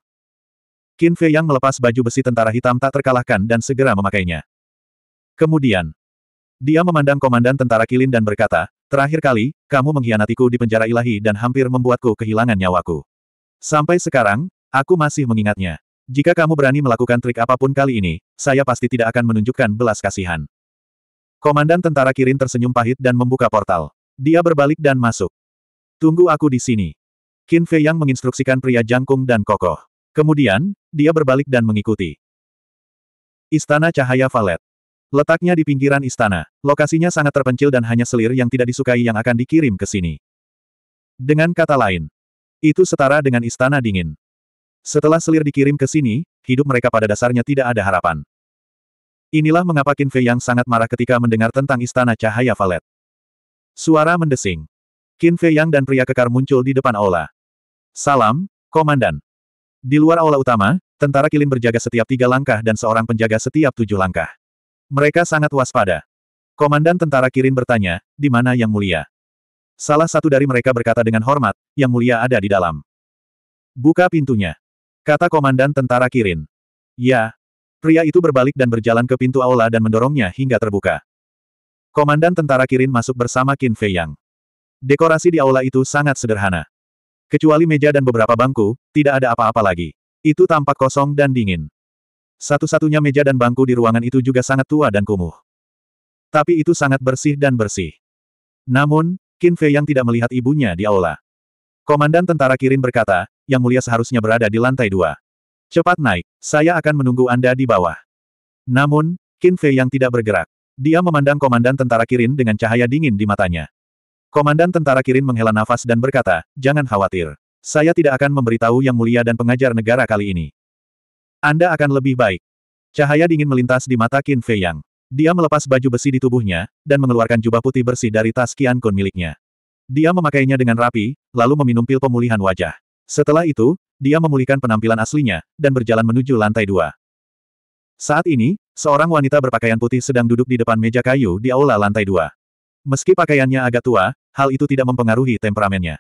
Qin Fei Yang melepas baju besi tentara hitam tak terkalahkan dan segera memakainya. Kemudian, dia memandang komandan tentara Kilin dan berkata, Terakhir kali, kamu mengkhianatiku di penjara ilahi dan hampir membuatku kehilangan nyawaku. Sampai sekarang, aku masih mengingatnya. Jika kamu berani melakukan trik apapun kali ini, saya pasti tidak akan menunjukkan belas kasihan. Komandan tentara Kirin tersenyum pahit dan membuka portal. Dia berbalik dan masuk. Tunggu aku di sini. Qin Fei Yang menginstruksikan pria jangkung dan kokoh. Kemudian, dia berbalik dan mengikuti. Istana Cahaya Valet. Letaknya di pinggiran istana, lokasinya sangat terpencil dan hanya selir yang tidak disukai yang akan dikirim ke sini. Dengan kata lain, itu setara dengan istana dingin. Setelah selir dikirim ke sini, hidup mereka pada dasarnya tidak ada harapan. Inilah mengapa Qin Fei yang sangat marah ketika mendengar tentang istana cahaya Valet. Suara mendesing. Qin Fei Yang dan pria kekar muncul di depan aula. Salam, Komandan. Di luar aula utama, tentara kilin berjaga setiap tiga langkah dan seorang penjaga setiap tujuh langkah. Mereka sangat waspada. Komandan tentara Kirin bertanya, di mana Yang Mulia? Salah satu dari mereka berkata dengan hormat, Yang Mulia ada di dalam. Buka pintunya. Kata komandan tentara Kirin. Ya. Pria itu berbalik dan berjalan ke pintu aula dan mendorongnya hingga terbuka. Komandan tentara Kirin masuk bersama Qin Fei Yang. Dekorasi di aula itu sangat sederhana. Kecuali meja dan beberapa bangku, tidak ada apa-apa lagi. Itu tampak kosong dan dingin. Satu-satunya meja dan bangku di ruangan itu juga sangat tua dan kumuh. Tapi itu sangat bersih dan bersih. Namun, Qin Fei yang tidak melihat ibunya di aula. Komandan tentara Kirin berkata, Yang Mulia seharusnya berada di lantai dua. Cepat naik, saya akan menunggu Anda di bawah. Namun, Qin Fei yang tidak bergerak. Dia memandang Komandan Tentara Kirin dengan cahaya dingin di matanya. Komandan Tentara Kirin menghela nafas dan berkata, Jangan khawatir. Saya tidak akan memberitahu Yang Mulia dan Pengajar Negara kali ini. Anda akan lebih baik. Cahaya dingin melintas di mata Qin Fei Yang. Dia melepas baju besi di tubuhnya, dan mengeluarkan jubah putih bersih dari tas Qian Kun miliknya. Dia memakainya dengan rapi, lalu meminum pil pemulihan wajah. Setelah itu, dia memulihkan penampilan aslinya, dan berjalan menuju lantai dua. Saat ini, seorang wanita berpakaian putih sedang duduk di depan meja kayu di aula lantai dua. Meski pakaiannya agak tua, hal itu tidak mempengaruhi temperamennya.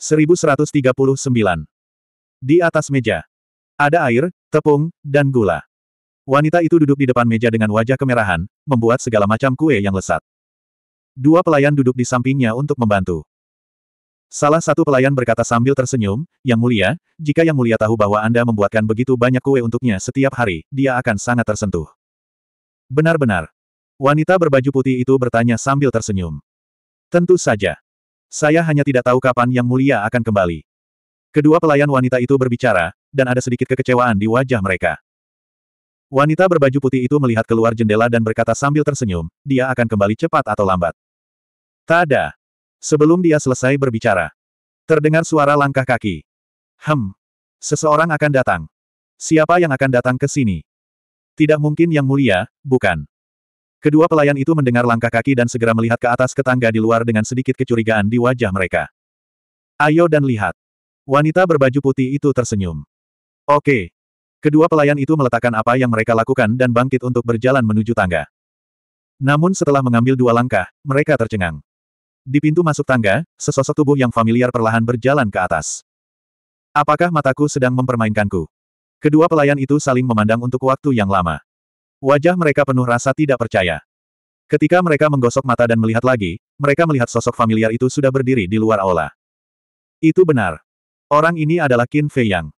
1139 Di atas meja, ada air, tepung, dan gula. Wanita itu duduk di depan meja dengan wajah kemerahan, membuat segala macam kue yang lesat. Dua pelayan duduk di sampingnya untuk membantu. Salah satu pelayan berkata sambil tersenyum, Yang mulia, jika Yang mulia tahu bahwa Anda membuatkan begitu banyak kue untuknya setiap hari, dia akan sangat tersentuh. Benar-benar. Wanita berbaju putih itu bertanya sambil tersenyum. Tentu saja. Saya hanya tidak tahu kapan Yang mulia akan kembali. Kedua pelayan wanita itu berbicara, dan ada sedikit kekecewaan di wajah mereka. Wanita berbaju putih itu melihat keluar jendela dan berkata sambil tersenyum, dia akan kembali cepat atau lambat. Tada! Sebelum dia selesai berbicara, terdengar suara langkah kaki. Hem! Seseorang akan datang. Siapa yang akan datang ke sini? Tidak mungkin yang mulia, bukan? Kedua pelayan itu mendengar langkah kaki dan segera melihat ke atas ke tangga di luar dengan sedikit kecurigaan di wajah mereka. Ayo dan lihat. Wanita berbaju putih itu tersenyum. Oke. Kedua pelayan itu meletakkan apa yang mereka lakukan dan bangkit untuk berjalan menuju tangga. Namun setelah mengambil dua langkah, mereka tercengang. Di pintu masuk tangga, sesosok tubuh yang familiar perlahan berjalan ke atas. Apakah mataku sedang mempermainkanku? Kedua pelayan itu saling memandang untuk waktu yang lama. Wajah mereka penuh rasa tidak percaya. Ketika mereka menggosok mata dan melihat lagi, mereka melihat sosok familiar itu sudah berdiri di luar aula. Itu benar. Orang ini adalah Qin Fei Yang.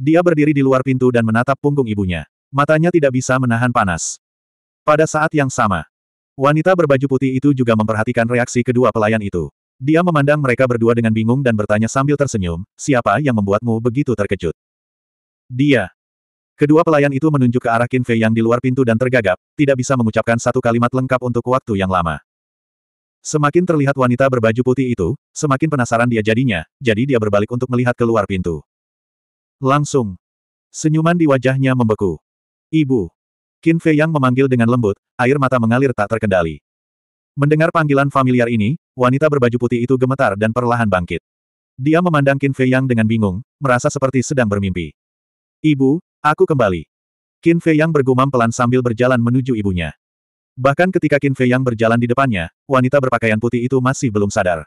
Dia berdiri di luar pintu dan menatap punggung ibunya. Matanya tidak bisa menahan panas. Pada saat yang sama, wanita berbaju putih itu juga memperhatikan reaksi kedua pelayan itu. Dia memandang mereka berdua dengan bingung dan bertanya sambil tersenyum, siapa yang membuatmu begitu terkejut? Dia. Kedua pelayan itu menunjuk ke arah Qin Fei yang di luar pintu dan tergagap, tidak bisa mengucapkan satu kalimat lengkap untuk waktu yang lama. Semakin terlihat wanita berbaju putih itu, semakin penasaran dia jadinya, jadi dia berbalik untuk melihat keluar pintu. Langsung. Senyuman di wajahnya membeku. Ibu. Qin Fei Yang memanggil dengan lembut, air mata mengalir tak terkendali. Mendengar panggilan familiar ini, wanita berbaju putih itu gemetar dan perlahan bangkit. Dia memandang Qin Fei Yang dengan bingung, merasa seperti sedang bermimpi. Ibu, aku kembali. Qin Fei Yang bergumam pelan sambil berjalan menuju ibunya. Bahkan ketika Qin Fei Yang berjalan di depannya, wanita berpakaian putih itu masih belum sadar.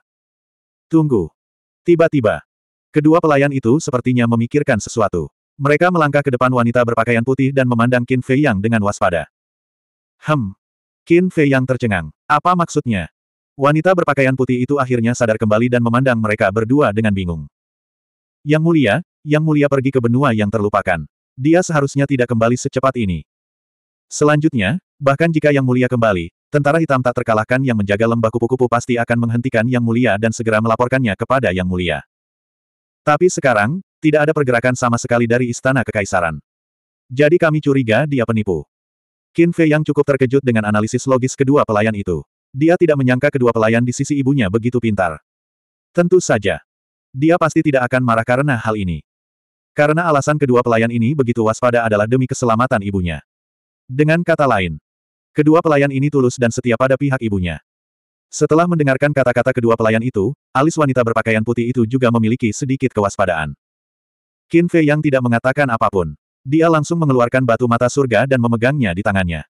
Tunggu. Tiba-tiba, Kedua pelayan itu sepertinya memikirkan sesuatu. Mereka melangkah ke depan wanita berpakaian putih dan memandang Qin Fei Yang dengan waspada. Hem. Qin Fei Yang tercengang. Apa maksudnya? Wanita berpakaian putih itu akhirnya sadar kembali dan memandang mereka berdua dengan bingung. Yang mulia, Yang mulia pergi ke benua yang terlupakan. Dia seharusnya tidak kembali secepat ini. Selanjutnya, bahkan jika Yang mulia kembali, tentara hitam tak terkalahkan yang menjaga lembah kupu-kupu pasti akan menghentikan Yang mulia dan segera melaporkannya kepada Yang mulia. Tapi sekarang, tidak ada pergerakan sama sekali dari istana kekaisaran. Jadi kami curiga dia penipu. Qin Fei yang cukup terkejut dengan analisis logis kedua pelayan itu. Dia tidak menyangka kedua pelayan di sisi ibunya begitu pintar. Tentu saja. Dia pasti tidak akan marah karena hal ini. Karena alasan kedua pelayan ini begitu waspada adalah demi keselamatan ibunya. Dengan kata lain, kedua pelayan ini tulus dan setia pada pihak ibunya. Setelah mendengarkan kata-kata kedua pelayan itu, alis wanita berpakaian putih itu juga memiliki sedikit kewaspadaan. Qin Fei yang tidak mengatakan apapun. Dia langsung mengeluarkan batu mata surga dan memegangnya di tangannya.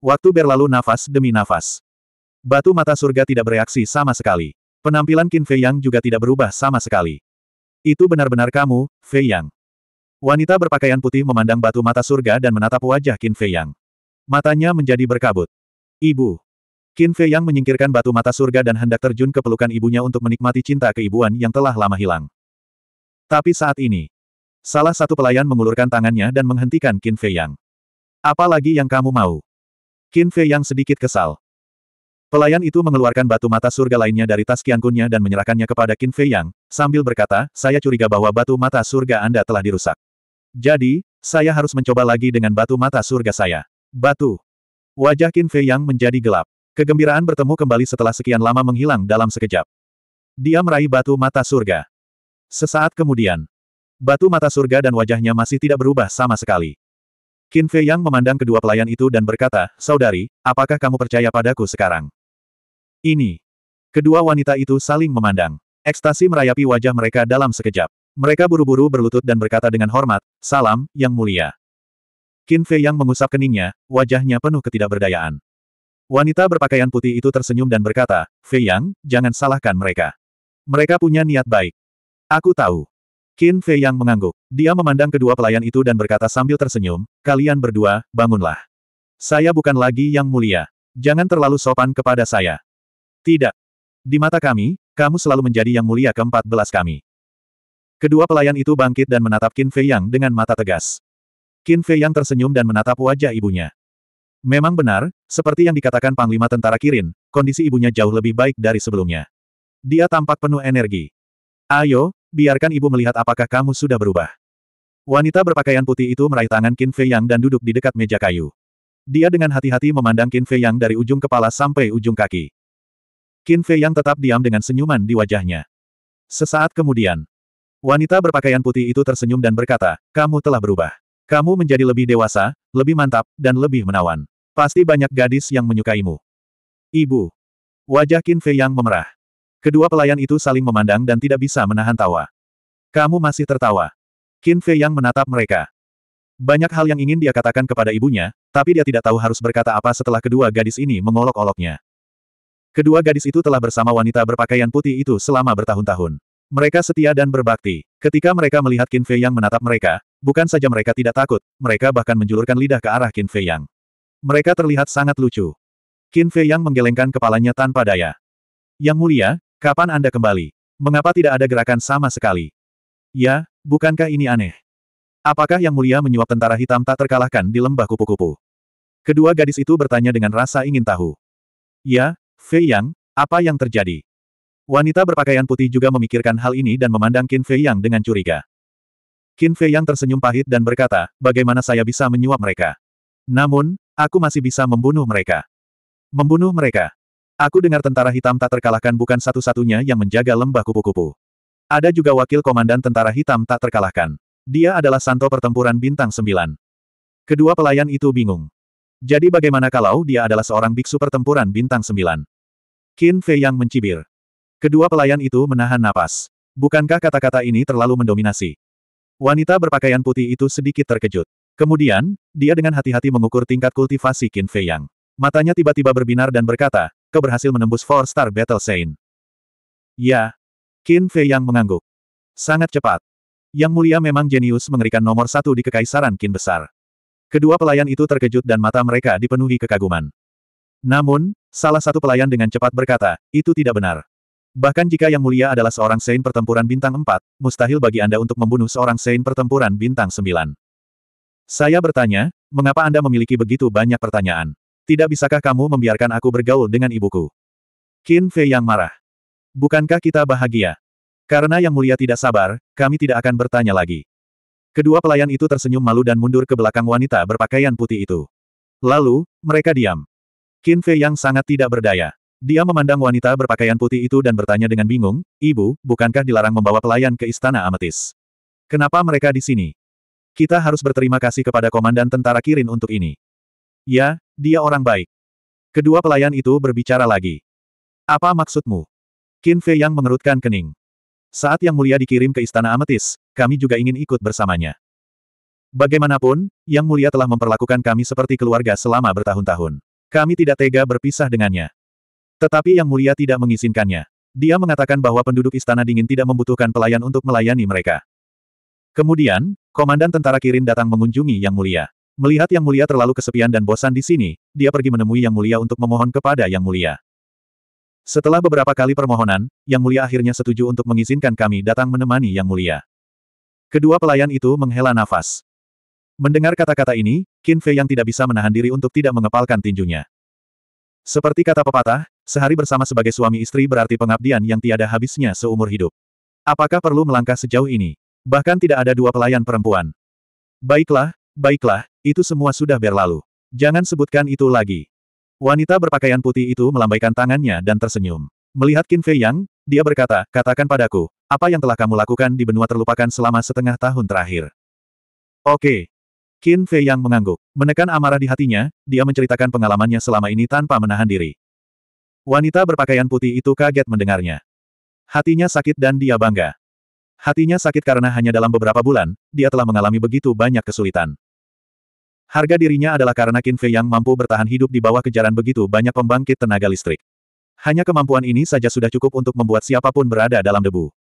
Waktu berlalu nafas demi nafas. Batu mata surga tidak bereaksi sama sekali. Penampilan Qin Fei Yang juga tidak berubah sama sekali. Itu benar-benar kamu, Fei Yang. Wanita berpakaian putih memandang batu mata surga dan menatap wajah Qin Fei Yang. Matanya menjadi berkabut. Ibu. Qin Fei Yang menyingkirkan batu mata surga dan hendak terjun ke pelukan ibunya untuk menikmati cinta keibuan yang telah lama hilang. Tapi saat ini, salah satu pelayan mengulurkan tangannya dan menghentikan Qin Fei Yang. Apalagi yang kamu mau? Qin Fei Yang sedikit kesal. Pelayan itu mengeluarkan batu mata surga lainnya dari tas kiankunnya dan menyerahkannya kepada Qin Fei Yang, sambil berkata, saya curiga bahwa batu mata surga Anda telah dirusak. Jadi, saya harus mencoba lagi dengan batu mata surga saya. Batu. Wajah Qin Fei Yang menjadi gelap. Kegembiraan bertemu kembali setelah sekian lama menghilang dalam sekejap. Dia meraih batu mata surga. Sesaat kemudian, batu mata surga dan wajahnya masih tidak berubah sama sekali. Qin Fei Yang memandang kedua pelayan itu dan berkata, Saudari, apakah kamu percaya padaku sekarang? Ini. Kedua wanita itu saling memandang. Ekstasi merayapi wajah mereka dalam sekejap. Mereka buru-buru berlutut dan berkata dengan hormat, Salam, Yang Mulia. Qin Fei Yang mengusap keningnya, wajahnya penuh ketidakberdayaan. Wanita berpakaian putih itu tersenyum dan berkata, Fei Yang, jangan salahkan mereka. Mereka punya niat baik. Aku tahu. Qin Fei Yang mengangguk. Dia memandang kedua pelayan itu dan berkata sambil tersenyum, kalian berdua, bangunlah. Saya bukan lagi yang mulia. Jangan terlalu sopan kepada saya. Tidak. Di mata kami, kamu selalu menjadi yang mulia keempat belas kami. Kedua pelayan itu bangkit dan menatap Qin Fei Yang dengan mata tegas. Qin Fei Yang tersenyum dan menatap wajah ibunya. Memang benar, seperti yang dikatakan Panglima Tentara Kirin, kondisi ibunya jauh lebih baik dari sebelumnya. Dia tampak penuh energi. Ayo, biarkan ibu melihat apakah kamu sudah berubah. Wanita berpakaian putih itu meraih tangan Qin Fei Yang dan duduk di dekat meja kayu. Dia dengan hati-hati memandang Qin Fei Yang dari ujung kepala sampai ujung kaki. Qin Fei Yang tetap diam dengan senyuman di wajahnya. Sesaat kemudian, wanita berpakaian putih itu tersenyum dan berkata, kamu telah berubah. Kamu menjadi lebih dewasa, lebih mantap, dan lebih menawan. Pasti banyak gadis yang menyukaimu. Ibu. Wajah Qin Fei yang memerah. Kedua pelayan itu saling memandang dan tidak bisa menahan tawa. Kamu masih tertawa. Qin Fei yang menatap mereka. Banyak hal yang ingin dia katakan kepada ibunya, tapi dia tidak tahu harus berkata apa setelah kedua gadis ini mengolok-oloknya. Kedua gadis itu telah bersama wanita berpakaian putih itu selama bertahun-tahun. Mereka setia dan berbakti. Ketika mereka melihat Qin Fei yang menatap mereka, bukan saja mereka tidak takut, mereka bahkan menjulurkan lidah ke arah Qin Fei yang. Mereka terlihat sangat lucu. Qin Fei Yang menggelengkan kepalanya tanpa daya. Yang mulia, kapan Anda kembali? Mengapa tidak ada gerakan sama sekali? Ya, bukankah ini aneh? Apakah Yang Mulia menyuap tentara hitam tak terkalahkan di lembah kupu-kupu? Kedua gadis itu bertanya dengan rasa ingin tahu. Ya, Fei Yang, apa yang terjadi? Wanita berpakaian putih juga memikirkan hal ini dan memandang Qin Fei Yang dengan curiga. Qin Fei Yang tersenyum pahit dan berkata, bagaimana saya bisa menyuap mereka? Namun, Aku masih bisa membunuh mereka. Membunuh mereka. Aku dengar tentara hitam tak terkalahkan bukan satu-satunya yang menjaga lembah kupu-kupu. Ada juga wakil komandan tentara hitam tak terkalahkan. Dia adalah santo pertempuran bintang sembilan. Kedua pelayan itu bingung. Jadi bagaimana kalau dia adalah seorang biksu pertempuran bintang sembilan? Qin Fei yang mencibir. Kedua pelayan itu menahan napas. Bukankah kata-kata ini terlalu mendominasi? Wanita berpakaian putih itu sedikit terkejut. Kemudian, dia dengan hati-hati mengukur tingkat kultivasi Qin Fei Yang. Matanya tiba-tiba berbinar dan berkata, kau berhasil menembus Four Star Battle Saint. Ya. Qin Fei Yang mengangguk. Sangat cepat. Yang mulia memang jenius mengerikan nomor satu di kekaisaran Qin Besar. Kedua pelayan itu terkejut dan mata mereka dipenuhi kekaguman. Namun, salah satu pelayan dengan cepat berkata, itu tidak benar. Bahkan jika Yang Mulia adalah seorang Sein pertempuran bintang 4, mustahil bagi Anda untuk membunuh seorang Sein pertempuran bintang 9. Saya bertanya, mengapa Anda memiliki begitu banyak pertanyaan? Tidak bisakah kamu membiarkan aku bergaul dengan ibuku? Qin Fei yang marah. Bukankah kita bahagia? Karena Yang Mulia tidak sabar, kami tidak akan bertanya lagi. Kedua pelayan itu tersenyum malu dan mundur ke belakang wanita berpakaian putih itu. Lalu, mereka diam. Qin Fei yang sangat tidak berdaya. Dia memandang wanita berpakaian putih itu dan bertanya dengan bingung, Ibu, bukankah dilarang membawa pelayan ke Istana Ametis? Kenapa mereka di sini? Kita harus berterima kasih kepada Komandan Tentara Kirin untuk ini. Ya, dia orang baik. Kedua pelayan itu berbicara lagi. Apa maksudmu? Qin Fei yang mengerutkan kening. Saat Yang Mulia dikirim ke Istana Ametis, kami juga ingin ikut bersamanya. Bagaimanapun, Yang Mulia telah memperlakukan kami seperti keluarga selama bertahun-tahun. Kami tidak tega berpisah dengannya. Tetapi Yang Mulia tidak mengizinkannya. Dia mengatakan bahwa penduduk Istana Dingin tidak membutuhkan pelayan untuk melayani mereka. Kemudian, Komandan tentara Kirin datang mengunjungi Yang Mulia. Melihat Yang Mulia terlalu kesepian dan bosan di sini, dia pergi menemui Yang Mulia untuk memohon kepada Yang Mulia. Setelah beberapa kali permohonan, Yang Mulia akhirnya setuju untuk mengizinkan kami datang menemani Yang Mulia. Kedua pelayan itu menghela nafas. Mendengar kata-kata ini, Qin Fei yang tidak bisa menahan diri untuk tidak mengepalkan tinjunya. Seperti kata pepatah, sehari bersama sebagai suami istri berarti pengabdian yang tiada habisnya seumur hidup. Apakah perlu melangkah sejauh ini? Bahkan tidak ada dua pelayan perempuan. Baiklah, baiklah, itu semua sudah berlalu. Jangan sebutkan itu lagi. Wanita berpakaian putih itu melambaikan tangannya dan tersenyum. Melihat Qin Fei Yang, dia berkata, katakan padaku, apa yang telah kamu lakukan di benua terlupakan selama setengah tahun terakhir. Oke. Qin Fei Yang mengangguk. Menekan amarah di hatinya, dia menceritakan pengalamannya selama ini tanpa menahan diri. Wanita berpakaian putih itu kaget mendengarnya. Hatinya sakit dan dia bangga. Hatinya sakit karena hanya dalam beberapa bulan, dia telah mengalami begitu banyak kesulitan. Harga dirinya adalah karena Qin Fei yang mampu bertahan hidup di bawah kejaran begitu banyak pembangkit tenaga listrik. Hanya kemampuan ini saja sudah cukup untuk membuat siapapun berada dalam debu.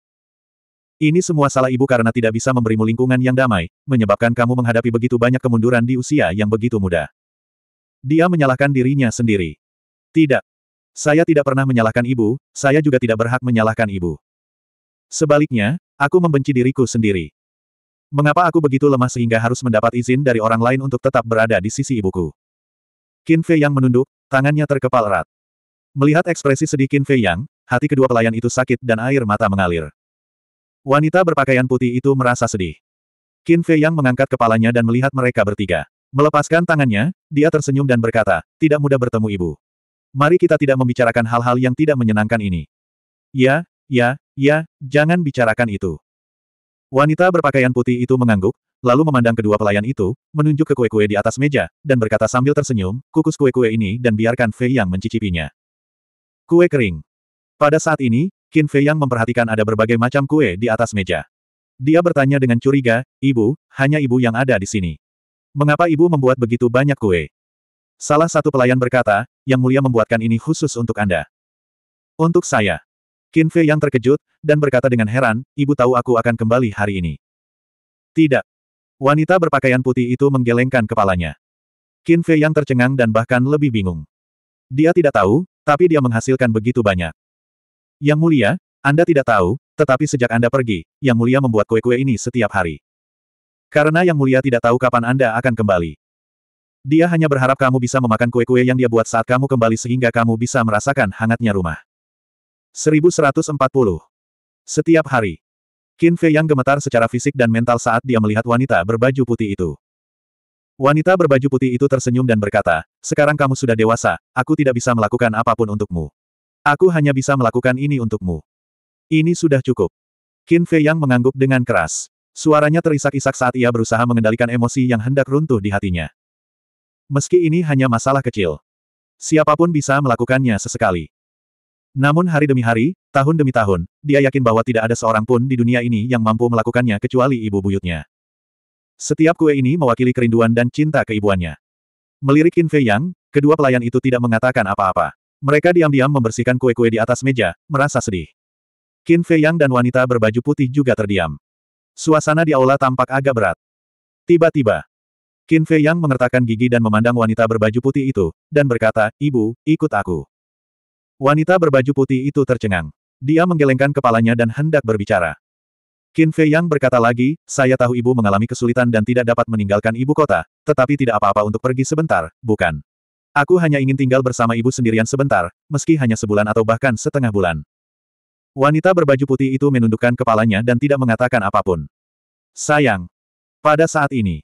Ini semua salah ibu karena tidak bisa memberimu lingkungan yang damai, menyebabkan kamu menghadapi begitu banyak kemunduran di usia yang begitu muda. Dia menyalahkan dirinya sendiri. Tidak. Saya tidak pernah menyalahkan ibu, saya juga tidak berhak menyalahkan ibu. Sebaliknya, aku membenci diriku sendiri. Mengapa aku begitu lemah sehingga harus mendapat izin dari orang lain untuk tetap berada di sisi ibuku? Qin Fei yang menunduk, tangannya terkepal erat. Melihat ekspresi sedih Qin Fei yang, hati kedua pelayan itu sakit dan air mata mengalir. Wanita berpakaian putih itu merasa sedih. Qin Fei yang mengangkat kepalanya dan melihat mereka bertiga. Melepaskan tangannya, dia tersenyum dan berkata, tidak mudah bertemu ibu. Mari kita tidak membicarakan hal-hal yang tidak menyenangkan ini. Ya, Ya, ya, jangan bicarakan itu. Wanita berpakaian putih itu mengangguk, lalu memandang kedua pelayan itu, menunjuk ke kue-kue di atas meja, dan berkata sambil tersenyum, kukus kue-kue ini dan biarkan Fei Yang mencicipinya. Kue kering. Pada saat ini, Qin Fei Yang memperhatikan ada berbagai macam kue di atas meja. Dia bertanya dengan curiga, Ibu, hanya ibu yang ada di sini. Mengapa ibu membuat begitu banyak kue? Salah satu pelayan berkata, Yang mulia membuatkan ini khusus untuk Anda. Untuk saya. Qin Fei yang terkejut, dan berkata dengan heran, ibu tahu aku akan kembali hari ini. Tidak. Wanita berpakaian putih itu menggelengkan kepalanya. Qin Fei yang tercengang dan bahkan lebih bingung. Dia tidak tahu, tapi dia menghasilkan begitu banyak. Yang mulia, Anda tidak tahu, tetapi sejak Anda pergi, Yang mulia membuat kue-kue ini setiap hari. Karena Yang mulia tidak tahu kapan Anda akan kembali. Dia hanya berharap kamu bisa memakan kue-kue yang dia buat saat kamu kembali sehingga kamu bisa merasakan hangatnya rumah. 1140. Setiap hari. Qin Fei yang gemetar secara fisik dan mental saat dia melihat wanita berbaju putih itu. Wanita berbaju putih itu tersenyum dan berkata, sekarang kamu sudah dewasa, aku tidak bisa melakukan apapun untukmu. Aku hanya bisa melakukan ini untukmu. Ini sudah cukup. Qin Fei yang mengangguk dengan keras. Suaranya terisak-isak saat ia berusaha mengendalikan emosi yang hendak runtuh di hatinya. Meski ini hanya masalah kecil. Siapapun bisa melakukannya sesekali. Namun hari demi hari, tahun demi tahun, dia yakin bahwa tidak ada seorang pun di dunia ini yang mampu melakukannya kecuali ibu buyutnya. Setiap kue ini mewakili kerinduan dan cinta keibuannya. Melirik Kin Fei Yang, kedua pelayan itu tidak mengatakan apa-apa. Mereka diam-diam membersihkan kue-kue di atas meja, merasa sedih. Kin Fei Yang dan wanita berbaju putih juga terdiam. Suasana di aula tampak agak berat. Tiba-tiba, Kin Fei Yang mengertakkan gigi dan memandang wanita berbaju putih itu, dan berkata, Ibu, ikut aku. Wanita berbaju putih itu tercengang. Dia menggelengkan kepalanya dan hendak berbicara. Qin Fei Yang berkata lagi, saya tahu ibu mengalami kesulitan dan tidak dapat meninggalkan ibu kota, tetapi tidak apa-apa untuk pergi sebentar, bukan? Aku hanya ingin tinggal bersama ibu sendirian sebentar, meski hanya sebulan atau bahkan setengah bulan. Wanita berbaju putih itu menundukkan kepalanya dan tidak mengatakan apapun. Sayang. Pada saat ini.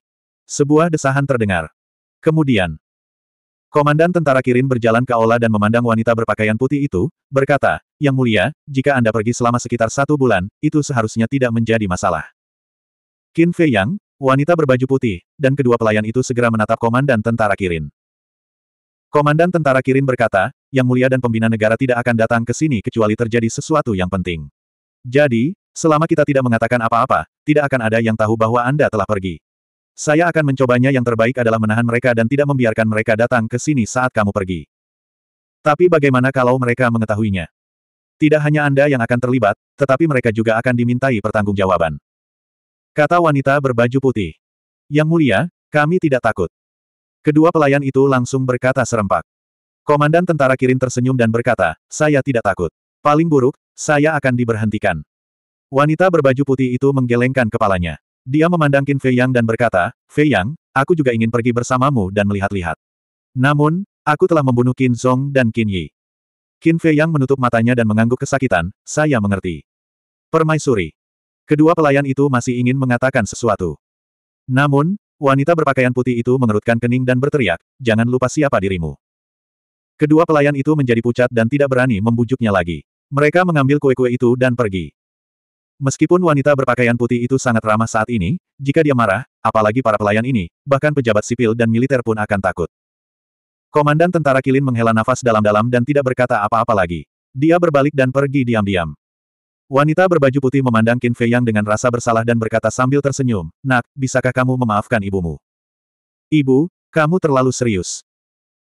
Sebuah desahan terdengar. Kemudian, Komandan tentara Kirin berjalan ke aula dan memandang wanita berpakaian putih itu, berkata, Yang mulia, jika Anda pergi selama sekitar satu bulan, itu seharusnya tidak menjadi masalah. Qin Fei Yang, wanita berbaju putih, dan kedua pelayan itu segera menatap Komandan tentara Kirin. Komandan tentara Kirin berkata, Yang mulia dan pembina negara tidak akan datang ke sini kecuali terjadi sesuatu yang penting. Jadi, selama kita tidak mengatakan apa-apa, tidak akan ada yang tahu bahwa Anda telah pergi. Saya akan mencobanya yang terbaik adalah menahan mereka dan tidak membiarkan mereka datang ke sini saat kamu pergi. Tapi bagaimana kalau mereka mengetahuinya? Tidak hanya Anda yang akan terlibat, tetapi mereka juga akan dimintai pertanggungjawaban. Kata wanita berbaju putih. Yang mulia, kami tidak takut. Kedua pelayan itu langsung berkata serempak. Komandan tentara Kirin tersenyum dan berkata, saya tidak takut. Paling buruk, saya akan diberhentikan. Wanita berbaju putih itu menggelengkan kepalanya. Dia memandang Qin Fei Yang dan berkata, Fei Yang, aku juga ingin pergi bersamamu dan melihat-lihat. Namun, aku telah membunuh Qin Zong dan Qin Yi. Qin Fei Yang menutup matanya dan mengangguk kesakitan, saya mengerti. Permaisuri. Kedua pelayan itu masih ingin mengatakan sesuatu. Namun, wanita berpakaian putih itu mengerutkan kening dan berteriak, jangan lupa siapa dirimu. Kedua pelayan itu menjadi pucat dan tidak berani membujuknya lagi. Mereka mengambil kue-kue itu dan pergi. Meskipun wanita berpakaian putih itu sangat ramah saat ini, jika dia marah, apalagi para pelayan ini, bahkan pejabat sipil dan militer pun akan takut. Komandan tentara Kilin menghela nafas dalam-dalam dan tidak berkata apa-apa lagi. Dia berbalik dan pergi diam-diam. Wanita berbaju putih memandang Qin Fei Yang dengan rasa bersalah dan berkata sambil tersenyum, Nak, bisakah kamu memaafkan ibumu? Ibu, kamu terlalu serius.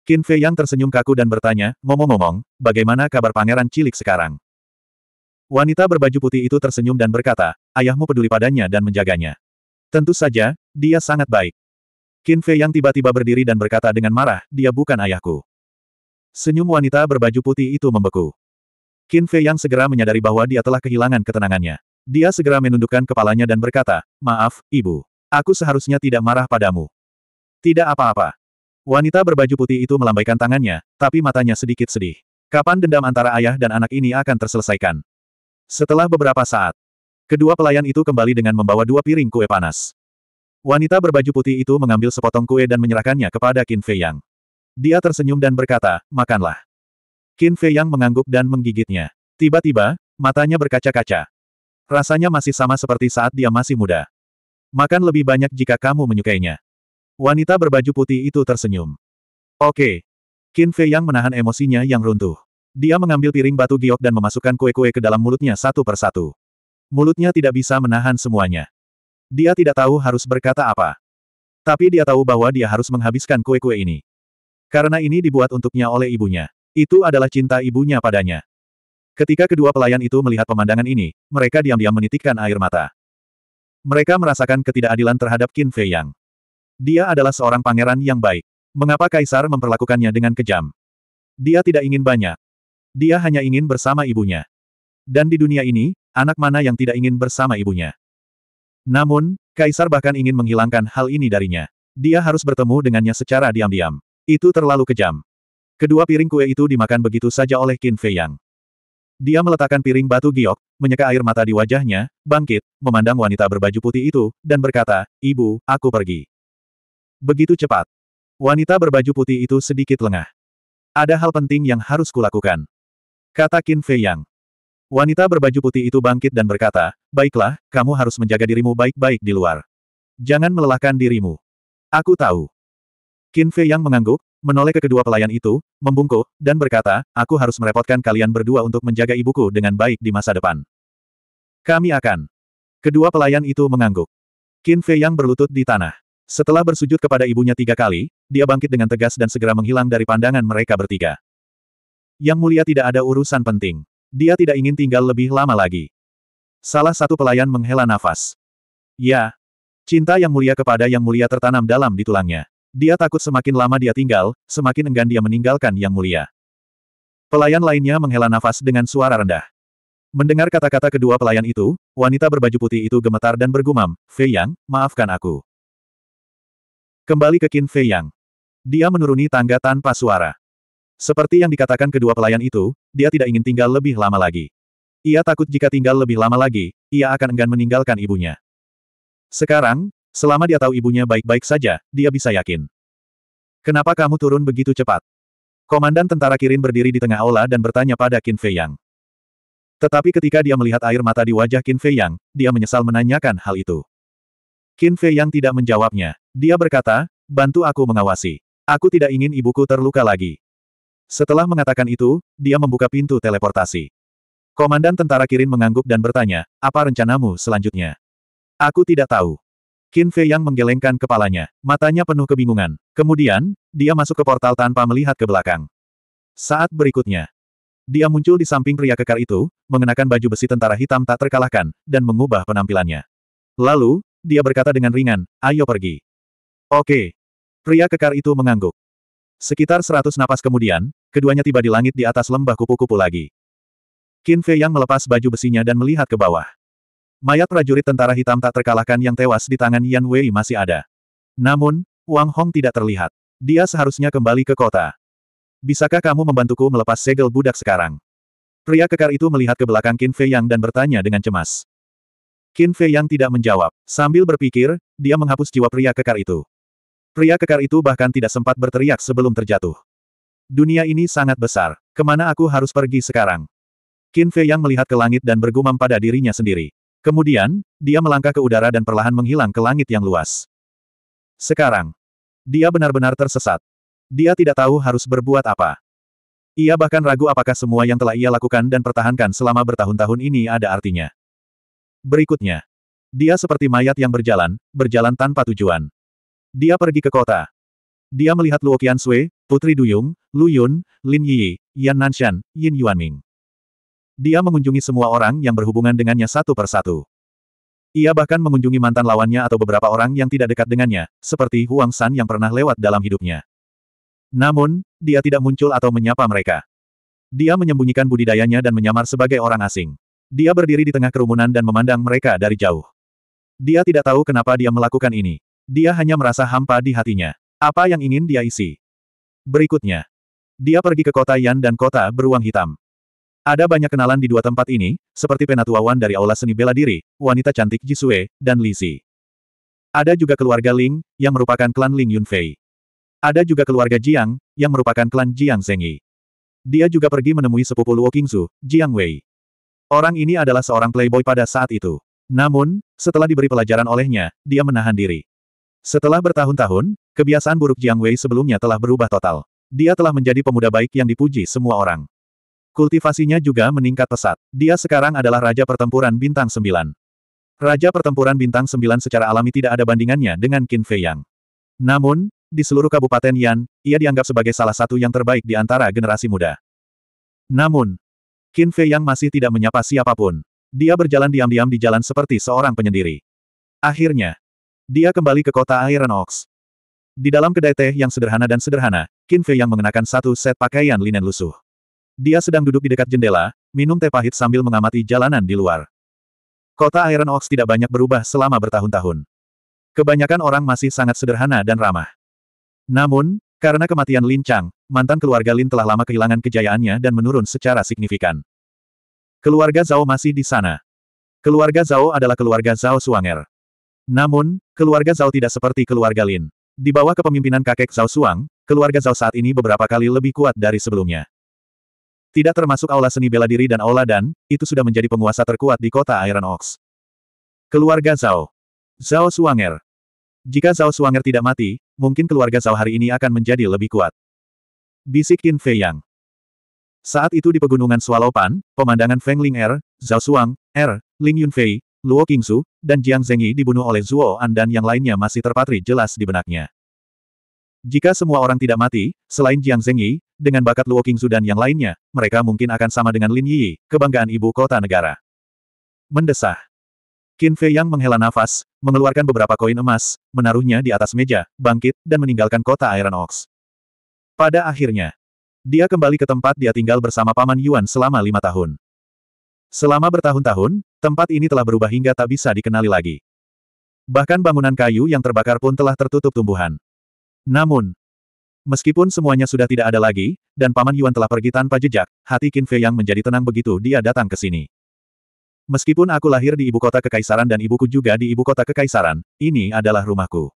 Qin Fei Yang tersenyum kaku dan bertanya, ngomong-ngomong, bagaimana kabar pangeran cilik sekarang? Wanita berbaju putih itu tersenyum dan berkata, ayahmu peduli padanya dan menjaganya. Tentu saja, dia sangat baik. Qin Fei yang tiba-tiba berdiri dan berkata dengan marah, dia bukan ayahku. Senyum wanita berbaju putih itu membeku. Qin Fei yang segera menyadari bahwa dia telah kehilangan ketenangannya. Dia segera menundukkan kepalanya dan berkata, maaf, ibu. Aku seharusnya tidak marah padamu. Tidak apa-apa. Wanita berbaju putih itu melambaikan tangannya, tapi matanya sedikit sedih. Kapan dendam antara ayah dan anak ini akan terselesaikan? Setelah beberapa saat, kedua pelayan itu kembali dengan membawa dua piring kue panas. Wanita berbaju putih itu mengambil sepotong kue dan menyerahkannya kepada Qin Fei Yang. Dia tersenyum dan berkata, makanlah. Qin Fei Yang mengangguk dan menggigitnya. Tiba-tiba, matanya berkaca-kaca. Rasanya masih sama seperti saat dia masih muda. Makan lebih banyak jika kamu menyukainya. Wanita berbaju putih itu tersenyum. Oke. Qin Fei Yang menahan emosinya yang runtuh. Dia mengambil piring batu giok dan memasukkan kue-kue ke dalam mulutnya satu persatu. Mulutnya tidak bisa menahan semuanya. Dia tidak tahu harus berkata apa. Tapi dia tahu bahwa dia harus menghabiskan kue-kue ini. Karena ini dibuat untuknya oleh ibunya. Itu adalah cinta ibunya padanya. Ketika kedua pelayan itu melihat pemandangan ini, mereka diam-diam menitikkan air mata. Mereka merasakan ketidakadilan terhadap Qin Fei Yang. Dia adalah seorang pangeran yang baik. Mengapa kaisar memperlakukannya dengan kejam? Dia tidak ingin banyak, dia hanya ingin bersama ibunya. Dan di dunia ini, anak mana yang tidak ingin bersama ibunya? Namun, Kaisar bahkan ingin menghilangkan hal ini darinya. Dia harus bertemu dengannya secara diam-diam. Itu terlalu kejam. Kedua piring kue itu dimakan begitu saja oleh Qin Fei Yang. Dia meletakkan piring batu giok, menyeka air mata di wajahnya, bangkit, memandang wanita berbaju putih itu, dan berkata, Ibu, aku pergi. Begitu cepat. Wanita berbaju putih itu sedikit lengah. Ada hal penting yang harus kulakukan. Kata Qin Fei Yang. Wanita berbaju putih itu bangkit dan berkata, Baiklah, kamu harus menjaga dirimu baik-baik di luar. Jangan melelahkan dirimu. Aku tahu. Qin Fei Yang mengangguk, menoleh ke kedua pelayan itu, membungkuk, dan berkata, Aku harus merepotkan kalian berdua untuk menjaga ibuku dengan baik di masa depan. Kami akan. Kedua pelayan itu mengangguk. Qin Fei Yang berlutut di tanah. Setelah bersujud kepada ibunya tiga kali, dia bangkit dengan tegas dan segera menghilang dari pandangan mereka bertiga. Yang mulia tidak ada urusan penting. Dia tidak ingin tinggal lebih lama lagi. Salah satu pelayan menghela nafas. Ya. Cinta yang mulia kepada yang mulia tertanam dalam di tulangnya. Dia takut semakin lama dia tinggal, semakin enggan dia meninggalkan yang mulia. Pelayan lainnya menghela nafas dengan suara rendah. Mendengar kata-kata kedua pelayan itu, wanita berbaju putih itu gemetar dan bergumam, Fei Yang, maafkan aku. Kembali ke Qin Fei Yang. Dia menuruni tangga tanpa suara. Seperti yang dikatakan kedua pelayan itu, dia tidak ingin tinggal lebih lama lagi. Ia takut jika tinggal lebih lama lagi, ia akan enggan meninggalkan ibunya. Sekarang, selama dia tahu ibunya baik-baik saja, dia bisa yakin. Kenapa kamu turun begitu cepat? Komandan tentara Kirin berdiri di tengah aula dan bertanya pada Qin Fei Yang. Tetapi ketika dia melihat air mata di wajah Qin Fei Yang, dia menyesal menanyakan hal itu. Qin Fei Yang tidak menjawabnya. Dia berkata, bantu aku mengawasi. Aku tidak ingin ibuku terluka lagi. Setelah mengatakan itu, dia membuka pintu teleportasi. Komandan tentara Kirin mengangguk dan bertanya, apa rencanamu selanjutnya? Aku tidak tahu. Qin Fei yang menggelengkan kepalanya, matanya penuh kebingungan. Kemudian, dia masuk ke portal tanpa melihat ke belakang. Saat berikutnya, dia muncul di samping pria kekar itu, mengenakan baju besi tentara hitam tak terkalahkan, dan mengubah penampilannya. Lalu, dia berkata dengan ringan, ayo pergi. Oke. Pria kekar itu mengangguk. Sekitar seratus napas kemudian, keduanya tiba di langit di atas lembah kupu-kupu lagi. Qin Fei yang melepas baju besinya dan melihat ke bawah. Mayat prajurit tentara hitam tak terkalahkan yang tewas di tangan Yan Wei masih ada. Namun, Wang Hong tidak terlihat. Dia seharusnya kembali ke kota. Bisakah kamu membantuku melepas segel budak sekarang? Pria kekar itu melihat ke belakang Qin Fei Yang dan bertanya dengan cemas. Qin Fei Yang tidak menjawab. Sambil berpikir, dia menghapus jiwa pria kekar itu. Pria kekar itu bahkan tidak sempat berteriak sebelum terjatuh. Dunia ini sangat besar. Kemana aku harus pergi sekarang? Qin Fei yang melihat ke langit dan bergumam pada dirinya sendiri. Kemudian, dia melangkah ke udara dan perlahan menghilang ke langit yang luas. Sekarang, dia benar-benar tersesat. Dia tidak tahu harus berbuat apa. Ia bahkan ragu apakah semua yang telah ia lakukan dan pertahankan selama bertahun-tahun ini ada artinya. Berikutnya, dia seperti mayat yang berjalan, berjalan tanpa tujuan. Dia pergi ke kota. Dia melihat Luo Qiansui, Putri Duyung, Lu Yun, Lin Yi, Yan Nanshan, Yin Yuanming. Dia mengunjungi semua orang yang berhubungan dengannya satu persatu. Ia bahkan mengunjungi mantan lawannya atau beberapa orang yang tidak dekat dengannya, seperti Huang San yang pernah lewat dalam hidupnya. Namun, dia tidak muncul atau menyapa mereka. Dia menyembunyikan budidayanya dan menyamar sebagai orang asing. Dia berdiri di tengah kerumunan dan memandang mereka dari jauh. Dia tidak tahu kenapa dia melakukan ini. Dia hanya merasa hampa di hatinya. Apa yang ingin dia isi? Berikutnya. Dia pergi ke kota Yan dan kota beruang hitam. Ada banyak kenalan di dua tempat ini, seperti Penatua Wan dari Aula Seni Bela Diri, wanita cantik Jisue, dan Lisi. Ada juga keluarga Ling, yang merupakan klan Ling Yunfei. Ada juga keluarga Jiang, yang merupakan klan Jiang Zengyi. Dia juga pergi menemui sepupu Luo Qingzu, Jiang Wei. Orang ini adalah seorang playboy pada saat itu. Namun, setelah diberi pelajaran olehnya, dia menahan diri. Setelah bertahun-tahun, kebiasaan buruk Jiang Wei sebelumnya telah berubah total. Dia telah menjadi pemuda baik yang dipuji semua orang. Kultivasinya juga meningkat pesat. Dia sekarang adalah Raja Pertempuran Bintang Sembilan. Raja Pertempuran Bintang Sembilan secara alami tidak ada bandingannya dengan Qin Fei Yang. Namun, di seluruh Kabupaten Yan, ia dianggap sebagai salah satu yang terbaik di antara generasi muda. Namun, Qin Fei Yang masih tidak menyapa siapapun. Dia berjalan diam-diam di jalan seperti seorang penyendiri. Akhirnya, dia kembali ke kota Iron Ox. Di dalam kedai teh yang sederhana dan sederhana, Qin Fei yang mengenakan satu set pakaian linen lusuh. Dia sedang duduk di dekat jendela, minum teh pahit sambil mengamati jalanan di luar. Kota Iron Ox tidak banyak berubah selama bertahun-tahun. Kebanyakan orang masih sangat sederhana dan ramah. Namun, karena kematian Lin Chang, mantan keluarga Lin telah lama kehilangan kejayaannya dan menurun secara signifikan. Keluarga Zhao masih di sana. Keluarga Zhao adalah keluarga Zhao Suanger. Namun, keluarga Zhao tidak seperti keluarga Lin. Di bawah kepemimpinan kakek Zhao Suang, keluarga Zhao saat ini beberapa kali lebih kuat dari sebelumnya. Tidak termasuk aula seni bela diri dan aula dan, itu sudah menjadi penguasa terkuat di kota Iron Ox. Keluarga Zhao. Zhao Suanger. Jika Zhao Suanger tidak mati, mungkin keluarga Zhao hari ini akan menjadi lebih kuat. Bisik Qin Fei Yang. Saat itu di pegunungan Swalopan, pemandangan Feng Ling Er, Zhao Suang, Er, Ling Yunfei, Luo Qingsu, dan Jiang Zengyi dibunuh oleh Zuo An dan yang lainnya masih terpatri jelas di benaknya. Jika semua orang tidak mati, selain Jiang Zengyi, dengan bakat Luo Qingsu dan yang lainnya, mereka mungkin akan sama dengan Lin Yi, kebanggaan ibu kota negara. Mendesah. Qin Fei Yang menghela nafas, mengeluarkan beberapa koin emas, menaruhnya di atas meja, bangkit, dan meninggalkan kota Iron Ox. Pada akhirnya, dia kembali ke tempat dia tinggal bersama Paman Yuan selama lima tahun. Selama bertahun-tahun, tempat ini telah berubah hingga tak bisa dikenali lagi. Bahkan bangunan kayu yang terbakar pun telah tertutup tumbuhan. Namun, meskipun semuanya sudah tidak ada lagi, dan Paman Yuan telah pergi tanpa jejak, hati Qin Fei yang menjadi tenang begitu dia datang ke sini. Meskipun aku lahir di ibu kota kekaisaran dan ibuku juga di ibu kota kekaisaran, ini adalah rumahku.